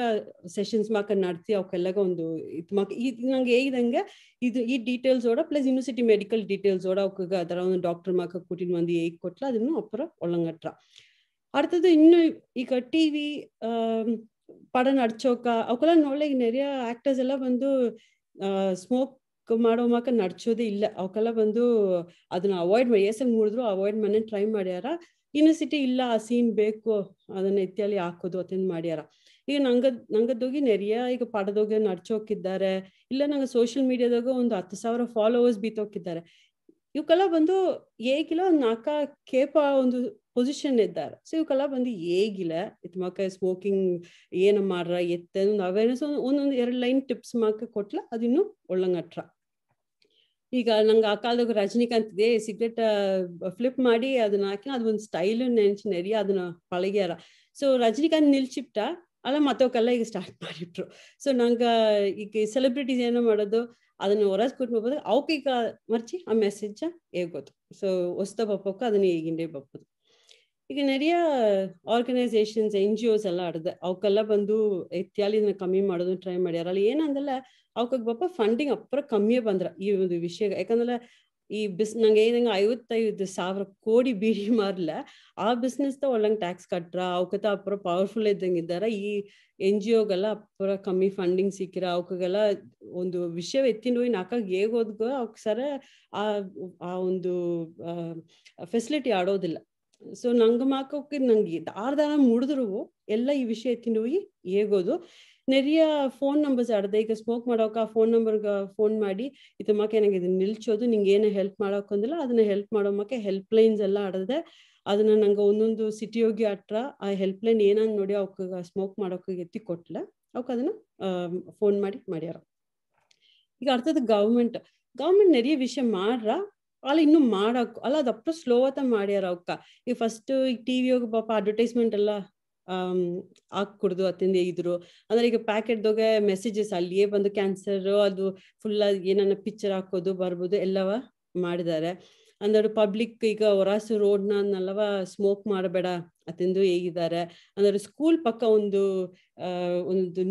ಸೆಷನ್ಸ್ ಮಾಕ ನಡೆಸಿ ಅವಕ್ಕೆಲ್ಲಾಗ ಒಂದು ಇದು ಮಾಕ ಇದು ಇದು ಈ ಡೀಟೇಲ್ಸ್ ಓಡ ಪ್ಲಸ್ ಯೂನಿವರ್ಸಿಟಿ ಮೆಡಿಕಲ್ ಡೀಟೇಲ್ಸ್ ಓಡ ಅವಕ್ಕೆ ಅದರ ಒಂದು ಡಾಕ್ಟರ್ ಮಾಕ ಕೂಟಿನ ಒಂದು ಏಗ್ ಕೊಟ್ಲ ಅದನ್ನು ಅಪ್ಪರ ಒಳಂಗಟ್ರ ಅರ್ಥದ್ದು ಇನ್ನು ಈಗ ಟಿವಿ ಪಡ ನಡ್ಚೋಕ ಅವಕೆಲ್ಲ ನೋಡ್ಲೆ ಈಗ ನೆರೆಯ ಆಕ್ಟರ್ಸ್ ಎಲ್ಲ ಬಂದು ಸ್ಮೋಕ್ ಮಾಡೋ ಮಾಕ ನಡ್ಚೋದೇ ಇಲ್ಲ ಅವಕ್ಕೆಲ್ಲ ಬಂದು ಅದನ್ನ ಅವಾಯ್ಡ್ ಮಾಡಿ ಎಸ್ ಮುಡಿದ್ರು ಅವಾಯ್ಡ್ ಮನೆ ಟ್ರೈ ಮಾಡ್ಯಾರ ಯೂನಿವರ್ಸಿಟಿ ಇಲ್ಲ ಆ ಸೀನ್ ಬೇಕು ಅದನ್ನ ಎತ್ತಿಯಲ್ಲಿ ಹಾಕೋದು ಅಟೆಂಡ್ ಮಾಡ್ಯಾರ ಈಗ ನಂಗ ನಂಗದೋಗಿ ನೆರೆಯ ಈಗ ಪಡದೋಗಿ ನಡ್ಚೋಕಿದ್ದಾರೆ ಇಲ್ಲ ನಂಗ ಸೋಷಿಯಲ್ ಮೀಡಿಯಾದಾಗ ಒಂದು ಹತ್ತು ಸಾವಿರ ಫಾಲೋವರ್ಸ್ ಬೀತೋಕಿದ್ದಾರೆ ಇವಕ್ಕೆಲ್ಲ ಬಂದು ಏಗಿಲ್ಲ ಒಂದು ನಾಲ್ಕ ಕೇಪ ಒಂದು ಪೊಸಿಷನ್ ಇದ್ದಾರೆ ಸೊ ಇವಕ್ಕೆಲ್ಲ ಬಂದು ಏಗಿಲ್ಲ ಇತ್ ಮಕ್ಕ ಸ್ಮೋಕಿಂಗ್ ಏನ ಮಾಡ್ರ ಎತ್ತ ಒಂದು ಒಂದೊಂದು ಎರಡು ಲೈನ್ ಟಿಪ್ಸ್ ಮಾಕ ಕೊಟ್ಲ ಅದಿನ್ನು ಒಳ್ಳಂಗಟ್ರ ಈಗ ನಂಗೆ ಆ ಕಾಲದಾಗ ರಜನಿಕಾಂತ್ ಇದೆ ಸಿಗ್ರೆಟ್ ಫ್ಲಿಪ್ ಮಾಡಿ ಅದನ್ನ ಹಾಕಿ ಅದ್ ಒಂದ್ ಸ್ಟೈಲ್ ನೆನ್ಚಿನರಿ ಅದನ್ನ ಪಳಗ್ಯಾರ ಸೊ ರಜನಿಕಾಂತ್ ನಿಲ್ಚಿಪ್ಟ ಅಲ್ಲ ಮತ್ತವಕ್ಕೆಲ್ಲ ಈಗ ಸ್ಟಾರ್ಟ್ ಮಾಡಿಟ್ರು ಸೊ ನಂಗ ಈಗ ಸೆಲೆಬ್ರಿಟೀಸ್ ಏನೋ ಮಾಡೋದು ಅದನ್ನು ಹೊರಸ್ಕೊಟ್ಟು ಹೋಗೋದು ಅವಕೀಗ ಮರ್ಚಿ ಆ ಮೆಸೇಜ ಹೇಗೋದು ಸೊ ಹೊಸ್ತ பப்போக்கு ಅದನ್ನ ஏகிண்டே ಬಪ್ಪದು ಈಗ ನೆರೆಯ ಆರ್ಗನೈಸೇಷನ್ಸ್ ಎನ್ ಜಿ ಓಸ್ ಎಲ್ಲ ಆಡದೆ ಅವಕ್ಕೆಲ್ಲ ಬಂದು ಎತ್ಯಾಲಿ ಇದನ್ನ ಕಮ್ಮಿ ಮಾಡೋದು ಟ್ರೈ ಮಾಡ್ಯಾರ ಅಲ್ಲಿ ಏನಂದಲ್ಲ ಅವಕ್ಕೆ ಬಪ್ಪ ಫಂಡಿಂಗ್ ಅಪ್ಪರ ಕಮ್ಮಿಯೇ ಬಂದ್ರ ಈ ಒಂದು ವಿಷಯ ಯಾಕಂದ್ರೆ ಈ ಬಿಸ್ ನಂಗೆ ಏನಂಗ ಐವತ್ತೈದು ಸಾವಿರ ಕೋಡಿ ಬೀಡಿ ಮಾರ್ಲ ಆ ತ ಒಳ್ಳಂಗ್ ಟ್ಯಾಕ್ಸ್ ಕಟ್ರ ಅವಕತ ಅಪ್ರ ಪವರ್ಫುಲ್ ಇದ್ದಂಗ ಇದ್ದಾರ ಈ ಎನ್ ಜಿ ಓಗೆಲ್ಲ ಅಪ್ರ ಕಮ್ಮಿ ಫಂಡಿಂಗ್ ಸಿಕ್ಕಿರ ಅವಕ್ಕೆಲ್ಲ ಒಂದು ವಿಷಯ ಎತ್ತಿನ ಹೋಗಿ ನಾಕಾಗ ಹೇಗೆ ಸರ ಆ ಆ ಒಂದು ಫೆಸಿಲಿಟಿ ಆಡೋದಿಲ್ಲ ಸೊ ನಂಗೆ ಮಾಕೋಕೆ ನಂಗೆ ದಾರ ಮುಡಿದ್ರು ಎಲ್ಲ ಈ ವಿಷಯ ಎತ್ತಿನ ಹೋಗಿ ಹೇಗೋದು ನೆರಿಯ ಫೋನ್ ನಂಬರ್ಸ್ ಆಡ್ದೆ ಈಗ ಸ್ಮೋಕ್ ಮಾಡೋಕೆ ಆ ಫೋನ್ ನಂಬರ್ ಫೋನ್ ಮಾಡಿ ಇದು ಮಕ್ಕ ನನಗೆ ಇದನ್ನ ನಿಲ್ಚೋದು ನಿಂಗೆ ಏನು ಹೆಲ್ಪ್ ಅಂದಿಲ್ಲ ಅದನ್ನ ಹೆಲ್ಪ್ ಮಾಡೋ ಮಕ್ಕ ಹೆಲ್ಪ್ ಲೈನ್ಸ್ ಎಲ್ಲ ಆಡದೆ ಅದನ್ನ ನಂಗೆ ಒಂದೊಂದು ಸಿಟಿ ಹೋಗಿ ಆಟ್ರ ಆ ಹೆಲ್ಪ್ ಲೈನ್ ಏನಂದ್ ನೋಡಿ ಅವಕ್ಕೆ ಸ್ಮೋಕ್ ಮಾಡೋಕೆ ಎತ್ತಿ ಕೊಟ್ಲ ಅವಕ್ಕೆ ಅದನ್ನ ಫೋನ್ ಮಾಡಿ ಮಾಡ್ಯಾರ ಈಗ ಅರ್ಥದ ಗೌರ್ಮೆಂಟ್ ಗವರ್ಮೆಂಟ್ ನೆರಿಯ ವಿಷಯ ಮಾಡ್ರ ಅಲ್ಲ ಇನ್ನು ಮಾಡಕ್ ಅಲ್ಲ ಅದಪ್ಪ ಸ್ಲೋವತ್ತ ಮಾಡ್ಯಾರ ಅವಕ್ಕ ಈಗ ಫಸ್ಟ್ ಈಗ ಟಿವಿ ಹೋಗಿ ಪಾಪ ಅಡ್ವರ್ಟೈಸ್ಮೆಂಟ್ ಎಲ್ಲ ಆ ಕುಡ್ದು ಅತ್ತಿಂದ ಇದ್ರು ಅಂದ್ರೆ ಈಗ ಪ್ಯಾಕೆಟ್ ದೋಗೆ ಮೆಸೇಜಸ್ ಅಲ್ಲಿಯೇ ಬಂದು ಕ್ಯಾನ್ಸರ್ ಅದು ಫುಲ್ ಏನನ್ನ ಪಿಕ್ಚರ್ ಹಾಕೋದು ಬರ್ಬೋದು ಎಲ್ಲವ ಮಾಡಿದ್ದಾರೆ ಅಂದ್ರೆ ಪಬ್ಲಿಕ್ ಈಗ ಹೊರಾಸು ನಲ್ಲವ ಸ್ಮೋಕ್ ಮಾಡಬೇಡ ಅತ್ತಿಂದು ಹೇಗಿದ್ದಾರೆ ಅಂದ್ರೆ ಸ್ಕೂಲ್ ಪಕ್ಕ ಒಂದು ಒಂದು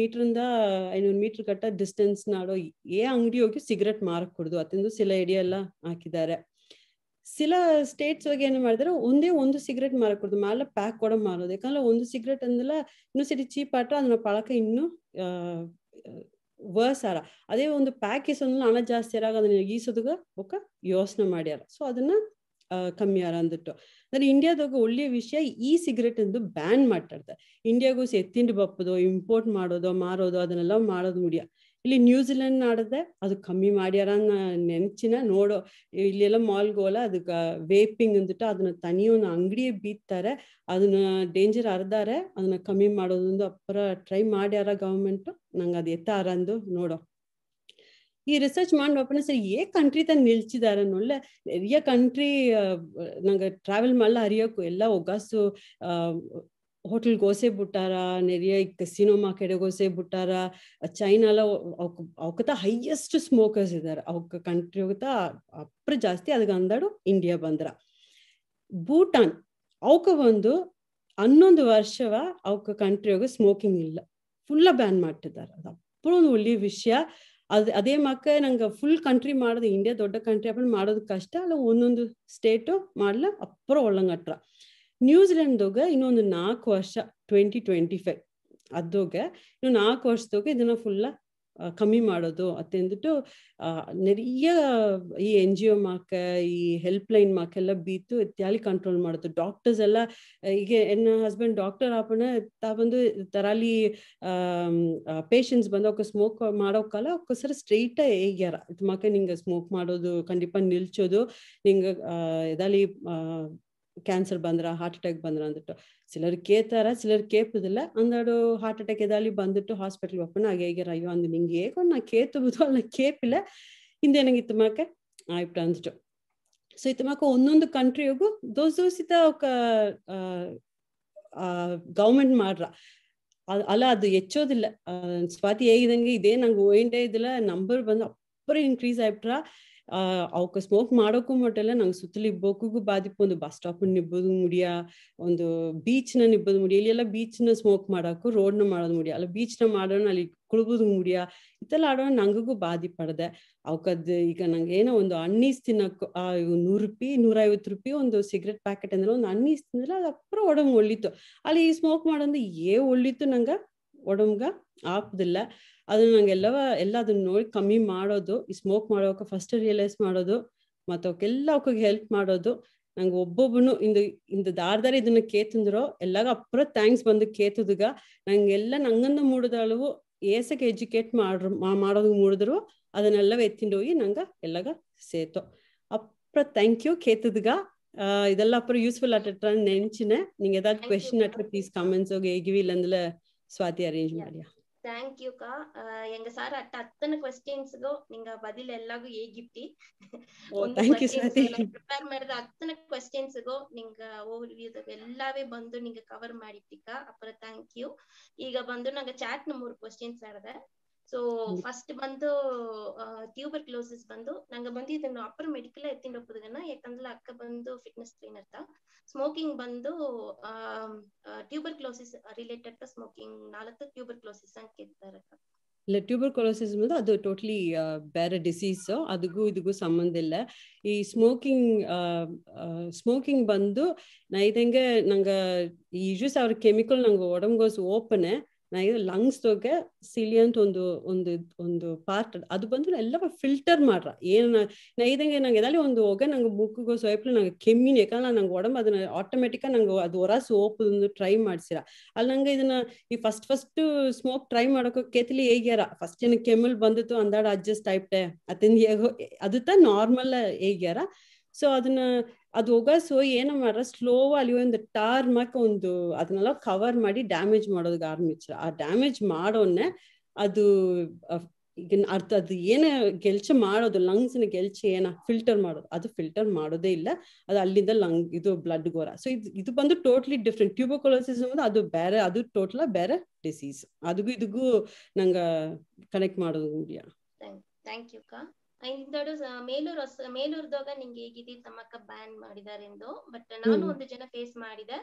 ಮೀಟರ್ ಇಂದ ಐನೂರು ಮೀಟರ್ ಕಟ್ಟ ಡಿಸ್ಟೆನ್ಸ್ ನಾಡೋ ಏ ಅಂಗಡಿ ಹೋಗಿ ಸಿಗರೆಟ್ ಮಾರಕ್ ಕುಡ್ದು ಅತ್ತಿಂದು ಸಿಲ ಹಿಡಿಯೆಲ್ಲ ಹಾಕಿದ್ದಾರೆ ಸಿಲ ಸ್ಟೇಟ್ಸ್ ಬಗ್ಗೆ ಏನು ಮಾಡಿದ್ರೆ ಒಂದೇ ಒಂದು ಸಿಗರೆಟ್ ಮಾರಕೂಡದು ಮೇಲೆ ಪ್ಯಾಕ್ ಕೂಡ ಮಾರೋದು ಯಾಕಂದ್ರೆ ಒಂದು ಸಿಗರೆಟ್ ಅಂದಲ್ಲ ಇನ್ನೂ ಸರಿ ಚೀಪ್ ಆಟ ಅದನ್ನ ಪಳಕ ಇನ್ನೂ ಅರ ಅದೇ ಒಂದು ಪ್ಯಾಕ್ ಅಂದ್ರೆ ಹಣ ಜಾಸ್ತಿ ಯಾರಾಗ ಅದನ್ನ ಈಸೋದಾಗ ಓಕೆ ಯೋಚನೆ ಮಾಡ್ಯಾರ ಸೊ ಅದನ್ನ ಕಮ್ಮಿ ಆರ ಅಂದಿಟ್ಟು ಅಂದ್ರೆ ಇಂಡಿಯಾದಾಗ ಒಳ್ಳೆಯ ವಿಷಯ ಈ ಸಿಗರೇಟ್ ಎಂದು ಬ್ಯಾನ್ ಮಾಡ್ತಾ ಇಂಡಿಯಾಗೂ ಇಂಡಿಯಾಗೂ ಎತ್ತಿಂಡಿ ಬಪ್ಪದೋ ಇಂಪೋರ್ಟ್ ಮಾಡೋದೋ ಮಾರೋದೋ ಅದನ್ನೆಲ್ಲ ಮಾಡೋದು ಮುಡಿಯ ಇಲ್ಲಿ ನ್ಯೂಜಿಲೆಂಡ್ ಆಡದೆ ಅದು ಕಮ್ಮಿ ಮಾಡ್ಯಾರ ನೆನ್ಚಿನ ನೋಡೋ ಇಲ್ಲೆಲ್ಲ ಮಾಲ್ಗೆ ಹೋಲ ಅದಕ್ಕೆ ವೇಪಿಂಗ್ ಅಂದ್ಬಿಟ್ಟು ಅದನ್ನ ತನಿ ಒಂದು ಅಂಗಡಿಯೇ ಅದನ್ನ ಡೇಂಜರ್ ಅರ್ದಾರೆ ಅದನ್ನ ಕಮ್ಮಿ ಮಾಡೋದೊಂದು ಅಪ್ಪರ ಟ್ರೈ ಮಾಡ್ಯಾರ ಗವರ್ಮೆಂಟ್ ನಂಗೆ ಅದು ಎತ್ತಾರ ಅಂದು ನೋಡೋ ಈ ರಿಸರ್ಚ್ ಮಾಡೋಪ್ಪನ ಸರಿ ಏ ಕಂಟ್ರಿ ತಾನು ನಿಲ್ಚಿದಾರ ನೋಡ್ಲೆ ನೆರಿಯ ಕಂಟ್ರಿ ನಂಗೆ ಟ್ರಾವೆಲ್ ಮಾಡಲ್ಲ ಅರಿಯೋಕು ಎಲ್ಲ ಒಗ್ಗಾಸು ಹೋಟೆಲ್ಗೋಸೆ ಬಿಟ್ಟಾರ ನೆರೆಯ ಸಿನೋಮಾ ಕಸಿನೋಮಾ ಕಡೆಗೋಸೆ ಬಿಟ್ಟಾರ ಚೈನಾಲ ಅವಕ್ ಅವಕತ ಹೈಯೆಸ್ಟ್ ಸ್ಮೋಕರ್ಸ್ ಇದ್ದಾರೆ ಅವಕ್ಕ ಕಂಟ್ರಿ ಹೋಗ್ತ ಅಪ್ರ ಜಾಸ್ತಿ ಅದಕ್ಕೆ ಅಂದಾಡು ಇಂಡಿಯಾ ಬಂದ್ರ ಭೂಟಾನ್ ಅವಕ ಒಂದು ಹನ್ನೊಂದು ವರ್ಷವ ಅವಕ ಕಂಟ್ರಿ ಹೋಗಿ ಸ್ಮೋಕಿಂಗ್ ಇಲ್ಲ ಫುಲ್ಲ ಬ್ಯಾನ್ ಮಾಡ್ತಿದ್ದಾರೆ ಅದು ಒಂದು ಒಳ್ಳೆಯ ವಿಷಯ ಅದ್ ಅದೇ ಮಕ್ಕ ನಂಗೆ ಫುಲ್ ಕಂಟ್ರಿ ಮಾಡೋದು ಇಂಡಿಯಾ ದೊಡ್ಡ ಕಂಟ್ರಿ ಅಪ್ಪ ಮಾಡೋದು ಕಷ್ಟ ಅಲ್ಲ ಒಂದೊಂದು ಸ್ಟೇಟು ಮಾಡ್ಲಾ ಅಪ್ರ ಒಳ್ಳಂಗಟ್ರ ನ್ಯೂಜಿಲೆಂಡ್ದೋಗ ಇನ್ನೊಂದು ನಾಲ್ಕು ವರ್ಷ ಟ್ವೆಂಟಿ ಟ್ವೆಂಟಿ ಫೈವ್ ಅದೋಗ ಇನ್ನು ನಾಲ್ಕು ವರ್ಷದೋಗ ಇದನ್ನ ಫುಲ್ಲ ಕಮ್ಮಿ ಮಾಡೋದು ಅತ್ತೆಂದ್ಬಿಟ್ಟು ನೆರೆಯ ಈ ಎನ್ ಜಿ ಒ ಮಾಕ ಈ ಹೆಲ್ಪ್ ಲೈನ್ ಎಲ್ಲ ಬೀತು ಇತ್ಯಾಲಿ ಕಂಟ್ರೋಲ್ ಮಾಡೋದು ಡಾಕ್ಟರ್ಸ್ ಎಲ್ಲ ಈಗ ಎನ್ನ ಹಸ್ಬೆಂಡ್ ಡಾಕ್ಟರ್ ಆಪಣ ತಾ ಬಂದು ತರಾಲಿ ಪೇಷಂಟ್ಸ್ ಬಂದು ಅವ್ಕೆ ಸ್ಮೋಕ್ ಕಾಲ ಅವಕ್ಕೋಸ್ಕರ ಸ್ಟ್ರೈಟ್ ಏಗ್ಯಾರ ಇದು ಮಾಕೆ ನಿಂಗೆ ಸ್ಮೋಕ್ ಮಾಡೋದು ಖಂಡಿಪ ನಿಲ್ಚೋದು ನಿಂಗೆ ಇದಾಲಿ ಕ್ಯಾನ್ಸರ್ ಬಂದ್ರ ಹಾರ್ಟ್ ಅಟ್ಯಾಕ್ ಬಂದ್ರ ಅಂದ್ಬಿಟ್ಟು ಸಿಲರ್ ಕೇತಾರ ಸಿಲರ್ ಕೇಪದಿಲ್ಲ ಅಂದಾಡು ಹಾರ್ಟ್ ಅಟ್ಯಾಕ್ ಎದಾಲಿ ಬಂದ್ಬಿಟ್ಟು ಹಾಸ್ಪಿಟಲ್ ಒಪ್ಪನ ಹಾಗೆ ಹೇಗೆ ಅಯ್ಯೋ ಅಂದ್ ನಿಂಗೆ ಏಕೋ ನಾ ಕೇತಬಹುದು ಅಲ್ಲ ಕೇಪಿಲ್ಲ ಹಿಂದೆ ನಂಗೆ ಇತ್ತಮಾಕೆ ಆಯ್ತು ಅಂದ್ಬಿಟ್ಟು ಸೊ ಇತ್ತಮಾಕ ಒಂದೊಂದು ಕಂಟ್ರಿಗೂ ದೋಸ್ ದೋಸಿತ ಒಕ್ಕ ಗೌರ್ಮೆಂಟ್ ಮಾಡ್ರ ಅಲ್ಲ ಅದು ಹೆಚ್ಚೋದಿಲ್ಲ ಸ್ವಾತಿ ಹೇಗಿದಂಗೆ ಇದೇ ನಂಗೆ ಓಯಿಂಡೇ ಇದಿಲ್ಲ ನಂಬರ್ ಬಂದು ಅಪ್ಪರ ಇನ್ಕ್ರೀಸ್ ಆಯ್ಬಿಟ್ರ ಅವಕ್ಕೆ ಸ್ಮೋಕ್ ಮಾಡೋಕ್ಕೂ ಮಟ್ಟಲ್ಲ ನಂಗೆ ಸುತ್ತಲೂ ಇಬ್ಬೋಕ್ಕೂ ಬಾಧಿಪು ಒಂದು ಬಸ್ ಸ್ಟಾಪ್ ನಿಬ್ಬೋದು ಮುಡಿಯ ಒಂದು ಬೀಚ್ನ ನಿಬ್ಬೋದು ಮುಡಿಯ ಇಲ್ಲೆಲ್ಲ ಬೀಚ್ನ ಸ್ಮೋಕ್ ಮಾಡೋಕ್ಕೂ ರೋಡ್ನ ಮಾಡೋದು ಮುಡಿಯ ಅಲ್ಲ ಬೀಚ್ನ ಮಾಡೋಣ ಅಲ್ಲಿ ಕುಳ್ಬೋದು ಮುಡಿಯ ಇತ್ತೆಲ್ಲ ಆಡೋಣ ನಂಗೂ ಬಾಧಿ ಪಡೆದೆ ಅವಕ್ಕದ್ ಈಗ ನಂಗೆ ಏನೋ ಒಂದು ಅಣ್ಣೀಸ್ ತಿನ್ನಕ್ಕೆ ಆ ನೂರು ರೂಪಾಯಿ ನೂರೈವತ್ತು ರೂಪಾಯಿ ಒಂದು ಸಿಗರೆಟ್ ಪ್ಯಾಕೆಟ್ ಅಂದ್ರೆ ಒಂದು ಅಣ್ಣೀಸ್ ತಿಂದ್ರೆ ಅದು ಅಪ್ರ ಒಡಂಗೆ ಒಳ್ಳಿತ್ತು ಅಲ್ಲಿ ಈ ಸ್ಮೋಕ್ ಮಾಡೋಂದ್ರೆ ಏ ಒಳ್ಳಿತ್ತು ನಂಗೆ ಒಡಮ್ಗ ಆಪದಿಲ್ಲ ಅದನ್ನ ನಂಗೆಲ್ಲವ ಎಲ್ಲ ಅದನ್ನ ನೋಡಿ ಕಮ್ಮಿ ಮಾಡೋದು ಸ್ಮೋಕ್ ಮಾಡೋಕೆ ಫಸ್ಟ್ ರಿಯಲೈಸ್ ಮಾಡೋದು ಮತ್ತೆ ಅವಕ್ಕೆಲ್ಲ ಅವಕ್ಕಿಗೆ ಹೆಲ್ಪ್ ಮಾಡೋದು ನಂಗೆ ಒಬ್ಬೊಬ್ಬನು ಇಂದು ಇಂದು ದಾರದಾರಿ ಇದನ್ನ ಕೇತಂದ್ರೋ ಎಲ್ಲಾಗ ಅಪ್ರ ಥ್ಯಾಂಕ್ಸ್ ಬಂದು ಕೇತುದಗ ನಂಗೆಲ್ಲ ನಂಗನ್ನ ಮೂಡಿದಳವು ಏಸಕ್ಕೆ ಎಜುಕೇಟ್ ಮಾಡ್ರು ಮಾಡೋದು ಮೂಡಿದ್ರು ಅದನ್ನೆಲ್ಲ ಎತ್ತಿಂಡು ಹೋಗಿ ನಂಗೆ ಎಲ್ಲಾಗ ಸೇತು ಅಪ್ರ ಥ್ಯಾಂಕ್ ಯು ಕೇತದ್ಗ ಇದೆಲ್ಲ ಅಪ್ರ ಯೂಸ್ಫುಲ್ ಆಟ ನೆನ್ಚಿನ ನಿಂಗೆ ಏದಾದ್ರು ಕ್ವೆಶನ್ ಆಟ ಪ್ಲೀಸ್ ಕಾಮೆಂಟ್ಸ್ ಹೋಗಿ ಹೇಗಿವಿ ಇಲ್ಲಾಂದ್ರೆ ಸ್ವಾತಿ ಅರೇಂಜ್ ಮಾಡ್ಯಾ தேங்க்யூக்கா எங்க சார் அட்ட அத்தனை கொஸ்டின்ஸுக்கும் நீங்க பதில் எல்லாருக்கும் ஏகிப்டி ப்ரிப்பேர் மாதிரி அத்தனை கொஸ்டின்ஸுக்கும் நீங்க ஒவ்வொரு வித எல்லாவே வந்து நீங்க கவர் மாடிட்டீங்க அப்புறம் தேங்க்யூ இங்க வந்து நாங்க சாட் நம்ம ஒரு கொஸ்டின்ஸ் வரத ಸೊ ಫಸ್ಟ್ ಬಂದು ಟ್ಯೂಬರ್ ಕ್ಲೋಸಸ್ ಬಂದು ನಂಗೆ ಬಂದು ಇದನ್ನ ಅಪ್ಪರ್ ಮೆಡಿಕಲ್ ಎತ್ತಿಂಡ್ ಹೋಗೋದನ್ನ ಯಾಕಂದ್ರೆ ಅಕ್ಕ ಬಂದು ಫಿಟ್ನೆಸ್ ಟ್ರೈನರ್ ತಾ ಸ್ಮೋಕಿಂಗ್ ಬಂದು tuberculosis related to smoking ನಾಲ್ಕು ಟ್ಯೂಬರ್ ಕ್ಲೋಸಿಸ್ ಅಂತ ಕೇಳ್ತಾರೆ ಇಲ್ಲ ಟ್ಯೂಬರ್ ಕೊಲೋಸಿಸ್ ಬಂದು ಅದು ಟೋಟ್ಲಿ ಬೇರೆ ಡಿಸೀಸ್ ಅದಕ್ಕೂ ಇದಕ್ಕೂ ಸಂಬಂಧ ಇಲ್ಲ ಈ ಸ್ಮೋಕಿಂಗ್ ಸ್ಮೋಕಿಂಗ್ ಬಂದು ನಾ ಇದಂಗೆ ನಂಗೆ ಈ ಯೂಸ್ ಅವ್ರ ಕೆಮಿಕಲ್ ನಂಗೆ ಒಡಮ್ಗೋಸ್ ಓಪನೆ ಇದು ಲಂಗ್ಸ್ದೋಗೆ ಸಿಲಿ ಅಂತ ಒಂದು ಒಂದು ಒಂದು ಪಾರ್ಟ್ ಅದು ಬಂದು ಎಲ್ಲ ಫಿಲ್ಟರ್ ಮಾಡ್ರ ಏನು ನಾ ಇದಂಗೆ ನಂಗೆ ಎದಲ್ಲಿ ಒಂದು ಹೋಗ ನಂಗೆ ಮುಕ್ಕಿಗೋ ಸೊಯಪ್ಲು ನಂಗೆ ಕೆಮ್ಮಿನ ಯಾಕಂದ್ರೆ ನಂಗೆ ಒಡಂಬ ಅದನ್ನ ಆಟೋಮೆಟಿಕ್ಕಾಗಿ ನಂಗೆ ಅದು ಸೋಪ್ ಒಂದು ಟ್ರೈ ಮಾಡ್ಸಿರ ಅಲ್ಲಿ ನಂಗೆ ಇದನ್ನ ಈ ಫಸ್ಟ್ ಫಸ್ಟ್ ಸ್ಮೋಕ್ ಟ್ರೈ ಮಾಡೋಕೆ ಕೇತಲಿ ಹೇಗ್ಯಾರ ಫಸ್ಟ್ ಏನಕ್ಕೆ ಕೆಮ್ಮಲ್ ಬಂದಿತ್ತು ಅಂದಾಡ ಅಡ್ಜಸ್ಟ್ ಟೈಪ್ಟೆ ಅತಿಂದ ಹೇಗೋ ಅದು ತ ನಾರ್ಮಲ್ ಹೇಗ್ಯಾರ ಸೊ ಅದನ್ನ ಅದು ಸೊ ಏನು ಮಾಡ್ರ ಸ್ಲೋ ಅಲ್ಲಿ ಒಂದು ಟಾರ್ಮಕ್ ಒಂದು ಅದನ್ನೆಲ್ಲ ಕವರ್ ಮಾಡಿ ಡ್ಯಾಮೇಜ್ ಮಾಡೋದು ಗಾರ್ಮಿಚ್ ಆ ಡ್ಯಾಮೇಜ್ ಮಾಡೋನ್ನೇ ಅದು ಈಗ ಅರ್ಥ ಅದು ಏನೇ ಗೆಲ್ಚ ಮಾಡೋದು ಲಂಗ್ಸ್ನ ಗೆಲ್ಚ ಏನ ಫಿಲ್ಟರ್ ಮಾಡೋದು ಅದು ಫಿಲ್ಟರ್ ಮಾಡೋದೇ ಇಲ್ಲ ಅದು ಅಲ್ಲಿಂದ ಲಂಗ್ ಇದು ಬ್ಲಡ್ ಗೋರ ಸೊ ಇದು ಇದು ಬಂದು ಟೋಟ್ಲಿ ಡಿಫ್ರೆಂಟ್ ಟ್ಯೂಬೋಕೊಲೋಸಿಸ್ ಅನ್ನೋದು ಅದು ಬೇರೆ ಅದು ಟೋಟಲ ಬೇರೆ ಡಿಸೀಸ್ ಅದಗೂ ಇದಕ್ಕೂ ನಂಗ ಕನೆಕ್ಟ್ ಮಾಡೋದು ಮುಗಿಯ ಥ್ಯಾಂಕ್ ಯು ಇಂದಡು ಮೇಲೂರು ಹೊಸ ಮೇಲೂರ್ದಾಗ ನಿಂಗೆ ತಮ್ಮಕ್ಕ ಬ್ಯಾನ್ ಮಾಡಿದಾರೆಂದು ಬಟ್ ನಾನು ಒಂದು ಜನ ಫೇಸ್ ಮಾಡಿದೆ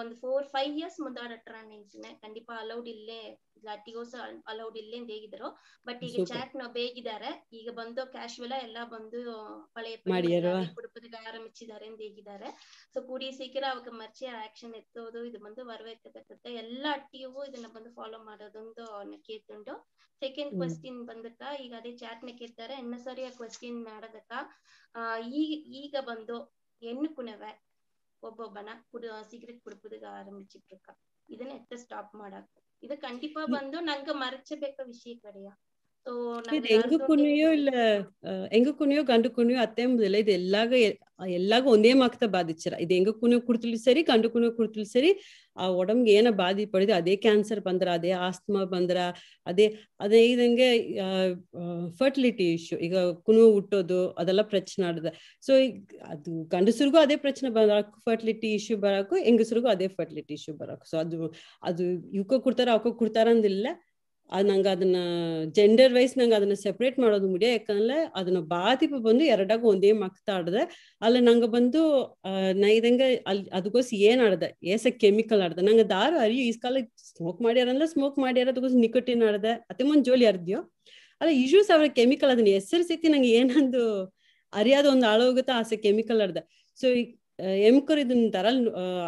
ಒಂದು ಫೋರ್ ಫೈವ್ ಇಯರ್ಸ್ ಮುಂದಾಡಟ್ರ ನೆನ್ಸಿನ ಖಂಡಿತ ಅಲೌಡ್ ಇಲ್ಲೇ ಲಾಟಿಗೋಸ್ ಅಲೌಡ್ ಇಲ್ಲೇ ಹೇಗಿದ್ರು ಬಟ್ ಈಗ ಚಾಟ್ ನಾವ್ ಬೇಗಿದ್ದಾರೆ ಈಗ ಬಂದು ಕ್ಯಾಶುವಲ್ ಎಲ್ಲಾ ಬಂದು ಪಳೆಯ ಕುಡುಪದಿಗೆ ಆರಂಭಿಸಿದ್ದಾರೆ ಅಂತ ಹೇಗಿದ್ದಾರೆ ಸೊ ಕೂಡಿ ಸಿಕ್ಕಿರ ಅವಕ್ಕೆ ಮರ್ಚಿ ಆಕ್ಷನ್ ಎತ್ತೋದು ಇದು ಬಂದು ಬರಬೇಕಾಗತ್ತೆ ಎಲ್ಲಾ ಅಟ್ಟಿಗೂ ಇದನ್ನ ಬಂದು ಫಾಲೋ ಮಾಡೋದೊಂದು ಕೇಳ್ತುಂಡು ಸೆಕೆಂಡ್ ಕ್ವಶನ್ ಬಂದಕ್ಕ ಈಗ ಅದೇ ಚಾಟ್ ನ ಕೇಳ್ತಾರೆ ಎನ್ನ ಸರಿ ಆ ಕ್ವಶನ್ ಮಾಡದಕ್ಕ ಈಗ ಈಗ ಬಂದು ಹೆಣ್ಣು ಕುಣವೆ ஒவ்வொன்னா குடு சீக்கிரம் குடுப்பது ஆரம்பிச்சுட்டு இருக்கா இதெல்லாம் எத்த ஸ்டாப் மாடா இது கண்டிப்பா வந்து நாங்க மறைச்ச விஷயம் கிடையாது இது எங்குக்குன்னேயோ இல்ல எங்குக்குன்னேயோ கண்டுக்குன்னேயோ அத்தையும் இல்ல இது எல்லாக எல்லாக ಒಂದೇ ಮಾಕ್ತಾ ಬಾಧಿಸಿರ ಇದು ಎಂಗಕ್ಕೂನು ಕುಡ್ತಲು ಸರಿ ಕಂಡುಕೂನು ಕುಡ್ತಲು ಸರಿ ಆ ಒಡಮ್ಗೆ ಏನ ಬಾಧಿ ಪಡೆದು ಅದೇ ಕ್ಯಾನ್ಸರ್ ಬಂದ್ರ ಅದೇ ಆಸ್ತಮಾ ಬಂದ್ರ ಅದೇ ಅದೇ ಇದಂಗೆ ಫರ್ಟಿಲಿಟಿ ಇಶ್ಯೂ ಈಗ ಕುನು ಹುಟ್ಟೋದು ಅದೆಲ್ಲ ಪ್ರಶ್ನೆ ಆಡದ ಸೊ ಅದು ಗಂಡಸರಿಗೂ ಅದೇ ಪ್ರಶ್ನೆ ಬರಾಕು ಫರ್ಟಿಲಿಟಿ ಇಶ್ಯೂ ಬರಾಕು ಹೆಂಗಸರಿಗೂ ಅದೇ ಫರ್ಟಿಲಿಟಿ ಇಶ್ಯೂ ಬರಾಕು ಸೊ ಅದು ಅದು ಇವಕ್ಕ ಕೊಡ್ತಾರ ಅವಕ್ಕ ಕೊಡ್ತಾರ ಅಂದಿಲ್ಲ ಅದ್ ನಂಗ ಅದನ್ನ ಜೆಂಡರ್ ವೈಸ್ ನಂಗೆ ಅದನ್ನ ಸೆಪರೇಟ್ ಮಾಡೋದು ಮುಡಿಯ ಯಾಕಂದ್ರೆ ಅದನ್ನ ಬಾತಿಪ ಬಂದು ಎರಡಾಗ ಒಂದೇ ಆಡ್ದೆ ಅಲ್ಲ ನಂಗೆ ಬಂದು ನೈದಂಗ ಇದಂಗೆ ಅಲ್ಲಿ ಅದಕ್ಕೋಸ್ ಏನ್ ಆಡ್ದೆ ಏಸ ಕೆಮಿಕಲ್ ಆಡ್ದೆ ನಂಗ ದಾರು ಅರಿಯು ಈ ಕಾಲ ಸ್ಮೋಕ್ ಮಾಡ್ಯಾರಂದ್ರೆ ಸ್ಮೋಕ್ ಮಾಡ್ಯಾರ ಅದಕ್ಕೋಸ್ ನಿಕಟಿನ್ ಆಡ್ದೆ ಅತಿ ಮುಂದ್ ಜೋಲಿ ಅರ್ದ್ಯೋ ಅಲ್ಲ ಇಶ್ಯೂಸ್ ಅವ್ರ ಕೆಮಿಕಲ್ ಅದನ್ನ ಹೆಸರು ನಂಗ ನಂಗೆ ಏನಂದು ಅರಿಯಾದ ಒಂದು ಆಳೋಗುತ್ತಾ ಆಸೆ ಕೆಮಿಕಲ್ ಆಡ್ದೆ ಸೊ ఏమకరు ಇದನ್ನ ತರಲ್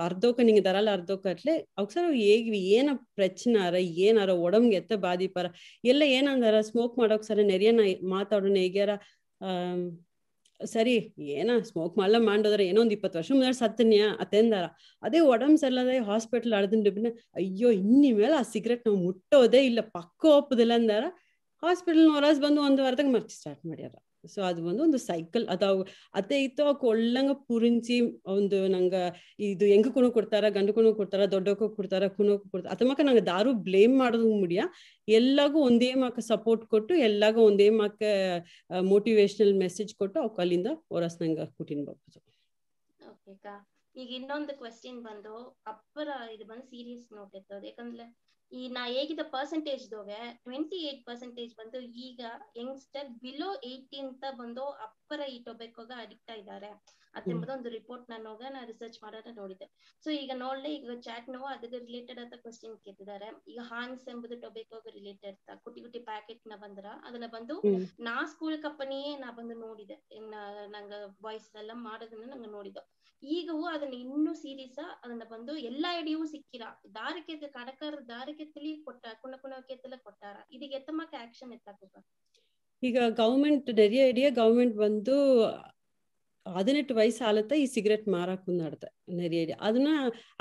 ಅರ್ಧೋಕ ನಿಂಗೆ ತರಲ್ ಅರ್ಧೋಕ ಅಟ್ಲೆ ಅವಕ್ಸರ ಏಗಿ ಏನ ಪ್ರಶ್ನಾರ ಏನಾರ ಒಡಮ್ಗೆ ಎತ್ತ ಬಾದಿಪಾರ ಎಲ್ಲ ಏನಂದಾರ ಸ್ಮೋಕ್ ಮಾಡೋಕ್ ಸರ ನೆರೆಯನ ಮಾತಾಡೋಣ ಹೇಗ್ಯಾರ ಸರಿ ಏನ ಸ್ಮೋಕ್ ಮಲ್ಲ ಮಾಡೋದ್ರ ಏನೋ ಒಂದ್ ಇಪ್ಪತ್ತು ವರ್ಷ ಮುಂದೆ ಸತ್ತನ್ಯ ಅತೆಂದಾರ ಅದೇ ಒಡಮ್ ಎಲ್ಲದೆ ಹಾಸ್ಪಿಟಲ್ ಅಳದಿಂಡ್ಬಿನ ಅಯ್ಯೋ ಇನ್ನಿ ಮೇಲೆ ಆ ಸಿಗರೆಟ್ ನಾವು ಮುಟ್ಟೋದೇ ಇಲ್ಲ ಪಕ್ಕ ಒಪ್ಪದಿಲ್ಲ ಅಂದಾರ ಹಾಸ್ಪಿಟಲ್ ಹೊರಸ್ ಬಂದು ಒಂದು ವಾರದಾಗ ಮರ್ಚಿ ಸ್ಟಾರ್ಟ್ ಮಾಡ್ಯಾರ ಸೊ ಅದು ಒಂದು ಒಂದು ಸೈಕಲ್ ಅದಾವ ಅತ್ತೆ ಇತ್ತು ಅವಕ್ಕೆ ಒಳ್ಳಂಗ ಪುರಿಂಚಿ ಒಂದು ನಂಗ ಇದು ಹೆಂಗ ಕುಣ ಕೊಡ್ತಾರ ಗಂಡು ಕುಣ ಕೊಡ್ತಾರ ದೊಡ್ಡಕ್ಕೂ ಕೊಡ್ತಾರ ಕುಣಕ್ಕೂ ಕೊಡ್ತಾರ ಅತಮಕ ನಂಗೆ ದಾರು ಬ್ಲೇಮ್ ಮಾಡೋದು ಮುಡಿಯ ಎಲ್ಲಾಗೂ ಒಂದೇ ಮಾಕ ಸಪೋರ್ಟ್ ಕೊಟ್ಟು ಎಲ್ಲಾಗೂ ಒಂದೇ ಮಾಕ ಮೋಟಿವೇಶನಲ್ ಮೆಸೇಜ್ ಕೊಟ್ಟು ಅವಕ್ಕೆ ಅಲ್ಲಿಂದ ಹೊರಸ್ ನಂಗೆ ಕುಟಿನ್ ಬಾಬುದು ಈಗ ಇನ್ನೊಂದು ಕ್ವೆಶ್ಚನ್ ಬಂದು ಅಪ್ಪರ ಇದು ಬಂದು ಸೀರಿಯಸ್ ನೋಟ್ ಇರ್ತದೆ ಯಾಕಂದ್ರೆ ಈ ನಾ ಹೇಗಿದ ಪರ್ಸೆಂಟೇಜ್ ಟ್ವೆಂಟಿ ಏಟ್ ಪರ್ಸೆಂಟೇಜ್ ಬಂದು ಈಗ ಯಂಗ್ಸ್ಟರ್ ಬಿಲೋ ಏಯ್ಟಿ ಅಂತ ಬಂದು ಅಪ್ಪರ ಈ ಟೊಬೆಕೋಗ ಅಡಿಕ್ಟ್ ಇದ್ದಾರೆ ಅದ್ರ ಒಂದು ರಿಪೋರ್ಟ್ ಹೋಗ ನಾ ರಿಸರ್ಚ್ ಮಾಡೋದ ನೋಡಿದೆ ಸೊ ಈಗ ನೋಡ್ಲೆ ಈಗ ಚಾಟ್ ನೋವು ಅದಕ್ಕೆ ರಿಲೇಟೆಡ್ ಅಂತ ಕ್ವಶನ್ ಕೇಳ್ತಿದ್ದಾರೆ ಈಗ ಹಾನ್ಸ್ ಎಂಬುದು ಟೊಬೆಕೋಗ ರಿಲೇಟೆಡ್ ಕುಟಿ ಕುಟಿ ಪ್ಯಾಕೆಟ್ ನ ಬಂದ್ರ ಅದನ್ನ ಬಂದು ನಾ ಸ್ಕೂಲ್ ಕಂಪನಿಯೇ ನಾ ಬಂದು ನೋಡಿದೆ ನಂಗ ವಾಯ್ಸ್ ಎಲ್ಲ ಮಾಡೋದನ್ನ ನಂಗೆ ನೋಡಿದೆ ಈಗವೂ ಅದನ್ನ ಇನ್ನೂ ಸೀರಿಸ ಅದನ್ನ ಬಂದು ಎಲ್ಲಾ ಎಡೆಯೂ ಸಿಕ್ಕಿರ ದಾರಕ್ಕೆ ಕಡಕರ್ ದಾರಕ್ಕೆ ತಲಿ ಕೊಟ್ಟ ಕುಣ ಕುಣಕ್ಕೆ ತಲ ಕೊಟ್ಟಾರ ಇದಕ್ಕೆ ಎತ್ತಮಕ್ಕ ಆಕ್ಷನ್ ಎತ್ತಾಕ ಈಗ ಗೌರ್ಮೆಂಟ್ ನೆರೆಯ ಐಡಿಯ ಗೌರ್ಮೆಂಟ್ ಬಂದು ಹದಿನೆಂಟು ವಯಸ್ಸು ಆಲತ್ತ ಈ ಸಿಗರೆಟ್ ಮಾರಾಕ್ ಮುಂದಾಡ್ತೆ ನೆರೆಯ ಅದನ್ನ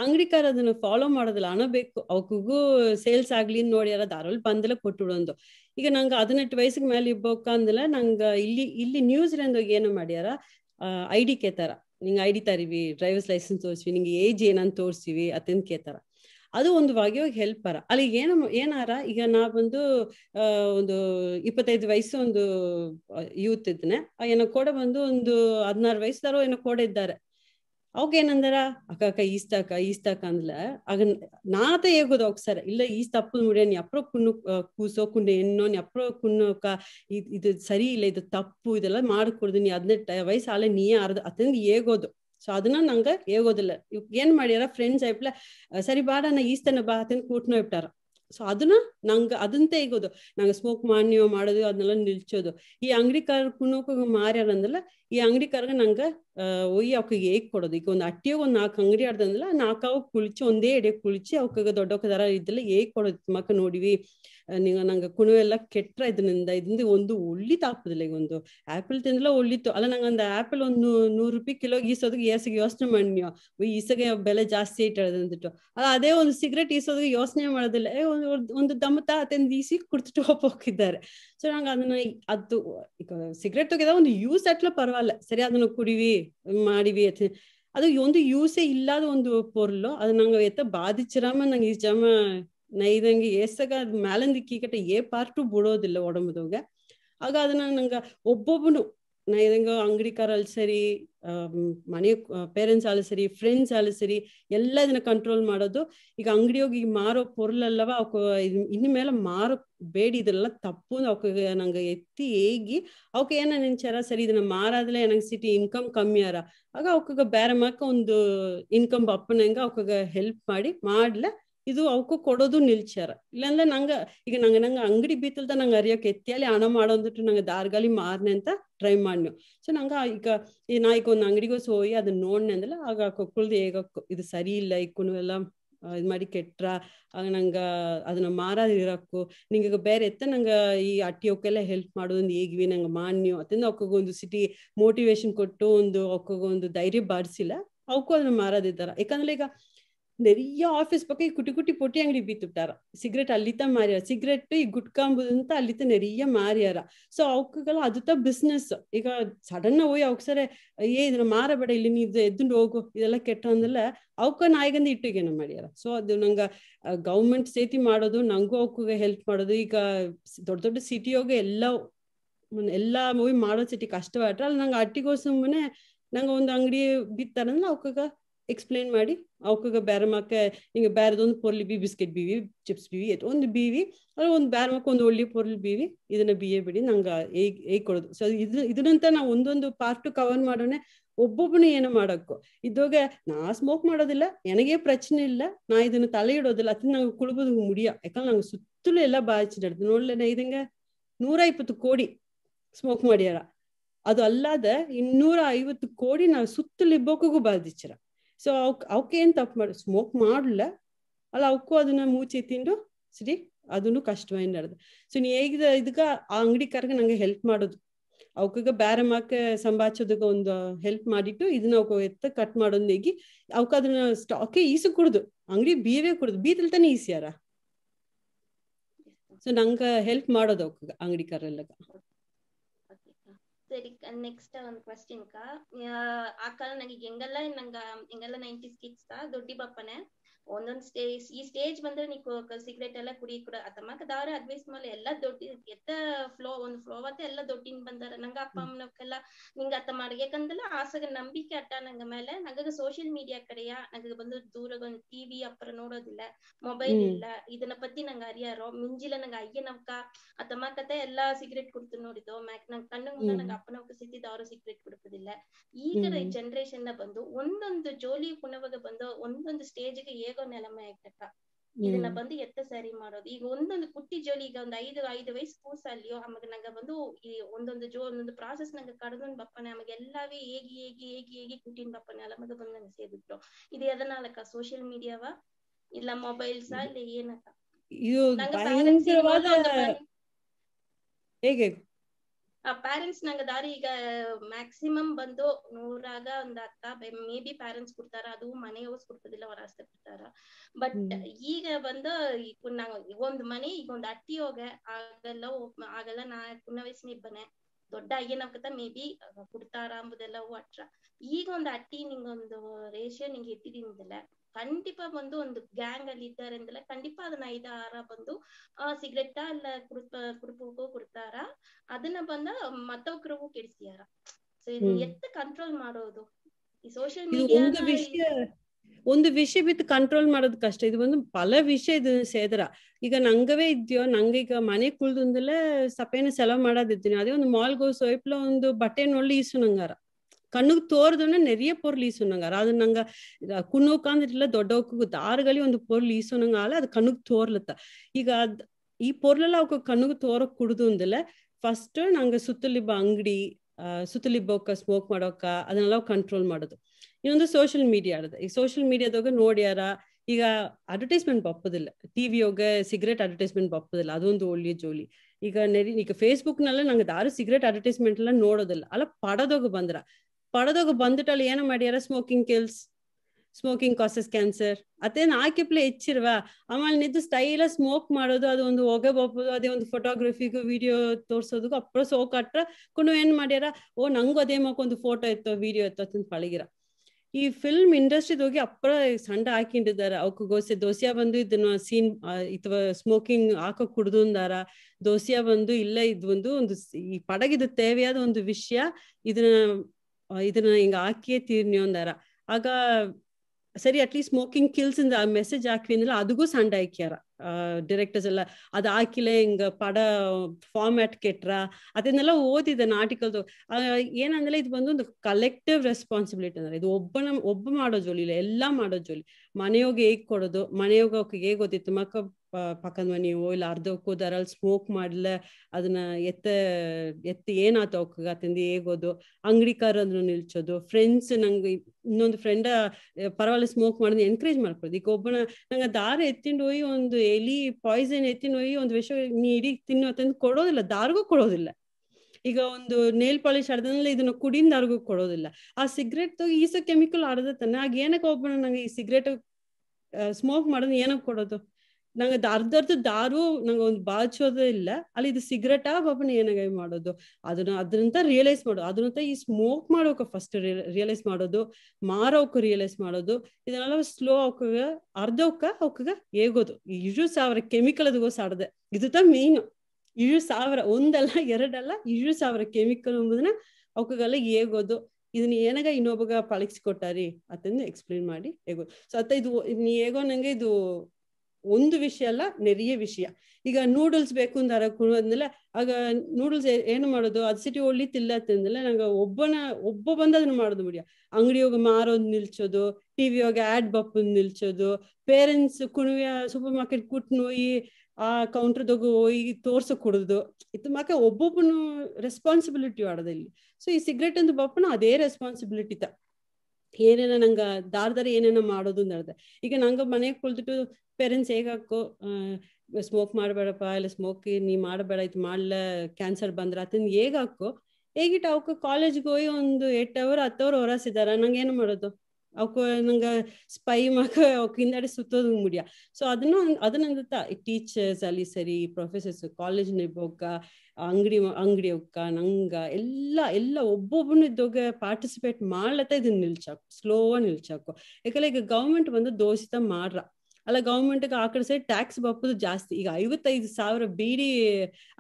ಅಂಗಡಿಕಾರ ಅದನ್ನ ಫಾಲೋ ಮಾಡೋದಿಲ್ಲ ಹಣ ಬೇಕು ಅವಕ್ಕಿಗೂ ಸೇಲ್ಸ್ ಆಗ್ಲಿ ನೋಡಿ ಯಾರ ದಾರಲ್ಲಿ ಬಂದಲ್ಲ ಕೊಟ್ಟುಬಿಡೋದು ಈಗ ನಂಗೆ ಹದಿನೆಂಟು ವಯಸ್ಸಿಗೆ ಮೇಲೆ ಇಬ್ಬಕ್ಕ ಅಂದಲ್ಲ ನಂಗೆ ಇಲ್ಲಿ ಇಲ್ಲಿ ನ್ಯೂಸ್ ಏನು ಮಾಡ್ಯಾರ ಐ ಡಿ ತರ ನಿಂಗೆ ಐ ಡಿ ತರಿವಿ ಡ್ರೈವರ್ಸ್ ಲೈಸೆನ್ಸ್ ತೋರಿಸ್ವಿ ನಿಂಗೆ ಏಜ್ ಏನಂತ ತೋರಿಸಿವಿ ಅತ್ಯಂತ ಕೇತಾರ ಅದು ಒಂದು ಹೋಗಿ ಹೆಲ್ಪ್ ಅರ ಅಲ್ಲಿ ಏನ ಏನಾರ ಈಗ ನಾ ಬಂದು ಒಂದು ಇಪ್ಪತ್ತೈದು ವಯಸ್ಸು ಒಂದು ಯೂತ್ ಇದ್ನೆ ಏನೋ ಕೂಡ ಬಂದು ಒಂದು ಹದಿನಾರು ವಯಸ್ಸಾರೋ ಏನೋ ಕೂಡ ಇದ್ದಾರೆ ಅವಕೇನಂದರ ಅಕ್ಕ ಅಕ್ಕ ಈಸ್ತಾಕ ಇಷ್ಟಕ ಅಂದ್ಲ ಆಗ ನಾತ ಏಗೋದು ಅವ್ಸರ ಇಲ್ಲ ಈಸ್ ತಪ್ಪು ನೋಡಿ ನೀ ಅಪ್ರೋ ಕೂಸೋ ಕುಣ್ಣು ಎಣ್ಣೋ ನೀ ಅಪ್ರೋ ಇದು ಸರಿ ಇಲ್ಲ ಇದು ತಪ್ಪು ಇದೆಲ್ಲ ಮಾಡ್ಕೊಡ್ದು ನೀ ಅದನ್ನ ವಯಸ್ಸು ಆಲೆ ನೀ ಅರ್ಧ ಅದ್ರಿಂದ ಏಗೋದು ಸೊ ಅದನ್ನ ನಂಗ ಏಗೋದಿಲ್ಲ ಇವ್ ಏನ್ ಮಾಡ್ಯಾರ ಫ್ರೆಂಡ್ಸ್ ಐಪ್ಲ ಸರಿ ಬಾಡ ನಾ ಈಸ್ತಾನ ಬಾ ಅಂತ ಕೂಟ್ನೋ ಇಟ್ಟಾರ ಸೊ ಅದನ್ನ ನಂಗ ಅದಂತ ಹೇಗೋದು ನಂಗೆ ಸ್ಮೋಕ್ ಮಾಡ್ನೀವ ಮಾಡೋದು ಅದನ್ನೆಲ್ಲ ನಿಲ್ಚೋದು ಈ ಅಂಗಡಿ ಕಾರ್ ಮಾರ್ಯಾರ ಅಂದ್ರ ಈ ಅಂಗಡಿಕಾರಗ ನಂಗ ಒಯ್ ಅವಕ್ಕೆ ಏಕ್ ಕೊಡೋದು ಈಗ ಒಂದ್ ಅಟ್ಟಿಯಾಗ ಒಂದ್ ನಾಲ್ಕು ಅಂಗಡಿ ಆಡ್ದಂದ್ರ ನಾಲ್ಕು ಅವಾಗ ಕುಳಿಚಿ ಒಂದೇ ಎಡೆ ಕುಳಿಚಿ ಅವಕ್ಕಾಗ ದೊಡ್ಡ ದರ ಇದ್ದಲ್ಲ ಏಕ್ ಕೊಡೋದು ಮಕ್ಕ ನೋಡಿವಿ ನೀವು ನಂಗೆ ಕುಣವೆಲ್ಲ ಕೆಟ್ರ ಇದರಿಂದ ಇದರಿಂದ ಒಂದು ಒಳ್ಳಿತ ಆಪದಿಲ್ಲ ಈಗ ಒಂದು ಆಪಲ್ ತಿಂದ್ರೆ ಒಳ್ಳಿತ್ತು ಅಲ್ಲ ನಂಗ ಒಂದು ಆಪಲ್ ಒಂದು ನೂರು ರೂಪಾಯಿ ಕಿಲೋ ಈಸೋದಕ್ಕೆ ಏಸಿಗೆ ಯೋಚನೆ ಮಾಡಿ ನೀವು ಈಸಗೆ ಬೆಲೆ ಜಾಸ್ತಿ ಇಟ್ಟು ಅಲ್ಲ ಅದೇ ಒಂದು ಸಿಗರೇಟ್ ಈಸೋದಕ್ಕೆ ಯೋಚನೆ ಮಾಡೋದಿಲ್ಲ ಒಂದು ಒಂದು ದಮತ ಅತಂದು ಈಸಿ ಕುಡ್ತಿಟ್ಟು ಹೋಗಿದ್ದಾರೆ ಸೊ ನಂಗೆ ಅದನ್ನ ಅದು ಈಗ ಸಿಗರೇಟ್ ತೆಗೆದ ಒಂದು ಯೂಸ್ ಅಟ್ಲ ಪರವಾಗಿ பரவாயில்ல சரி அதை குடிவி மாடிவி அது வந்து யூஸே இல்லாத ஒரு பொருளோ அதை நாங்க எத்த பாதிச்சிடாம நாங்க இச்சாம நெய்தங்க ஏசக மேலந்து கீக்கிட்ட ஏ பார்ட்டும் போடுவதில்லை உடம்புதவங்க ஆக அதனால நாங்க ஒவ்வொன்றும் நான் எங்க ಅಂಗಡಿಕಾರಾலும் ಸರಿ ಮನೆ ಪೇರೆಂಟ್ಸ್ ಆಲೂ ಸರಿ ಫ್ರೆಂಡ್ಸ್ ಆಲೂ ಸರಿ ಎಲ್ಲ ಇದನ್ನ ಕಂಟ್ರೋಲ್ ಮಾಡೋದು ಈಗ ಅಂಗಡಿ ಹೋಗಿ ಮಾರೋ ಪೊರ್ಲಲ್ಲವ ಅಲ್ಲವ ಇನ್ನ ಮೇಲೆ ಮಾರೋ ಬೇಡಿ ಇದೆಲ್ಲ ತಪ್ಪು ಅವಕ್ಕೆ ನಂಗೆ ಎತ್ತಿ ಏಗಿ ಅವಕ್ಕೆ ಏನ ನೆಂಚಾರ ಸರಿ ಇದನ್ನ ಮಾರಾದ್ಲೆ ನಂಗೆ ಸಿಟಿ ಇನ್ಕಮ್ ಕಮ್ಮಿ ಕಮ್ಮಿಯಾರ ಆಗ ಅವಕ್ಕ ಬೇರೆ ಮಾಕ ಒಂದು ಇನ್ಕಮ್ ಅಪ್ಪನಂಗ ಅವಕ್ಕ ಹೆಲ್ಪ್ ಮಾಡಿ ಮಾಡ್ಲೆ ಇದು ಅವಕ್ಕು ಕೊಡೋದು ನಿಲ್ಚಾರ ಇಲ್ಲಾಂದ್ರೆ ನಂಗ ಈಗ ನಂಗೆ ನಂಗೆ ಅಂಗಡಿ ಬೀತಲ್ದ ನಂಗೆ ಅರಿಯೋಕ್ ಎತ್ತಿಯಲ್ಲಿ ಹಣ ಮಾಡೋದ್ಬಿಟ್ಟು ನಂಗೆ ದಾರ್ಗಾಲಿ ಮಾರ್ನೆ ಅಂತ ಟ್ರೈ ಮಾಡ್ನು ಸೊ ನಂಗ ಈಗ ನಾ ಈಗ ಒಂದ್ ಅಂಗಡಿಗೋಸ್ ಹೋಗಿ ಅದನ್ನ ನೋಡ್ನೆ ಅಂದ್ರೆ ಆಗ ಕೊಕ್ಕಳ್ದು ಹೇಗ ಇದು ಸರಿ ಇಲ್ಲ ಇಕ್ಕುನು ಎಲ್ಲ ಇದ್ ಮಾಡಿ ಕೆಟ್ರ ಆಗ ನಂಗ ಅದನ್ನ ಮಾರಾದ್ ಇರಕ್ಕು ನಿಂಗ ಬೇರೆ ಎತ್ತ ನಂಗ ಈ ಅಟ್ಟಿ ಅವಕ್ಕೆಲ್ಲ ಹೆಲ್ಪ್ ಮಾಡೋದು ಹೇಗಿವಿ ನಂಗೆ ಮಾನ್ಯು ಅಂತಂದ ಅವಕ್ಕೊಂದು ಸಿಟಿ ಮೋಟಿವೇಶನ್ ಕೊಟ್ಟು ಒಂದು ಅವಕ್ಕೊಂದು ಧೈರ್ಯ ಬಾರಿಸಿಲ್ಲ ಅವಕ್ಕೂ ಅದನ್ನ ಮಾರಾದಿದ್ದಾರ ಯಾಕಂದ್ರೆ ಈಗ ಆಫೀಸ್ ಪಕ್ಕ பக்கம் ಕುಟಿ ಕುಟಿ ಪೊಟ್ಟಿ ಅಂಗಡಿ ಬಿತ್ತುಟ್ಟಾರ ಸಿಗರೇಟ್ ಅಲ್ಲಿತ ಮಾರ್ಯಾರ ಸಿಗ್ರೆಟ್ ಈ ಗುಟ್ಕಾಂಬುದಂತ ಅಲ್ಲಿತ ನೆರಿಯ ಮಾರ್ಯಾರ ಸೊ ಅವಕ್ಕೆಲ್ಲ ಅದುತ ಬಿಸ್ನೆಸ್ ಈಗ ಸಡನ್ ಹೋಗಿ ಅವಕ್ ಸರ ಏ ಇದನ್ನ ಮಾರಬೇಡ ಇಲ್ಲಿ ನೀ ಎದ್ದು ಹೋಗು ಇದೆಲ್ಲ ಕೆಟ್ಟ ಅಂದಲ್ಲ ಅವಕ್ಕ ನಾಯಿಗಂದ ಇಟ್ಟಿಗೇನ ಮಾಡ್ಯಾರ ಸೊ ಅದು ನಂಗ ಗೌರ್ಮೆಂಟ್ ಸೇತಿ ಮಾಡೋದು ನಂಗೂ ಅವಕ್ಕೆ ಹೆಲ್ಪ್ ಮಾಡೋದು ಈಗ ದೊಡ್ಡ ದೊಡ್ಡ ಸಿಟಿಯೋಗ ಎಲ್ಲ ಎಲ್ಲಾ ಮೂವಿ ಮಾಡೋ ಸಿಟಿ ಕಷ್ಟವಾಟ್ರೆ ಅಲ್ಲಿ ನಂಗೆ ಅಟ್ಟಿಗೋ ಸುಮ್ಮನೆ ನಂಗೆ ಒಂದು ಅಂಗಡಿ ಬಿತ್ತಾರಂದ್ರೆ ಅವಕ್ಕಾಗ ಎಕ್ಸ್ಪ್ಲೇನ್ ಮಾಡಿ ಅವಕಾಗ ಬ್ಯಾರಮಕ್ಕ ಹಿಂಗ ಬ್ಯಾರದೊಂದು ಪೊರ್ಲಿ ಬಿ ಬಿಸ್ಕೆಟ್ ಬೀವಿ ಚಿಪ್ಸ್ ಬೀವಿ ಒಂದ್ ಒಂದು ಬೀವಿ ಅದ್ರ ಒಂದು ಮಕ್ಕ ಒಂದು ಒಳ್ಳೆ ಪೊರ್ಲಿ ಬೀವಿ ಇದನ್ನ ಬಿಎ ಬಿಡಿ ನಂಗೆ ಹೇಗ್ ಕೊಡೋದು ಸೊ ಇದ್ ಇದನ್ನಂತ ನಾವು ಒಂದೊಂದು ಪಾರ್ಟ್ ಕವರ್ ಮಾಡೋಣ ಒಬ್ಬೊಬ್ಬನು ಏನು ಮಾಡಕ್ಕು ಇದ್ದೋಗ ನಾ ಸ್ಮೋಕ್ ಮಾಡೋದಿಲ್ಲ ನನಗೆ ಪ್ರಚನೆ ಇಲ್ಲ ನಾ ಇದನ್ನ ತಲೆ ಇಡೋದಿಲ್ಲ ಅದನ್ನ ನಂಗೆ ಕುಳ್ಬೋದು ಮುಡಿಯ ಯಾಕಂದ್ರೆ ನಂಗೆ ಸುತ್ತಲೂ ಎಲ್ಲ ಬಾಚಿ ನಡೆದು ನೋಡ್ಲೆ ನಾ ಇಪ್ಪತ್ತು ಕೋಡಿ ಸ್ಮೋಕ್ ಮಾಡ್ಯಾರ ಅದು ಅಲ್ಲಾದ ಇನ್ನೂರ ಐವತ್ತು ಕೋಡಿ ನಾವು ಸುತ್ತಲಿಬ್ಬಕ್ಕೂ ಬಾಧಿಸ್ಯಾರ ಸೊ ಅವಕ್ ಅವಕ್ಕೆ ಏನು ತಪ್ಪು ಮಾಡ ಸ್ಮೋಕ್ ಮಾಡಲ್ಲ ಅಲ್ಲ ಅವಕ್ಕೂ ಅದನ್ನ ಮೂಚಿ ತಿಂಡು ಸರಿ ಅದನ್ನು ಕಷ್ಟವಾಗಿ ನಡೆದ ಸೊ ನೀ ಹೇಗಿದ ಇದಕ್ಕ ಆ ಅಂಗಡಿ ಕರ್ಗ ನಂಗೆ ಹೆಲ್ಪ್ ಮಾಡೋದು ಅವಕ್ಕ ಬೇರೆ ಮಾಕ ಸಂಭಾಚೋದಕ್ಕ ಒಂದು ಹೆಲ್ಪ್ ಮಾಡಿಟ್ಟು ಇದನ್ನ ಅವ್ಕ ಎತ್ತ ಕಟ್ ಮಾಡೋದು ಹೇಗಿ ಅವಕ ಅದನ್ನ ಸ್ಟಾಕೆ ಈಸು ಕುಡ್ದು ಅಂಗಡಿ ಬೀರೇ ಕುಡ್ದು ಬೀದಲ್ ತಾನೇ ಈಸಿಯಾರ ಸೊ ನಂಗ ಹೆಲ್ಪ್ ಮಾಡೋದು ಅವಕ ಅಂಗಡಿ ಕರೆಲ್ಲ ಸರಿ ನೆಕ್ಸ್ಟ್ ಒಂದ್ ಕ್ವಶನ್ ಕಾ ಆ ಕಾಲ ನಂಗೆ ಎಂಗಲ್ಲ ನಂಗ ಎಂಗಲ್ಲ ನೈನ್ಟೀಸ್ ಕಿಡ್ಸ್ ದೊಡ್ಡಿ ಬಾಪನೆ ಒಂದೊಂದ್ ಸ್ಟೇಜ್ ಈ ಸ್ಟೇಜ್ ಬಂದ್ರೆ ನೀವು ಸಿಗರೇಟ್ ಎಲ್ಲ ಕೂಡ ಅತಮಾಕ ದಾರ ಅಡ್ವೈಸ್ ಮೇಲೆ ಎಲ್ಲ ದೊಡ್ಡ ಎತ್ತ ಫ್ಲೋ ಒಂದ್ ಫ್ಲೋ ಅತ್ತ ಎಲ್ಲ ದೊಡ್ಡಿನ ಬಂದಾರ ನಂಗ ಅಪ್ಪ ಅಮ್ಮನಕ್ಕೆಲ್ಲ ನಿಂಗ ಅತ್ತ ಮಾಡ್ಬೇಕಂದಲ್ಲ ಆಸಗ ನಂಬಿಕೆ ಅಟ್ಟ ನಂಗ ಮೇಲೆ ನಂಗ ಸೋಷಿಯಲ್ ಮೀಡಿಯಾ ಕಡೆಯ ನಂಗ ಬಂದು ದೂರ ಒಂದ್ ಟಿವಿ ಅಪ್ಪರ ನೋಡೋದಿಲ್ಲ ಮೊಬೈಲ್ ಇಲ್ಲ ಇದನ್ನ ಪತ್ತಿ ನಂಗ ಅರಿಯಾರೋ ಮುಂಜಿಲ ನಂಗ ಅಯ್ಯನವ್ಕ ಅತಮ್ಮ ಕತೆ ಎಲ್ಲ ಸಿಗರೇಟ್ ಕುಡ್ತು ನೋಡಿದ್ದು ಮ್ಯಾಕ್ ನಂಗ ಕಣ್ಣು ಮುಂದೆ ನಂಗ ಅಪ್ಪನವ್ಕ ಸಿಕ್ಕಿದ ಅವರು ಸಿಗರೇಟ್ ಕುಡ್ಕೋದಿಲ್ಲ ಈಗ ಜನರೇಷನ್ ಬಂದು ಒಂದೊಂದು ಜೋಲಿ ಪುಣವಾಗ ಬಂದು ಒಂದೊಂದು ಸ್ಟೇಜ್ಗೆ ಹೇಗ வரைக்கும் நிலைமை ஆயிட்டுக்கா இது நம்ம வந்து எத்த சரி மாறது இது வந்து அந்த குட்டி ஜோலி இது வந்து ஐந்து ஐந்து வயசு பூசா இல்லையோ நமக்கு நாங்க வந்து ஒந்தொந்த ஜோ ஒந்தொந்த ப்ராசஸ் நாங்க கடந்து பப்பனே நமக்கு எல்லாவே ஏகி ஏகி ஏகி ஏகி குட்டின்னு பப்ப நிலைமைக்கு வந்து நாங்க சேர்த்துக்கிட்டோம் இது எதனாலக்கா சோசியல் மீடியாவா இல்ல மொபைல்ஸா இல்ல ஏனக்கா நாங்க சாதனை செய்யும்போது ಪ್ಯಾರೆಂಟ್ಸ್ ನಂಗೆ ದಾರಿ ಈಗ ಮ್ಯಾಕ್ಸಿಮಮ್ ಬಂದು ನೂರಾಗ ಒಂದ್ ಅತ್ತ ಮೇ ಬಿ ಪ್ಯಾರೆಂಟ್ಸ್ ಕೊಡ್ತಾರ ಅದು ಮನೆಯವಸ್ ಕೊಡ್ತದಿಲ್ಲ ಆಸ್ತಿ ಕೊಡ್ತಾರ ಬಟ್ ಈಗ ಬಂದು ಒಂದ್ ಮನೆ ಈಗ ಒಂದ್ ಅಟ್ಟಿ ಹೋಗ ಆಗಲ್ಲ ಆಗಲ್ಲ ನಾ ಪುಣ್ಯ ವಯಸ್ಸಿನ ಇಬ್ಬನೆ ದೊಡ್ಡ ಏನಾಗ್ತ ಮೇ ಬಿ ಕೊಡ್ತಾರ ಅಂಬುದೆಲ್ಲ ಅಟ್ರ ಈಗ ಒಂದ್ ಅಟ್ಟಿ ನಿಂಗೊಂದು ರೇಷನ್ ನಿಂಗೆ ಇಟ್ಟಿದಿನದಲ್ಲ கண்டிப்பா ಬಂದು ಒಂದು ಗ್ಯಾಂಗ್ ಅಲ್ಲಿ ಇದ್ದಾರೆ ಅಂದಲ್ಲ ಖಂಡಿತ ಅದನ್ನ ಐದ ಬಂದು ಆ ಸಿಗರೇಟ ಅಲ್ಲ ಕುಡ್ಕ ಕುಡ್ಕೋಕು ಕುಡ್ತಾರ ಅದನ್ನ ಬಂದ ಮತ್ತೊಬ್ರಿಗೂ ಕೆಡಿಸ್ಯಾರ ಸೊ ಇದು ಎತ್ತ ಕಂಟ್ರೋಲ್ ಮಾಡೋದು ಈ ಸೋಷಿಯಲ್ ಮೀಡಿಯಾ ಒಂದು ವಿಷಯ ಒಂದು ವಿಷಯ ಬಿತ್ತು ಕಂಟ್ರೋಲ್ ಮಾಡೋದು ಕಷ್ಟ ಇದು ಒಂದು ಪಲ ವಿಷಯ ಇದು ಸೇದರ ಈಗ ನಂಗವೇ ಇದೆಯೋ ನಂಗ ಈಗ ಮನೆ ಕುಳ್ದೊಂದಲ್ಲ ಸಪೇನ ಸೆಲವ್ ಮಾಡೋದಿದ್ದೀನಿ ಅದೇ ಒಂದು ಮಾಲ್ಗೆ ಹೋಗಿ ಸ್ವಲ್ಪಲ ಒಂದು ಬಟ್ಟೆ ನೋಡ್ಲಿ ಈಸು ನಂಗಾರ கண்ணுக்கு தோறதுன்னு நிறைய பொருள் ஈசுனாங்க அதாவது நாங்க குண்ணு உட்காந்துட்டு இல்ல தொடவுக்கு ஆறுகளையும் வந்து பொருள் ஈசுனுங்கால அது கண்ணுக்கு தோரலத்தா இக அது இ பொருளெல்லாம் அவங்க கண்ணுக்கு தோற கொடுதுல ஃபர்ஸ்ட் நாங்க சுத்தலிப அங்கடி ஆஹ் சுத்தலிபோக்க ஸ்மோக் மாடோக்கா அதனால கண்ட்ரோல் மாடுது இன்னொரு சோசியல் மீடியா இருக்குது ஈ சோசியல் மீடியாதோக நோடியாரா ಈಗ ಅಡ್ವರ್ಟೈಸ್ಮೆಂಟ್ ಬಪ್ಪದಿಲ್ಲ டிவியோக சிகரெட் அட்வர்டைஸ்மெண்ட் ಅಡ್ವರ್ಟೈಸ್ಮೆಂಟ್ ಬಪ್ಪದಿಲ್ಲ ಅದು ಒಂದು ஜோலி ಜೋಲಿ ಈಗ ನೆರಿ ಈಗ ಫೇಸ್ಬುಕ್ನಲ್ಲ ನಂಗೆ ದಾರು ಸಿಗರೇಟ್ ಅಡ್ವರ್ಟೈಸ್ಮೆಂಟ್ ಎಲ್ಲ ನೋಡೋದಿಲ್ಲ ಅಲ್ಲ ಪಡೋದೋಗ ಬಂದ್ರ ಪಡೆದೋಗ ಬಂದ್ಬಿಟ್ಟಲ್ಲಿ ಏನೋ ಮಾಡ್ಯಾರ smoking kills smoking causes cancer ಅದೇನು ಹಾಕಿಪ್ಲೆ ಹೆಚ್ಚಿರುವ ಆಮೇಲೆ ನಿದ್ದು ಸ್ಟೈಲ ಸ್ಮೋಕ್ ಮಾಡೋದು ಅದು ಒಂದು ಹೊಗೆ ಬಪ್ಪದು ಅದೇ ಒಂದು ಫೋಟೋಗ್ರಫಿಗೂ ವಿಡಿಯೋ ತೋರ್ಸೋದಕ್ಕೂ ಅಪ್ರ ಸೋಕಟ್ರ ಕುಣು ಏನ್ ಮಾಡ್ಯಾರ ಓ ನಂಗೂ ಅದೇ ಮಾಕ ಒಂದು ಫೋಟೋ ಇತ್ತೋ ವಿಡಿಯೋ ಇತ್ತೋ ಅಂತ ಪಳಗಿರ ಈ ಫಿಲ್ಮ್ ಇಂಡಸ್ಟ್ರಿದ್ ಹೋಗಿ ಅಪ್ರ ಸಂಡ ಹಾಕಿಂಡಿದಾರ ಅವಕ್ಕೆ ಗೋಸೆ ದೋಸಿಯಾ ಬಂದು ಇದನ್ನ ಸೀನ್ ಅಥವಾ ಸ್ಮೋಕಿಂಗ್ ಕುಡ್ದು ಕುಡ್ದೊಂದಾರ ದೋಸಿಯಾ ಬಂದು ಇಲ್ಲ ಇದು ಒಂದು ಒಂದು ಈ ಪಡಗಿದ ತೇವೆಯಾದ ಒಂದು ವಿಷಯ ಇದನ್ನ ಇದನ್ನ ಹಿಂಗ ಹಾಕಿಯೇ ತೀರ್ನಿ ಅಂದಾರ ಆಗ ಸರಿ ಅಟ್ಲೀಸ್ಟ್ ಸ್ಮೋಕಿಂಗ್ ಕಿಲ್ಸ್ ಇಂದ ಮೆಸೇಜ್ ಹಾಕ್ವಿ ಅಂದ್ರೆ ಅದಗೂ ಸಂಡ ಹಾಕ್ಯಾರ ಡೈರೆಕ್ಟರ್ಸ್ ಎಲ್ಲ ಅದು ಹಾಕಿಲ್ಲ ಹಿಂಗ ಪಡ ಫಾರ್ಮ್ಯಾಟ್ ಕೆಟ್ರ ಅದನ್ನೆಲ್ಲ ಓದಿದೆ ಆರ್ಟಿಕಲ್ದು ಏನಂದ್ರೆ ಇದು ಬಂದು ಒಂದು ಕಲೆಕ್ಟಿವ್ ರೆಸ್ಪಾನ್ಸಿಬಿಲಿಟಿ ಅಂದ್ರೆ ಇದು ಒಬ್ಬನ ಒಬ್ಬ ಮಾಡೋ ಜೋಲಿ ಇಲ್ಲ ಎಲ್ಲ ಮಾಡೋ ಜೋಲಿ ಮನೆಯೋಗಿ ಹೇಗ್ ಕೊಡೋದು ಮನೆಯೋಗಕ್ಕೆ ಹೇಗೆ ಗೊತ್ತಿತ್ತು ಮಕ್ಕ ಪಕ್ಕದ ನೀವು ಇಲ್ಲ ಅರ್ಧಕ್ಕೂ ದರಲ್ಲಿ ಸ್ಮೋಕ್ ಮಾಡ್ಲ ಅದನ್ನ ಎತ್ತ ಎತ್ತ ಏನಾತ ಅವಕ್ಕ ತಿಂದು ಹೇಗೋದು ಅಂದ್ರೂ ನಿಲ್ಚೋದು ಫ್ರೆಂಡ್ಸ್ ನಂಗೆ ಇನ್ನೊಂದು ಫ್ರೆಂಡ್ ಪರವಾಗಿಲ್ಲ ಸ್ಮೋಕ್ ಮಾಡಿದ್ ಎನ್ಕರೇಜ್ ಮಾಡ್ಕೊಡೋದು ಈಗ ಒಬ್ಬನ ನಂಗೆ ದಾರ ಎತ್ತಿಂಡು ಹೋಗಿ ಒಂದು ಎಲಿ ಪಾಯ್ಸನ್ ಎತ್ತಿನ ಹೋಗಿ ಒಂದು ವಿಷ ನೀ ಇಡೀ ತಿನ್ನೋ ಕೊಡೋದಿಲ್ಲ ದಾರಿಗೂ ಕೊಡೋದಿಲ್ಲ ಈಗ ಒಂದು ನೇಲ್ ಪಾಲಿಶ್ ಆಡದ ಇದನ್ನ ಕುಡಿಯಿಂದ ಅವ್ರಿಗೂ ಕೊಡೋದಿಲ್ಲ ಆ ಸಿಗ್ರೆಟ್ ಈಸೋ ಕೆಮಿಕಲ್ ತಾನೆ ಆಗ ಏನಕ್ಕೆ ಒಬ್ಬ ನಂಗೆ ಈ ಸಿಗರೆಟ್ ಸ್ಮೋಕ್ ಮಾಡೋದು ಏನಕ್ಕೆ ಕೊಡೋದು ನಂಗೆ ಅದು ಅರ್ಧ ಅರ್ಧ ದಾರು ನಂಗೆ ಒಂದು ಬಾಚೋದೇ ಇಲ್ಲ ಅಲ್ಲಿ ಇದು ಆ ಪಾಪನ ಏನಾಗ ಮಾಡೋದು ಅದನ್ನ ಅದ್ರಂತ ರಿಯಲೈಸ್ ಮಾಡೋದು ಅದ್ರಂತ ಈ ಸ್ಮೋಕ್ ಮಾಡೋಕೆ ಫಸ್ಟ್ ರಿಯಲೈಸ್ ಮಾಡೋದು ಮಾರೋಕೆ ರಿಯಲೈಸ್ ಮಾಡೋದು ಇದನ್ನೆಲ್ಲ ಸ್ಲೋ ಅರ್ಧ ಅವ್ಕ ಅವ್ಕ ಏಗೋದು ಯುಜು ಸಾವಿರ ಕೆಮಿಕಲ್ ಅದಗೋ ಆಡದೆ ಇದು ತ ಮೇನ್ ಇಷ್ಟು ಸಾವಿರ ಒಂದಲ್ಲ ಎರಡಲ್ಲ ಇಷ್ಟು ಸಾವಿರ ಕೆಮಿಕಲ್ ಎಂಬುದನ್ನ ಅವಕ್ಕಾಗಲ್ಲ ಹೇಗೋದು ಇದನ್ನ ಏನಾಗ ಇನ್ನೊಬ್ಬಗ ಕೊಟ್ಟಾರಿ ಅದನ್ನ ಎಕ್ಸ್ಪ್ಲೈನ್ ಮಾಡಿ ಹೇಗೋದು ಸೊ ಅತ್ತ ಇದು ನೀ ಹೇಗೋ ನಂಗೆ ಇದು ಒಂದು ವಿಷಯ ಅಲ್ಲ ನೆರೆಯ ವಿಷಯ ಈಗ ನೂಡಲ್ಸ್ ಬೇಕು ಅಂತಾರ ಕುಣದ್ಮೇಲೆ ಆಗ ನೂಡಲ್ಸ್ ಏನು ಮಾಡೋದು ಅದ್ ಸಿಟಿ ಒಳ್ಳಿ ತಿಲ್ಲತ್ತಂದ್ರೆ ನಂಗೆ ಒಬ್ಬನ ಒಬ್ಬ ಬಂದ ಅದನ್ನ ಮಾಡೋದು ಬಿಡಿಯ ಅಂಗಡಿ ಹೋಗಿ ಮಾರೋದ್ ನಿಲ್ಸೋದು ಟಿವಿ ಹೋಗಿ ಆಡ್ ಬಪ್ಪನ್ ನಿಲ್ಸೋದು ಪೇರೆಂಟ್ಸ್ ಕುಣಿಯ ಸೂಪರ್ ಮಾರ್ಕೆಟ್ ಕುಟ್ನು ಈ ಆ ಕೌಂಟ್ರದಾಗ ಹೋಗಿ ತೋರ್ಸ ಕುಡುದು ಇದು ಮಾಕ ಒಬ್ಬೊಬ್ಬನು ರೆಸ್ಪಾನ್ಸಿಬಿಲಿಟಿ ಆಡದ ಇಲ್ಲಿ ಸೊ ಈ ಸಿಗರೇಟ್ ಅಂದ ಬಪ್ಪನ ಅದೇ ರೆಸ್ಪಾನ್ಸಿಬಿಲಿಟಿ ತ ಏನೇನ ನಂಗ ದಾರದಾರ ಏನೇನ ಮಾಡೋದು ಅಂತ ಈಗ ನಂಗ ಮನೆಗ್ ಕುಳಿತು ಪೇರೆಂಟ್ಸ್ ಹೇಗಾಕೋ ಸ್ಮೋಕ್ ಮಾಡಬೇಡಪ್ಪ ಇಲ್ಲ ಸ್ಮೋಕ್ ನೀ ಮಾಡಬೇಡ ಇದು ಮಾಡ್ಲ ಕ್ಯಾನ್ಸರ್ ಬಂದ್ರ ಅದನ್ನ ಹೇಗಾಕೋ ಹೇಗಿಟ್ಟು ಅವಕ್ಕೆ ಕಾಲೇಜ್ಗೆ ಹೋಗಿ ಒಂದು ಏಟ್ ಅವರ್ ಹತ್ತು ಅವರ್ ಹೊರಸಿದಾರ ನಂಗೆ ಏನು ಮಾಡೋದು ಅವ್ಕು ನಂಗೆ ಸ್ಪೈ ಮಾಕ ಅವ್ಕೆ ಹಿಂದಾಡಿ ಸುತ್ತೋದು ಮುಡಿಯ ಸೊ ಅದನ್ನು ಅದನ್ನಂದ ಟೀಚರ್ಸ್ ಅಲ್ಲಿ ಸರಿ ಪ್ರೊಫೆಸರ್ಸ್ ಕಾಲೇಜ್ ನಿಬ್ಬೊಕ್ಕ ಅಂಗಡಿ ಅಂಗಡಿ ಒಕ್ಕ ನಂಗ ಎಲ್ಲ ಎಲ್ಲ ಒಬ್ಬೊಬ್ಬನು ಇದ್ದೋಗ ಪಾರ್ಟಿಸಿಪೇಟ್ ಮಾಡ್ಲತ್ತ ಇದನ್ನ ನಿಲ್ಚಾಕು ಸ್ಲೋವ ನಿಲ್ಚಾಕು ಯಾಕಂದ್ರೆ ಈಗ ಗೌರ್ಮೆಂಟ್ ಬಂದು ದೋಷಿತ ಮಾಡ್ರ ಅಲ್ಲ ಗೌರ್ಮೆಂಟ್ಗೆ ಆ ಕಡೆ ಸೈಡ್ ಟ್ಯಾಕ್ಸ್ ಬಪ್ಪದು ಜಾಸ್ತಿ ಈಗ ಐವತ್ತೈದು ಸಾವಿರ ಬಿಡಿ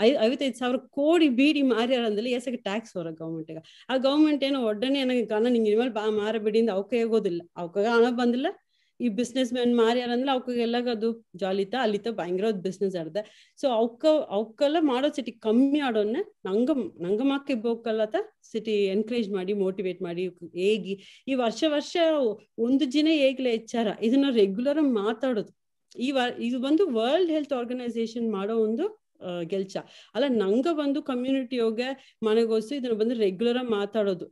ಐ ಐವತ್ತೈದು ಸಾವಿರ ಕೋಡಿ ಬಿಡಿ ಮಾರ್ಯಾರ ಅಂದ್ರೆ ಎಸಗೆ ಟ್ಯಾಕ್ಸ್ ಹೊರ ಗೌರ್ಮೆಂಟ್ಗೆ ಆ ಗೌರ್ಮೆಂಟ್ ಏನೋ ಒಡ್ಡನೆ ನನಗೆ ಗಣ ನಿಂಗೆ ಇನ್ಮೇಲೆ ಬಾ ಮಾರಬೇಡಿ ಅಂತ ಅವಕ್ಕೆ ಆಗೋದಿಲ್ಲ ಅವಕ್ಕೆ ಹಣ ಬಂದಿಲ್ಲ ಈ ಬಿಸ್ನೆಸ್ ಮ್ಯಾನ್ ಮಾರ್ ಯಾರಂದ್ರೆ ಅವಕ್ಕೆಲ್ಲಾಗ ಅದು ಜಾಲಿತ ಅಲ್ಲಿತ ಭಯಂಕರ ಬಿಸ್ನೆಸ್ ಆಡ್ದೆ ಸೊ ಅವಕ್ಕ ಅವಕ್ಕೆಲ್ಲ ಮಾಡೋ ಸಿಟಿ ಕಮ್ಮಿ ಆಡೋನ್ನ ನಂಗ ನಂಗ ಮಕ್ಕ ಬೋಕಲ್ಲತ ಸಿಟಿ ಎನ್ಕರೇಜ್ ಮಾಡಿ ಮೋಟಿವೇಟ್ ಮಾಡಿ ಹೇಗಿ ಈ ವರ್ಷ ವರ್ಷ ಒಂದು ದಿನ ಹೇಗ್ಲೆ ಹೆಚ್ಚಾರ ಇದನ್ನ ರೆಗ್ಯುಲರ್ ಮಾತಾಡೋದು ಈ ಇದು ಬಂದು ವರ್ಲ್ಡ್ ಹೆಲ್ತ್ ಆರ್ಗನೈಸೇಷನ್ ಮಾಡೋ ಒಂದು ಗೆಲ್ಚ ಅಲ್ಲ ನಂಗ ಬಂದು ಕಮ್ಯುನಿಟಿ ಹೋಗ ಮನೆಗೋಸ್ತು ಇದನ್ನ ಬಂದು ರೆಗ್ಯುಲರ್ ಆಗಿ ಮಾತಾಡೋದು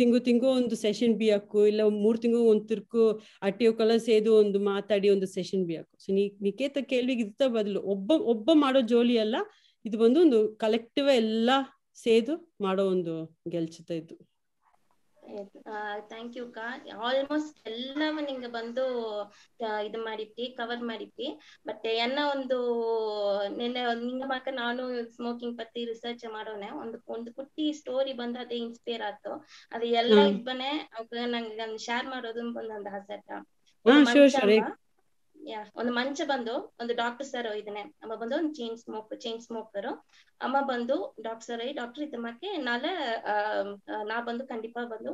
ತಿಂಗು ತಿಂಗು ಒಂದು ಸೆಷನ್ ಬಿ ಹಾಕು ಇಲ್ಲ ಮೂರ್ ತಿಂಗು ಒಂದ್ ತಿರ್ಕು ಅಟ್ಟಿ ಹೋಗಲ್ಲ ಸೇದು ಒಂದು ಮಾತಾಡಿ ಒಂದು ಸೆಷನ್ ಬಿ ಹಾಕು ಸೊ ನಿಕೇತ ಕೇಳಿಗೆ ಇದ್ದ ಬದಲು ಒಬ್ಬ ಒಬ್ಬ ಮಾಡೋ ಜೋಲಿ ಅಲ್ಲ ಇದು ಬಂದು ಒಂದು ಕಲೆಕ್ಟಿವ್ ಎಲ್ಲ ಸೇದು ಮಾಡೋ ಒಂದು ಗೆಲ್ಚತ ಇದು ಥ್ಯಾಂಕ್ ಯು ಕಾ ಆಲ್ಮೋಸ್ಟ್ ಎಲ್ಲವ ನಿಂಗೆ ಬಂದು ಇದು ಮಾಡಿದ್ವಿ ಕವರ್ ಮಾಡಿದ್ವಿ ಮತ್ತೆ ಎನ್ನ ಒಂದು ನಿನ್ನೆ ನಿಂಗ ಮಾಕ ನಾನು ಸ್ಮೋಕಿಂಗ್ ಪತ್ತಿ ರಿಸರ್ಚ್ ಮಾಡೋನೆ ಒಂದು ಒಂದು ಪುಟ್ಟಿ ಸ್ಟೋರಿ ಬಂದು ಅದೇ ಇನ್ಸ್ಪೈರ್ ಆಯ್ತು ಅದು ಎಲ್ಲ ಇಬ್ಬನೆ ಅವಾಗ ನಂಗೆ ಶೇರ್ ಮಾಡೋದು ಬಂದೊಂದು ಯಾ ಒಂದು ಮಂಚ ಬಂದು ಒಂದು ಡಾಕ್ಟರ್ ಸರ್ ಇದನ್ನೇ ಬಂದು ಒಂದು ಚೇಂಜ್ ಸ್ಮೋಕ್ ಚೇಂಜ್ ಸ್ಮೋಕರ್ ಅಮ್ಮ ಬಂದು ಡಾಕ್ಟರ್ ಡಾಕ್ಟರ್ ಇದಕ್ಕೆ ನಾಳೆ ನಾ ಬಂದು ಖಂಡಿತ ಬಂದು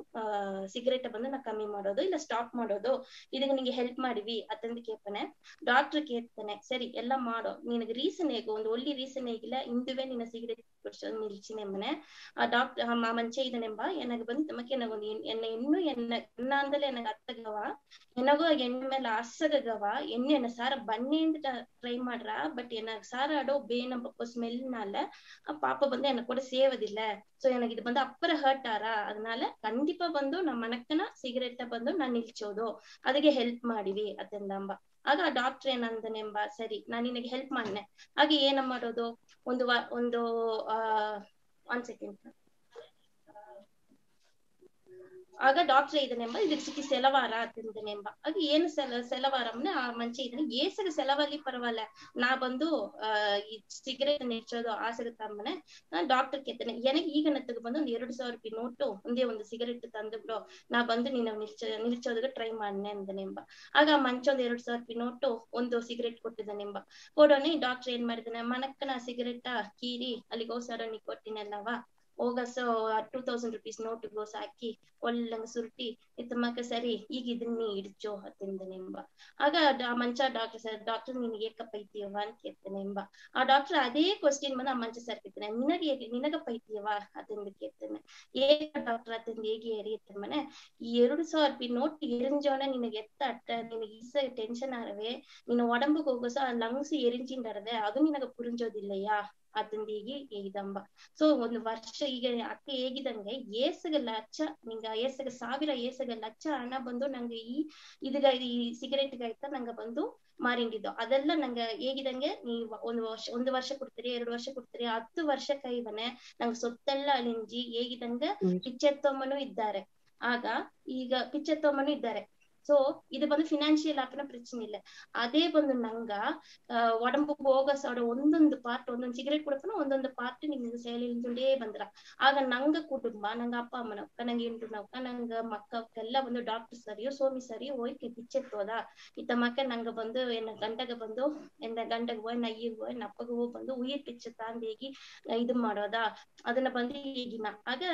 ಸಿಗರೇಟ್ ಬಂದು ನಾ ಕಮ್ಮಿ ಮಾಡೋದು ಇಲ್ಲ ಸ್ಟಾಪ್ ಮಾಡೋದು ಇದಕ್ಕೆ ನಿಂಗೆ ಹೆಲ್ಪ್ ಮಾಡಿವಿ ಅತ್ತಂದು ಕೇಳ್ತಾನೆ ಡಾಕ್ಟರ್ ಕೇಳ್ತಾನೆ ಸರಿ ಎಲ್ಲ ಮಾಡೋ ನಿನಗೆ ರೀಸನ್ ಹೇಗೋ ಒಂದು ಒಳ್ಳೆ ರೀಸನ್ ಹೇಗಿಲ್ಲ ಇಂದುವೆ ನಿನ್ನ ಸಿಗರೇಟ್ ಕುಡಿಸೋದು ನಿಲ್ಚಿನೆ ಮನೆ ಆ ಡಾಕ್ಟರ್ ಮಂಚೆ ಇದನ್ನೆಂಬ ಎನಗೆ ಬಂದು ತಮಕ್ಕೆ ಒಂದು ಎನ್ನ ಇನ್ನು ಎನ್ನ ಎನ್ನ ಅಂದಲೇ ಎನಗೆ ಅರ್ಥಗವ ಎನಗೋ ಎಣ್ಣೆ ಮೇಲೆ ಅಸಗಗವ ಎಣ್ಣೆ ಎನ್ನ ಸಾರ ಬನ್ನಿ ಅಂತ ಟ್ರೈ ಮಾಡ್ರ ಬಟ್ ಎನ್ನ ಸಾರ ಆಡೋ ಬೇನ ಸ್ಮೆಲ್ನಾಲ ಪಾಪ ಬಂದು ಕೂಡ ಸೇವದಿಲ್ಲ ಸೊ சோ ಇದು ಬಂದು ಅಪ್ಪರ ಹರ್ಟ್ ಆರ ಅದನಾಲ ಬಂದು ನಮ್ಮ ಮನಕ್ಕನ ಸಿಗರೆಟ್ಟ ಬಂದು ನಾನು ನಿಲ್ಚೋದು ಅದಕ್ಕೆ ಹೆಲ್ಪ್ ಮಾಡಿವಿ ಅದೆಂದಂಬ ಆಗ ಆ ಡಾಕ್ಟರ್ ಅಂಬಾ ಸರಿ ನಾನು ನಿನಗೆ ಹೆಲ್ಪ್ ಮಾಡ್ನೆ ಹಾಗೆ ಏನ ಮಾಡೋದು ಒಂದು ಒಂದು ಆ ಒಂದ್ ಸೆಕೆಂಡ್ ಆಗ ಡಾಕ್ಟರ್ ಇದನ್ನೆಂಬ ಇದಕ್ಕೆ ಸೆಲವಾರ ಅತಿಂದನೆಂಬ ಆಗ ಏನು ಸೆಲ ಸೆಲವಾರಮ್ನ ಆ ಮಂಚೆ ಇದನ್ನ ಏಸಗ ಸೆಲವಲ್ಲಿ ಪರವಲ್ಲ ನಾ ಬಂದು ಈ ಸಿಗರೇಟ್ ನೆಚ್ಚೋದು ಆಸಗ ತಮ್ಮನೆ ನಾನ್ ಡಾಕ್ಟರ್ ಕೆತ್ತನೆ ಎನಗೆ ಈಗ ನತ್ತಗ ಬಂದು ಒಂದ್ ಎರಡು ಸಾವಿರ ರೂಪಾಯಿ ನೋಟು ಒಂದೇ ಒಂದು ಸಿಗರೇಟ್ ತಂದು ಬಿಡು ನಾ ಬಂದು ನೀನು ನಿಲ್ಚೋ ನಿಲ್ಚೋದಾಗ ಟ್ರೈ ಮಾಡ್ನೆ ಅಂದನೆಂಬ ಆಗ ಆ ಮಂಚ ಒಂದ್ ಎರಡ್ ಸಾವಿರ ರೂಪಾಯಿ ನೋಟು ಒಂದು ಸಿಗರೇಟ್ ಕೊಟ್ಟಿದನೆಂಬ ಕೊಡೋನೆ ಡಾಕ್ಟರ್ ಏನ್ ಮಾಡಿದನೆ ಮನಕ್ಕನ ಸಿಗರೇಟ ಕೀರಿ ಅಲ್ಲಿಗೆ ಹೋಗ್ ಸರ ನೀ ಕೊಟ್ಟಿನಲ್ಲವಾ ಹೋಗಸ ಟೂ ತೌಸಂಡ್ ರುಪೀಸ್ ನೋಟ್ ಗೋಸ್ ಹಾಕಿ ಒಳ್ಳಂಗ ಸುರುಟಿ ಇತ್ತಮ್ಮಕ್ಕ ಸರಿ ಈಗ ಇದನ್ನೇ ಹಿಡ್ಚೋ ಹತ್ತಿಂದನೆಂಬ ಆಗ ಆ ಮಂಚ ಡಾಕ್ಟರ್ ಸರ್ ಡಾಕ್ಟರ್ ನೀನ್ ಏಕಪ್ಪ ಇದ್ದೀಯವ ಅಂತ ಕೇಳ್ತಾನೆ ಕೇಳ್ತಾನೆಂಬ ಆ ಡಾಕ್ಟರ್ ಅದೇ ಕ್ವಶನ್ ಬಂದು ಆ ಮಂಚ ಸರ್ ಕೇಳ್ತಾನೆ ನಿನಗೆ ಹೇಗೆ ನಿನಗಪ್ಪ ಇದ್ದೀಯವ ಅದೆಂದು ಕೇಳ್ತಾನೆ ಏಕ ಡಾಕ್ಟರ್ ಅದೆಂದು ಹೇಗೆ ಎರಿಯತ್ತಮ್ಮನೆ ಈ ಎರಡು ಸಾವಿರ ರೂಪಾಯಿ ನೋಟ್ எரிஞ்சோடனே நினக்கு எத்த அட்ட நினக்கு ஈஸ டென்ஷன் ஆறவே நீ உடம்புக்கு ஒக்கசோ லங்ஸ் எரிஞ்சின்றத அதுவும் ಅದು புரிஞ்சது இல்லையா ಅದಂದಿಗೆ ಈದಂಬ ಸೊ ಒಂದು ವರ್ಷ ಈಗ ಅಕ್ಕ ಹೇಗಿದಂಗೆ ಏಸಗ ಲಕ್ಷ ನಿಂಗ ಏಸಗ ಸಾವಿರ ಏಸಗ ಲಕ್ಷ ಹಣ ಬಂದು ನಂಗೆ ಈ ಇದಗ ಈ ಸಿಗರೇಟ್ ಆಯ್ತಾ ನಂಗ ಬಂದು ಮಾರಿಂಗಿದ್ದು ಅದೆಲ್ಲ ನಂಗ ಹೇಗಿದಂಗೆ ನೀ ಒಂದು ವರ್ಷ ಒಂದು ವರ್ಷ ಕೊಡ್ತೀರಿ ಎರಡು ವರ್ಷ ಕೊಡ್ತೀರಿ ಹತ್ತು ವರ್ಷ ಕೈವನೆ ನಂಗೆ ಸೊತ್ತೆಲ್ಲ ಅಳಿಂಜಿ ಹೇಗಿದಂಗ ಪಿಚ್ಚೆತ್ತೊಮ್ಮನು ಇದ್ದಾರೆ ಆಗ ಈಗ ಪಿಚ್ಚೆತ್ತೊಮ್ಮನು ಇದ್ದಾರೆ சோ இது வந்து பினான்சியல் ஆக்கின பிரச்சனை இல்ல அதே வந்து நங்க உடம்பு போகஸோட ஒந்தொந்த பார்ட் ஒன்னு சிகரெட் கொடுக்கணும் ஒந்தொந்த பார்ட் நீங்க இந்த செயலிழந்துட்டே வந்துடும் ஆக நாங்க குடும்பம் நாங்க அப்பா அம்மா அக்கா நாங்க இன்று அக்கா நாங்க மக்கள் எல்லாம் வந்து டாக்டர் சரியோ சோமி சரியோ ஓய் பிச்சத்தோதா இத்த மக்க நாங்க வந்து என்ன கண்டக வந்தோ எந்த கண்டகவோ என்ன ஐயவோ என் அப்பகவோ வந்து உயிர் பிச்சை தாண்டி இது மாடோதா அதுல வந்து ஏகினா ஆக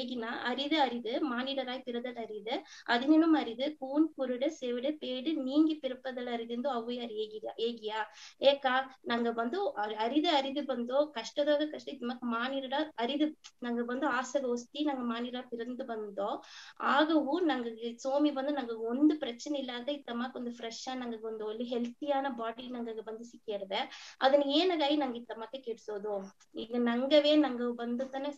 ஏகினா அரிது அரிது மானிடராய் பிறதல் அரிது அதனும் அரிது கூன் குருடு செவிடு பேடு நீங்கி பிறப்பதுல இருந்து அவ்வையார் ஏகியா ஏகியா ஏக்கா நாங்க வந்து அரிது அரிது ಬಂದು ಕಷ್ಟದಾಗ ಕಷ್ಟ ಮಕ್ ಮಾನಿರ ಅರಿದು ನಂಗೆ ಬಂದು ಆಸಗೋಸ್ತಿ ನಂಗೆ ಮಾನಿರ ಪಿರಂದು ಬಂದೋ ಆಗವು ನಂಗೆ ಸೋಮಿ ಬಂದು ನಂಗೆ ಒಂದು பிரச்சனை இல்லாத இத்தமாக்கு ಒಂದು ಫ್ರೆಶ್ ಆ ನಂಗೆ ಒಂದು ಒಳ್ಳೆ ಹೆಲ್ತಿಯಾನ ಬಾಡಿ ನಂಗೆ ಬಂದು ಸಿಕ್ಕಿರದೆ ಅದನ್ನ ಏನಾಗಿ ನಂಗೆ ಇತ್ತಮಕ್ಕೆ ಕೆಡ್ಸೋದು ಈಗ ನಂಗವೇ ನಂಗೆ ಬಂದು ತಾನೆ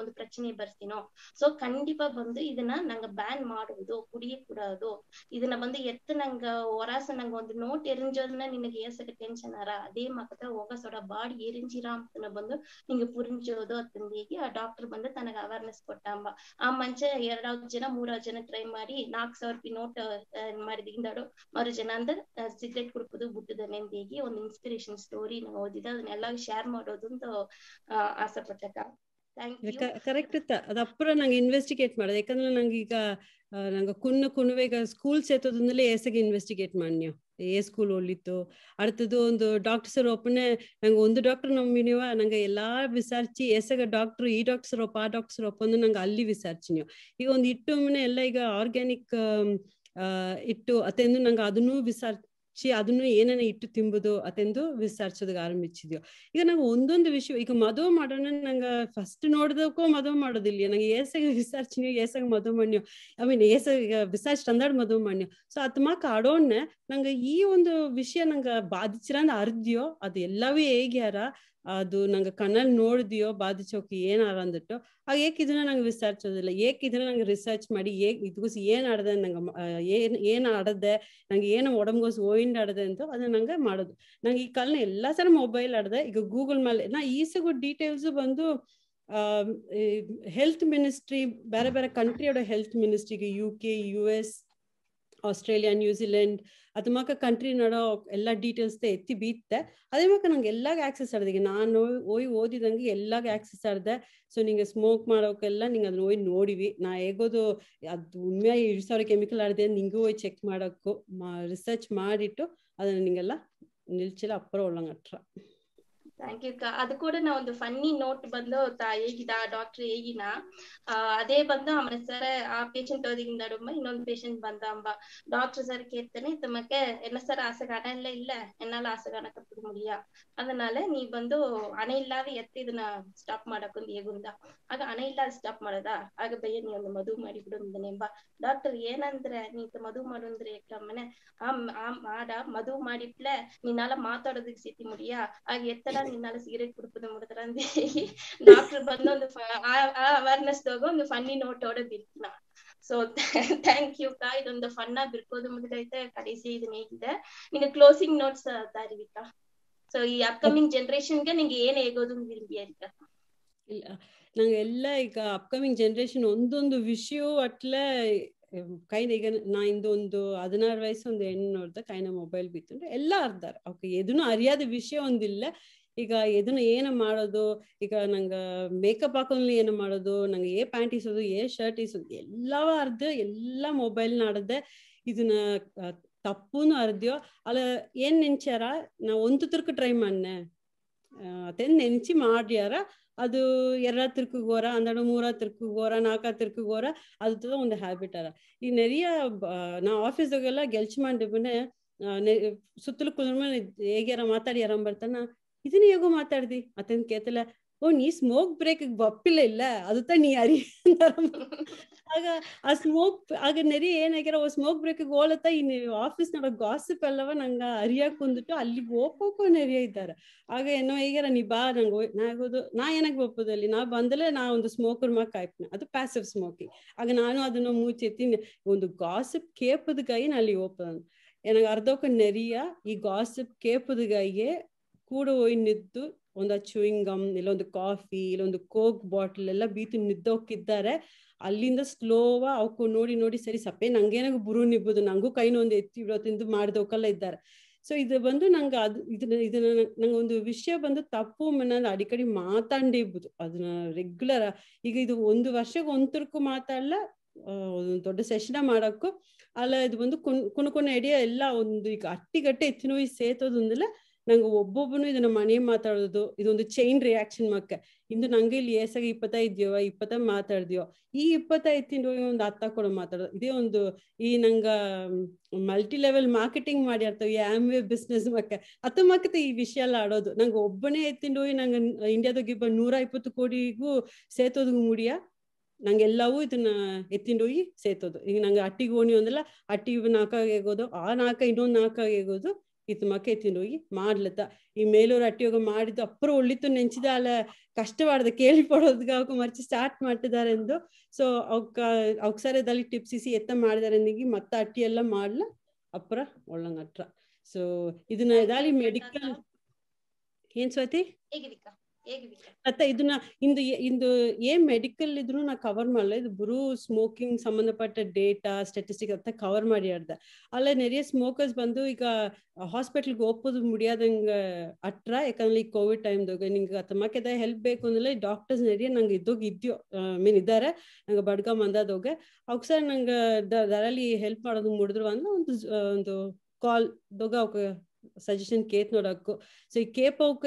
ಒಂದು பிரச்சனை ಬರ್ತೀನೋ ಸೊ ಖಂಡಿತ ಬಂದು ಇದನ್ನ ನಂಗೆ ಬ್ಯಾನ್ ಮಾಡುವುದು ಕುಡಿಯಕೂಡದು ಅನ್ನೋದು ಇದನ್ನ ಬಂದು ಎತ್ತು ನಂಗ ಹೊರಾಸ ನಂಗ ಒಂದು ನೋಟ್ ಎರಿಂಜೋದನ್ನ ನಿನಗೆ ಏಸಕ ಟೆನ್ಷನ್ ಅರ ಅದೇ ಮಾಕದ ಹೋಗಸೋಡ ಬಾಡಿ ಎರಿಂಜಿರಾ ಅಂತ ಬಂದು ನಿಂಗೆ ಪುರಿಂಜೋದು ಅತ್ತಂದಿಗೆ ಆ ಡಾಕ್ಟರ್ ಬಂದು ತನಗ ಅವೇರ್ನೆಸ್ ಕೊಟ್ಟಂಬ ಆ ಮಂಚ ಎರಡಾವ್ ಜನ ಮೂರಾವ್ ಜನ ಟ್ರೈ ಮಾಡಿ ನಾಲ್ಕ್ ಸಾವಿರ ರೂಪಾಯಿ ನೋಟ್ ಮಾಡಿದ ಹಿಂದಾಡು ಮರು ಜನ ಅಂದ್ರೆ ಸಿಗರೇಟ್ ಕುಡ್ಪದು ಬುಟ್ಟದ ನೆಂದಿಗೆ ಒಂದು ಇನ್ಸ್ಪಿರೇಷನ್ ಸ್ಟೋರಿ ನಾವು ಓದಿದ ಅದನ್ನೆಲ್ಲ ಶೇರ್ ಮಾಡೋದು ಅಂತ ಆಸೆ ಪಟ್ಟಕ್ಕ ಕರೆಕ್ಟ್ ಇತ್ತ ಅದು ನಂಗೆ ಇನ್ವೆಸ್ಟಿಗೇಟ್ ಮಾಡೋದು ಯಾಕಂದ್ರೆ ನಂಗೀಗ ಈಗ ನಂಗ ಕುನ್ನ ಕುಣುವೆ ಈಗ ಸ್ಕೂಲ್ ಸೇತೋದ್ರಲ್ಲೇ ಎಸಗ ಇನ್ವೆಸ್ಟಿಗೇಟ್ ಮಾಡಿ ನೀವು ಏ ಸ್ಕೂಲ್ ಒಳ್ಳಿತ್ತು அடுத்தது ಒಂದು ಡಾಕ್ಟರ್ ಸರ್ ಒಪ್ಪನೆ ನಂಗೆ ಒಂದು ಡಾಕ್ಟರ್ ನಂಬಿನಿವ ನಂಗ ಎಲ್ಲಾ ವಿಚಾರಿಸಿ ಎಸಗ ಡಾಕ್ಟರ್ ಈ ಡಾಕ್ಟರ್ ಸರ್ ಒಪ್ಪ ಆ ಡಾಕ್ಟರ್ ಸರ್ ಒಪ್ಪ ಅಂದ್ರೆ ನಂಗೆ ಅಲ್ಲಿ ವಿಚಾರಿಸಿ ನೀವು ಈಗ ಒಂದು ಇಟ್ಟು ಮನೆ ಎಲ್ಲ ಈಗ ಆರ್ಗ್ಯಾನಿಕ್ ಇಟ್ಟು ಅತ್ತೆಂದು ನಂಗೆ ಅದನ್ನೂ ವಿಚಾರ ಶಿ ಅದನ್ನು ಏನೇನ ಇಟ್ಟು ತಿಂಬುದು ಅದೆಂದು ವಿಚಾರಿಸೋದಕ್ಕೆ ಆರಂಭಿಸಿದ್ಯೋ ಈಗ ನಂಗೆ ಒಂದೊಂದು ವಿಷಯ ಈಗ ಮದುವೆ ಮಾಡೋಣ ನಂಗ ಫಸ್ಟ್ ನೋಡ್ದಕ್ಕೂ ಮದುವೆ ಮಾಡೋದಿಲ್ಲ ನಂಗೆ ಏಸಾಗ ವಿಚಾರಿಸಿನೋ ಏಸಾಗ ಮದುವೆ ಮಾಡ್ಯೋ ಐ ಮೀನ್ ಏಸಾಗ ವಿಚಾರಿಸಿ ತಂದಾಡ್ ಮದುವೆ ಮಾಡ್ಯೋ ಸೊ ಅತ್ಮ ಕಾಡೋಣ ನಂಗೆ ಈ ಒಂದು ವಿಷಯ ನಂಗೆ ಬಾಧಿಸಿರಂದ ಅರ್ದ್ಯೋ ಅದು ಎಲ್ಲವೂ ಹೇಗ್ಯಾರ ಅದು ನಂಗೆ ಕಣ್ಣಲ್ಲಿ ನೋಡಿದೆಯೋ ಬಾಧಿಸೋಕೆ ಏನಾರ ಅಂದಿಟ್ಟು ಆಗ ಏಕೆ ಇದನ್ನ ನಂಗೆ ವಿಚಾರಿಸೋದಿಲ್ಲ ಏಕೆ ಇದನ್ನ ನಂಗೆ ರಿಸರ್ಚ್ ಮಾಡಿ ಏಕ್ ಇದಕ್ಕೋಸ್ ಏನ್ ಆಡದೆ ನಂಗೆ ಏನ್ ಏನ್ ಆಡದೆ ನಂಗೆ ಏನು ಒಡಮ್ಗೋಸ್ ಓಯಿಂಡ್ ಆಡದೆ ಅಂತ ಅದನ್ನ ನಂಗೆ ಮಾಡೋದು ನಂಗೆ ಈ ಕಾಲನ ಎಲ್ಲಾ ಸಲ ಮೊಬೈಲ್ ಆಡದೆ ಈಗ ಗೂಗಲ್ ಮೇಲೆ ನಾ ಈಸಿಗೂ ಡೀಟೇಲ್ಸ್ ಬಂದು ಹೆಲ್ತ್ ಮಿನಿಸ್ಟ್ರಿ ಬೇರೆ ಬೇರೆ ಕಂಟ್ರಿಯೋಡ ಹೆಲ್ತ್ ಮಿನಿಸ್ಟ್ರಿಗೆ U K U S Australia New Zealand ಅದು ಮಕ್ಕ ಕಂಟ್ರಿ ನೋಡೋ ಎಲ್ಲ ಡೀಟೇಲ್ಸ್ ಎತ್ತಿ ಬೀತ್ತೆ ಅದೇ ಮಕ್ಕ ನಂಗೆ ಎಲ್ಲಾಗ ಆಕ್ಸೆಸ್ ಆಡ್ದೆ ನಾನು ಓಯ್ ಓದಿದಂಗೆ ಎಲ್ಲಾಗ ಆಕ್ಸೆಸ್ ಆಡ್ದೆ ಸೊ ನಿಂಗೆ ಸ್ಮೋಕ್ ಮಾಡೋಕೆಲ್ಲ ನಿಂಗೆ ಅದನ್ನ ಹೋಯ್ ನೋಡಿವಿ ನಾ ಹೇಗೋದು ಅದು ಉಣ್ಮೆ ಎರಡು ಸಾವಿರ ಕೆಮಿಕಲ್ ಆಡಿದೆ ನಿಂಗೂ ಓಯ್ ಚೆಕ್ ಮಾಡೋಕ್ಕೂ ಮಾ ರಿಸರ್ಚ್ ಮಾಡಿಟ್ಟು ಅದನ್ನು ನಿಂಗೆಲ್ಲ ನಿಲ್ಚಿಲ್ಲ ಅಪ್ಪರ ಒಳ್ಳಂಗೆ ಥ್ಯಾಂಕ್ ಅದು ಕೂಡ ಒಂದು ಫನ್ನಿ ನೋಟ್ ಬಂದು ಹೇಗಿದ ಡಾಕ್ಟರ್ ಹೇಗಿನ ಅದೇ ಬಂದು ಆಮೇಲೆ ಸರ್ ಆ ಪೇಷಂಟ್ ಒದಗಿಂದ ಇನ್ನೊಂದು ಪೇಷಂಟ್ ಬಂದ ಅಂಬ டாக்டர் சார் கேட்டனே தமக்கு என்ன சார் ஆசை காண இல்ல இல்ல என்னால ஆசை காண கத்துக்க முடியா அதனால நீ வந்து அணை இல்லாத ಎತ್ತ ಇದನ್ನ ಸ್ಟಾಪ್ ಮಾಡಕ್ಕೊಂದು ಹೇಗುಂದ ಆಗ ಅಣೆ ಇಲ್ಲಾದ ಸ್ಟಾಪ್ ಮಾಡದ ಆಗ ಬಯ್ಯ ನೀ ಒಂದು ಮದುವೆ ಮಾಡಿ ಬಿಡುಂದನೆಂಬ ಡಾಕ್ಟರ್ ಏನಂದ್ರೆ ನೀ ಮದುವೆ ಮಾಡುಂದ್ರೆ ಏಕಮ್ಮನೆ ಆ ಮಾಡ ಮದುವೆ ಮಾಡಿಟ್ಲೆ ನೀನಾಲ ಮಾತಾಡೋದಕ್ಕೆ ಸಿತಿ ಮುಡಿಯಾ ಆಗ ಎತ್ತರ ನಿಮ್ನಾಲ ಸಿಗರೇಟ್ ಕುಡುಪುದ ಮುಡತರ ಅಂದೆ ಡಾಕ್ಟರ್ ಬಂದು ಒಂದು ಆ ಅವೇರ್ನೆಸ್ ತಗೋ ಒಂದು ಫನ್ನಿ ನೋಟ್ ಓಡೋದ್ ಇರ್ತಿನ ಸೊ ಥ್ಯಾಂಕ್ ಯು ಕಾ ಇದೊಂದು ಫನ್ ಆಗಿ ಇರ್ಕೋದು ಮುಗಿದೈತೆ ಕಡೆಸಿ ಇದನ್ನ ಹೇಗಿದೆ ನಿಂಗೆ ಕ್ಲೋಸಿಂಗ್ ನೋಟ್ಸ್ ದಾರಿವಿಕಾ ಸೊ ಈ ಅಪ್ಕಮಿಂಗ್ ಜನರೇಷನ್ಗೆ ನಿಂಗೆ ಏನ್ ಹೇಗೋದು ವಿರುಂಬಿಯ ಇಲ್ಲ ನಂಗೆಲ್ಲ ಈಗ ಅಪ್ಕಮಿಂಗ್ ಜನರೇಷನ್ ಒಂದೊಂದು ವಿಷಯ ಅಟ್ಲೆ ಕೈನ ಈಗ ನಾ ಇಂದೊಂದು ಹದಿನಾರು ವಯಸ್ಸು ಒಂದು ಹೆಣ್ಣು ನೋಡ್ದೆ ಕೈನ ಮೊಬೈಲ್ ಬಿತ್ತಂದ್ರೆ ಎಲ್ಲ ಅರ್ಧಾರ ಅವ್ಕೆ ಎದೂ ಅರಿಯಾದ ವಿಷಯ ಒಂದಿಲ್ಲ ಈಗ ಇದನ್ನ ಏನು ಮಾಡೋದು ಈಗ ನಂಗೆ ಮೇಕಪ್ ಹಾಕೊಂಡ್ಲಿ ಏನು ಮಾಡೋದು ನಂಗೆ ಏ ಪ್ಯಾಂಟ್ ಇಸೋದು ಏ ಶರ್ಟ್ ಇಸೋದು ಎಲ್ಲವ ಅರ್ಧ ಎಲ್ಲ ಮೊಬೈಲ್ನ ಆಡದೆ ಇದನ್ನ ತಪ್ಪುನು ಅರ್ದ್ಯೋ ಅಲ್ಲ ಏನ್ ನೆನ್ಚ್ಯಾರ ನಾ ಒಂದು ತಿರ್ಕು ಟ್ರೈ ಮಾಡ್ನೆ ಅದೇನ್ ನೆನ್ಚಿ ಮಾಡ್ಯಾರ ಅದು ಎರಡ ತಿರ್ಕುಗೋರ ಅಂದಡು ಮೂರ ನಾಲ್ಕಾ ನಾಲ್ಕ ತಿರ್ಕುಗೋರ ಅದು ಒಂದು ಹ್ಯಾಬಿಟ್ ಅರ ಈ ನೆರೆಯ ನಾ ಆಫೀಸ್ದಾಗೆಲ್ಲ ಗೆಲ್ಚ್ ಮಾಡಿ ಸುತ್ತಲೂ ಕುಂದ್ರ ಹೇಗ್ಯಾರ ಮಾತಾಡಿ ಯಾರ ಬರ್ತಾನ ಇದನ್ನ ಹೇಗೋ ಮಾತಾಡ್ದಿ ಅತನ್ ಕೇತಲ್ಲ ಓ ನೀ ಸ್ಮೋಕ್ ಬ್ರೇಕ್ ಒಪ್ಪಿಲ್ಲ ಇಲ್ಲ ಅದು ತ ನೀ ಅರಿ ಆಗ ಆ ಸ್ಮೋಕ್ ಆಗ ನೆರಿ ಏನಾಗ್ಯಾರ ಓ ಸ್ಮೋಕ್ ಬ್ರೇಕ್ ಹೋಲತ್ತ ಇನ್ ಆಫೀಸ್ ನೋಡ ಗಾಸಿಪ್ ಎಲ್ಲವ ನಂಗ ಅರಿಯಾಕ್ ಕುಂದಿಟ್ಟು ಅಲ್ಲಿ ಒಪ್ಪೋಕೋ ನೆರಿಯ ಇದ್ದಾರ ಆಗ ಏನೋ ಈಗಾರ ನೀ ಬಾ ನಂಗೆ ನಾಗೋದು ನಾ ಏನಾಗ ಒಪ್ಪೋದಲ್ಲಿ ನಾ ಬಂದಲೇ ನಾ ಒಂದು ಸ್ಮೋಕರ್ ಮಾ ಕಾಯ್ಪಿನ ಅದು ಪ್ಯಾಸಿವ್ ಸ್ಮೋಕಿಂಗ್ ಆಗ ನಾನು ಅದನ್ನ ಮುಚ್ಚೆತ್ತೀನಿ ಒಂದು ಗಾಸಿಪ್ ಕೇಪದ ಕೈ ನಾ ಅಲ್ಲಿ ಒಪ್ಪದ எனக்கு அர்த்தோக்க நிறைய ஈ காசிப் கேட்பதுகாயே ಕೂಡ ಹೋಗಿ ನಿದ್ದು ಒಂದು ಚೂಯಿಂಗ್ ಗಮ್ ಒಂದು ಕಾಫಿ ಇಲ್ಲ ಒಂದು ಕೋಕ್ ಬಾಟ್ಲ್ ಎಲ್ಲ ಬೀತು ನಿದ್ದೋಗಿದ್ದಾರೆ ಅಲ್ಲಿಂದ ಸ್ಲೋವ ಅವಕ್ಕು ನೋಡಿ ನೋಡಿ ಸರಿ ಸಪ್ಪೆ ನಂಗೇನಾಗ ಬುರು ನಿಬ್ಬೋದು ನಂಗೂ ಕೈನೂ ಒಂದು ಎತ್ತಿ ತಿಂದು ಮಾಡ್ದೋಕಲ್ಲ ಇದ್ದಾರೆ ಸೊ ಇದು ಬಂದು ನಂಗೆ ಅದು ಇದನ್ನ ಇದನ್ನ ನಂಗೆ ಒಂದು ವಿಷಯ ಬಂದು ತಪ್ಪು ಮನೇಲಿ ಅಡಿಕಡಿ ಮಾತಾಡೇ ಇರ್ಬೋದು ಅದನ್ನ ರೆಗ್ಯುಲರ್ ಈಗ ಇದು ಒಂದು ವರ್ಷಕ್ಕೆ ಒಂತರ್ಕು ಮಾತಾಡಲ್ಲ ಒಂದು ದೊಡ್ಡ ಸೆಷನ ಮಾಡೋಕ್ಕೂ ಅಲ್ಲ ಇದು ಬಂದು ಕುಣ್ ಕುಣ್ಕೊನೆ ಎಡಿಯ ಎಲ್ಲ ಒಂದು ಈಗ ಅಟ್ಟಿಗಟ್ಟೆ ಎತ್ತಿನೋಯಿ ಸೇತೋದೊಂದಿಲ್ಲ ನಂಗ ಒಬ್ಬೊಬ್ಬನು ಇದನ್ನ ಮನೆ ಮಾತಾಡೋದು ಇದೊಂದು ಚೈನ್ ರಿಯಾಕ್ಷನ್ ಮಕ್ಕ ಇಂದು ನಂಗೆ ಇಲ್ಲಿ ಏಸಾಗ ಇದ್ಯೋ ಇಪ್ಪತ್ತ ಮಾತಾಡಿದ್ಯೋ ಈ ಇಪ್ಪತ್ತ ಹೋಗಿ ಒಂದು ಅತ್ತ ಕೊಡೋ ಮಾತಾಡೋದು ಇದೇ ಒಂದು ಈ ನಂಗ ಮಲ್ಟಿ ಲೆವೆಲ್ ಮಾರ್ಕೆಟಿಂಗ್ ಮಾಡಿ ಆಡ್ತಾವ ವೇ ಬಿಸ್ನೆಸ್ ಮಕ್ಕ ಅತ್ತ ಮಕ್ಕತ ಈ ವಿಷಯ ಎಲ್ಲ ಆಡೋದು ನಂಗೆ ಒಬ್ಬನೇ ಎತ್ತಿಂಡು ನಂಗ ಇಂಡಿಯಾದಾಗ ಇಬ್ಬ ನೂರ ಇಪ್ಪತ್ತು ಕೋಟಿಗೂ ಸೇತೋದ್ ಮುಡಿಯ ನಂಗೆ ಎಲ್ಲವೂ ಇದನ್ನ ಎತ್ತಿಂಡು ಹೋಗಿ ಸೇತೋದು ಈಗ ನಂಗೆ ಅಟ್ಟಿಗೆ ಓಣಿ ಒಂದಲ್ಲ ಅಟ್ಟಿ ನಾಲ್ಕಾಗಿ ಆಗೋದು ಆ ನಾಲ್ಕ ಇನ್ನೊಂದು ನಾಲ್ಕಾಗಿ ಆಗೋದು ಈತ ಮಕೈತಿನ ಹೋಗಿ ಮಾಡ್ಲತ್ತ ಈ ಮೇಲೂರು ಅಟ್ಟಿಯೋಗ ಮಾಡಿದ್ದು ಅಪ್ಪರು ಒಳ್ಳಿತು ನೆಂಚಿದ ಅಲ್ಲ ಕಷ್ಟವಾಡ್ದ ಕೇಳಿ ಅವಕ್ಕೆ ಮರ್ಚಿ ಸ್ಟಾರ್ಟ್ ಮಾಡ್ತಿದ್ದಾರೆ ಎಂದು ಸೊ ಅವಕ್ಕ ಅವಕ್ಸರದಲ್ಲಿ ಟಿಪ್ಸಿಸಿ ಎತ್ತ ಮಾಡಿದಾರೆ ಮತ್ತ ಅಟ್ಟಿ ಎಲ್ಲ ಮಾಡ್ಲ ಅಪ್ಪರ ಒಳ್ಳಂಗಟ್ರ ಸೊ ಇದನ್ನ ಇದಾಲಿ ಮೆಡಿಕಲ್ ಏನ್ ಸ್ವಾತಿ ಮತ್ತೆ ಇದನ್ನ ಇಂದು ಇಂದು ಏನ್ ಮೆಡಿಕಲ್ ಇದ್ರು ನಾ ಕವರ್ ಮಾಡಲ್ಲ ಇದು ಬರೂ ಸ್ಮೋಕಿಂಗ್ ಸಂಬಂಧಪಟ್ಟ ಡೇಟಾ ಸ್ಟಾಟಿಸ್ಟಿಕ್ ಅಂತ ಕವರ್ ಮಾಡಿ ಅರ್ಧ ಅಲ್ಲ ನೆರೆಯ ಸ್ಮೋಕರ್ಸ್ ಬಂದು ಈಗ ಹಾಸ್ಪಿಟಲ್ಗೆ ಹೋಗೋದು ಮುಡಿಯಾದಂಗ ಅಟ್ರ ಯಾಕಂದ್ರೆ ಈ ಕೋವಿಡ್ ಟೈಮ್ದಾಗ ನಿಂಗೆ ಅತ್ತ ಮಕ್ಕದ ಹೆಲ್ಪ್ ಬೇಕು ಅಂದ್ರೆ ಡಾಕ್ಟರ್ಸ್ ನೆರೆಯ ನಂಗೆ ಇದ್ದೋಗಿ ಇದ್ಯೋ ಮೀನ್ ಇದ್ದಾರೆ ನಂಗೆ ಬಡ್ಗ ಮಂದಾದೋಗ ಅವ್ಕ ಸರ್ ನಂಗೆ ದರಲ್ಲಿ ಹೆಲ್ಪ್ ಮಾಡೋದು ಮುಡಿದ್ರು ಅಂದ್ರೆ ಒಂದು ಒಂದು ಕಾಲ್ ದೊಗ ಅವ್ಕ ಸಜೆಷನ್ ಕೇತ್ ನೋಡಕ್ಕು ಸೊ ಈ ಕೇಪ್ ಅವ್ಕ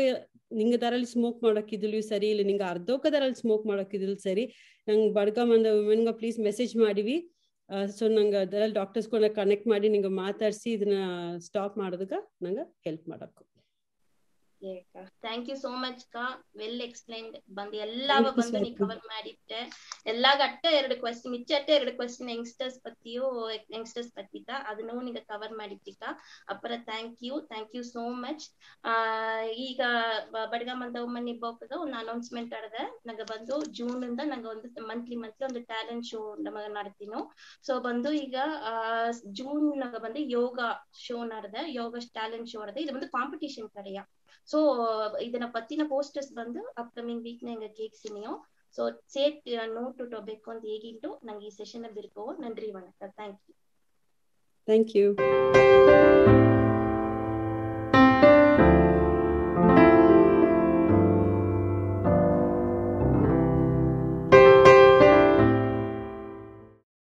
ನಿಂಗೆ ದರಲ್ಲಿ ಸ್ಮೋಕ್ ಮಾಡೋಕ್ಕಿದ್ಲು ಸರಿ ಇಲ್ಲ ನಿಂಗೆ ಅರ್ಧೋಕ ದರಲ್ಲಿ ಸ್ಮೋಕ್ ಮಾಡೋಕ್ಕಿದ್ಲು ಸರಿ ನಂಗೆ ಬಡ್ಕ ಬಂದ ವುಮೆನ್ಗೆ ಪ್ಲೀಸ್ ಮೆಸೇಜ್ ಮಾಡಿವಿ ಸೊ ನಂಗೆ ಅದರಲ್ಲಿ ಡಾಕ್ಟರ್ಸ್ ಡಾಕ್ಟರ್ಸ್ಗಳನ್ನ ಕನೆಕ್ಟ್ ಮಾಡಿ ನಿಂಗೆ ಮಾತಾಡಿಸಿ ಇದನ್ನ ಸ್ಟಾಪ್ ಮಾಡೋದಕ್ಕೆ ನಂಗೆ ಹೆಲ್ಪ್ ಮಾಡೋಕ್ಕೂ ಥ್ಯಾಂಕ್ ಯು ಸೋ ಮಚ್ ಕಾ ವೆಲ್ ಎಕ್ಸ್ಪ್ಲೈನ್ಡ್ ಬಂದ್ ಎಲ್ಲಾವ ಬಂದು ನೀ ಕವರ್ ಮಾಡಿಟ್ಟೆ ಎಲ್ಲಾ ಅಟ್ಟ ಎರಡು ಕ್ವಶನ್ ಮಿಚ್ಚ ಅಟ್ಟ ಎರಡು ಕ್ವಶನ್ ಯಂಗ್ಸ್ಟರ್ಸ್ ಪತ್ತಿಯು ಯಂಗ್ಸ್ಟರ್ಸ್ ಪತ್ತಿತ ಅದನ್ನೂ ನಿಂಗ ಕವರ್ ಮಾಡಿದ್ದಿಕ್ಕ ಅಪ್ಪರ thank you thank you so much ಈಗ ಬಡ್ಗ ಮಂದ ಒಮ್ಮನಿ ಬೋಪದ ಒಂದು ಅನೌನ್ಸ್ಮೆಂಟ್ ಆಡದ ನಂಗ ಬಂದು ಜೂನ್ ಇಂದ ನಂಗ ಒಂದು ಮಂತ್ಲಿ ಮಂತ್ಲಿ ಒಂದು ಟ್ಯಾಲೆಂಟ್ ಶೋ ನಮಗ ನಡ್ತೀನೋ ಸೊ ಬಂದು ಈಗ ಜೂನ್ ನಂಗೆ ಬಂದು ಯೋಗ ಶೋ ನಡೆದ ಯೋಗ ಟ್ಯಾಲೆಂಟ್ ಶೋ ನಡೆದ ಇದು ಬಂದು ಕಾಂಪಿಟೇಷನ್ ಕಡೆಯ ஸோ இதனை பத்தின போஸ்டர்ஸ் வந்து அப்கமிங் வீக்ல எங்க கேக் சினியும் ஸோ சேட் நோ டு டொபேக் வந்து ஏகிட்டும் நாங்கள் இந்த செஷன் இருக்கோம் நன்றி வணக்கம் தேங்க்யூ தேங்க்யூ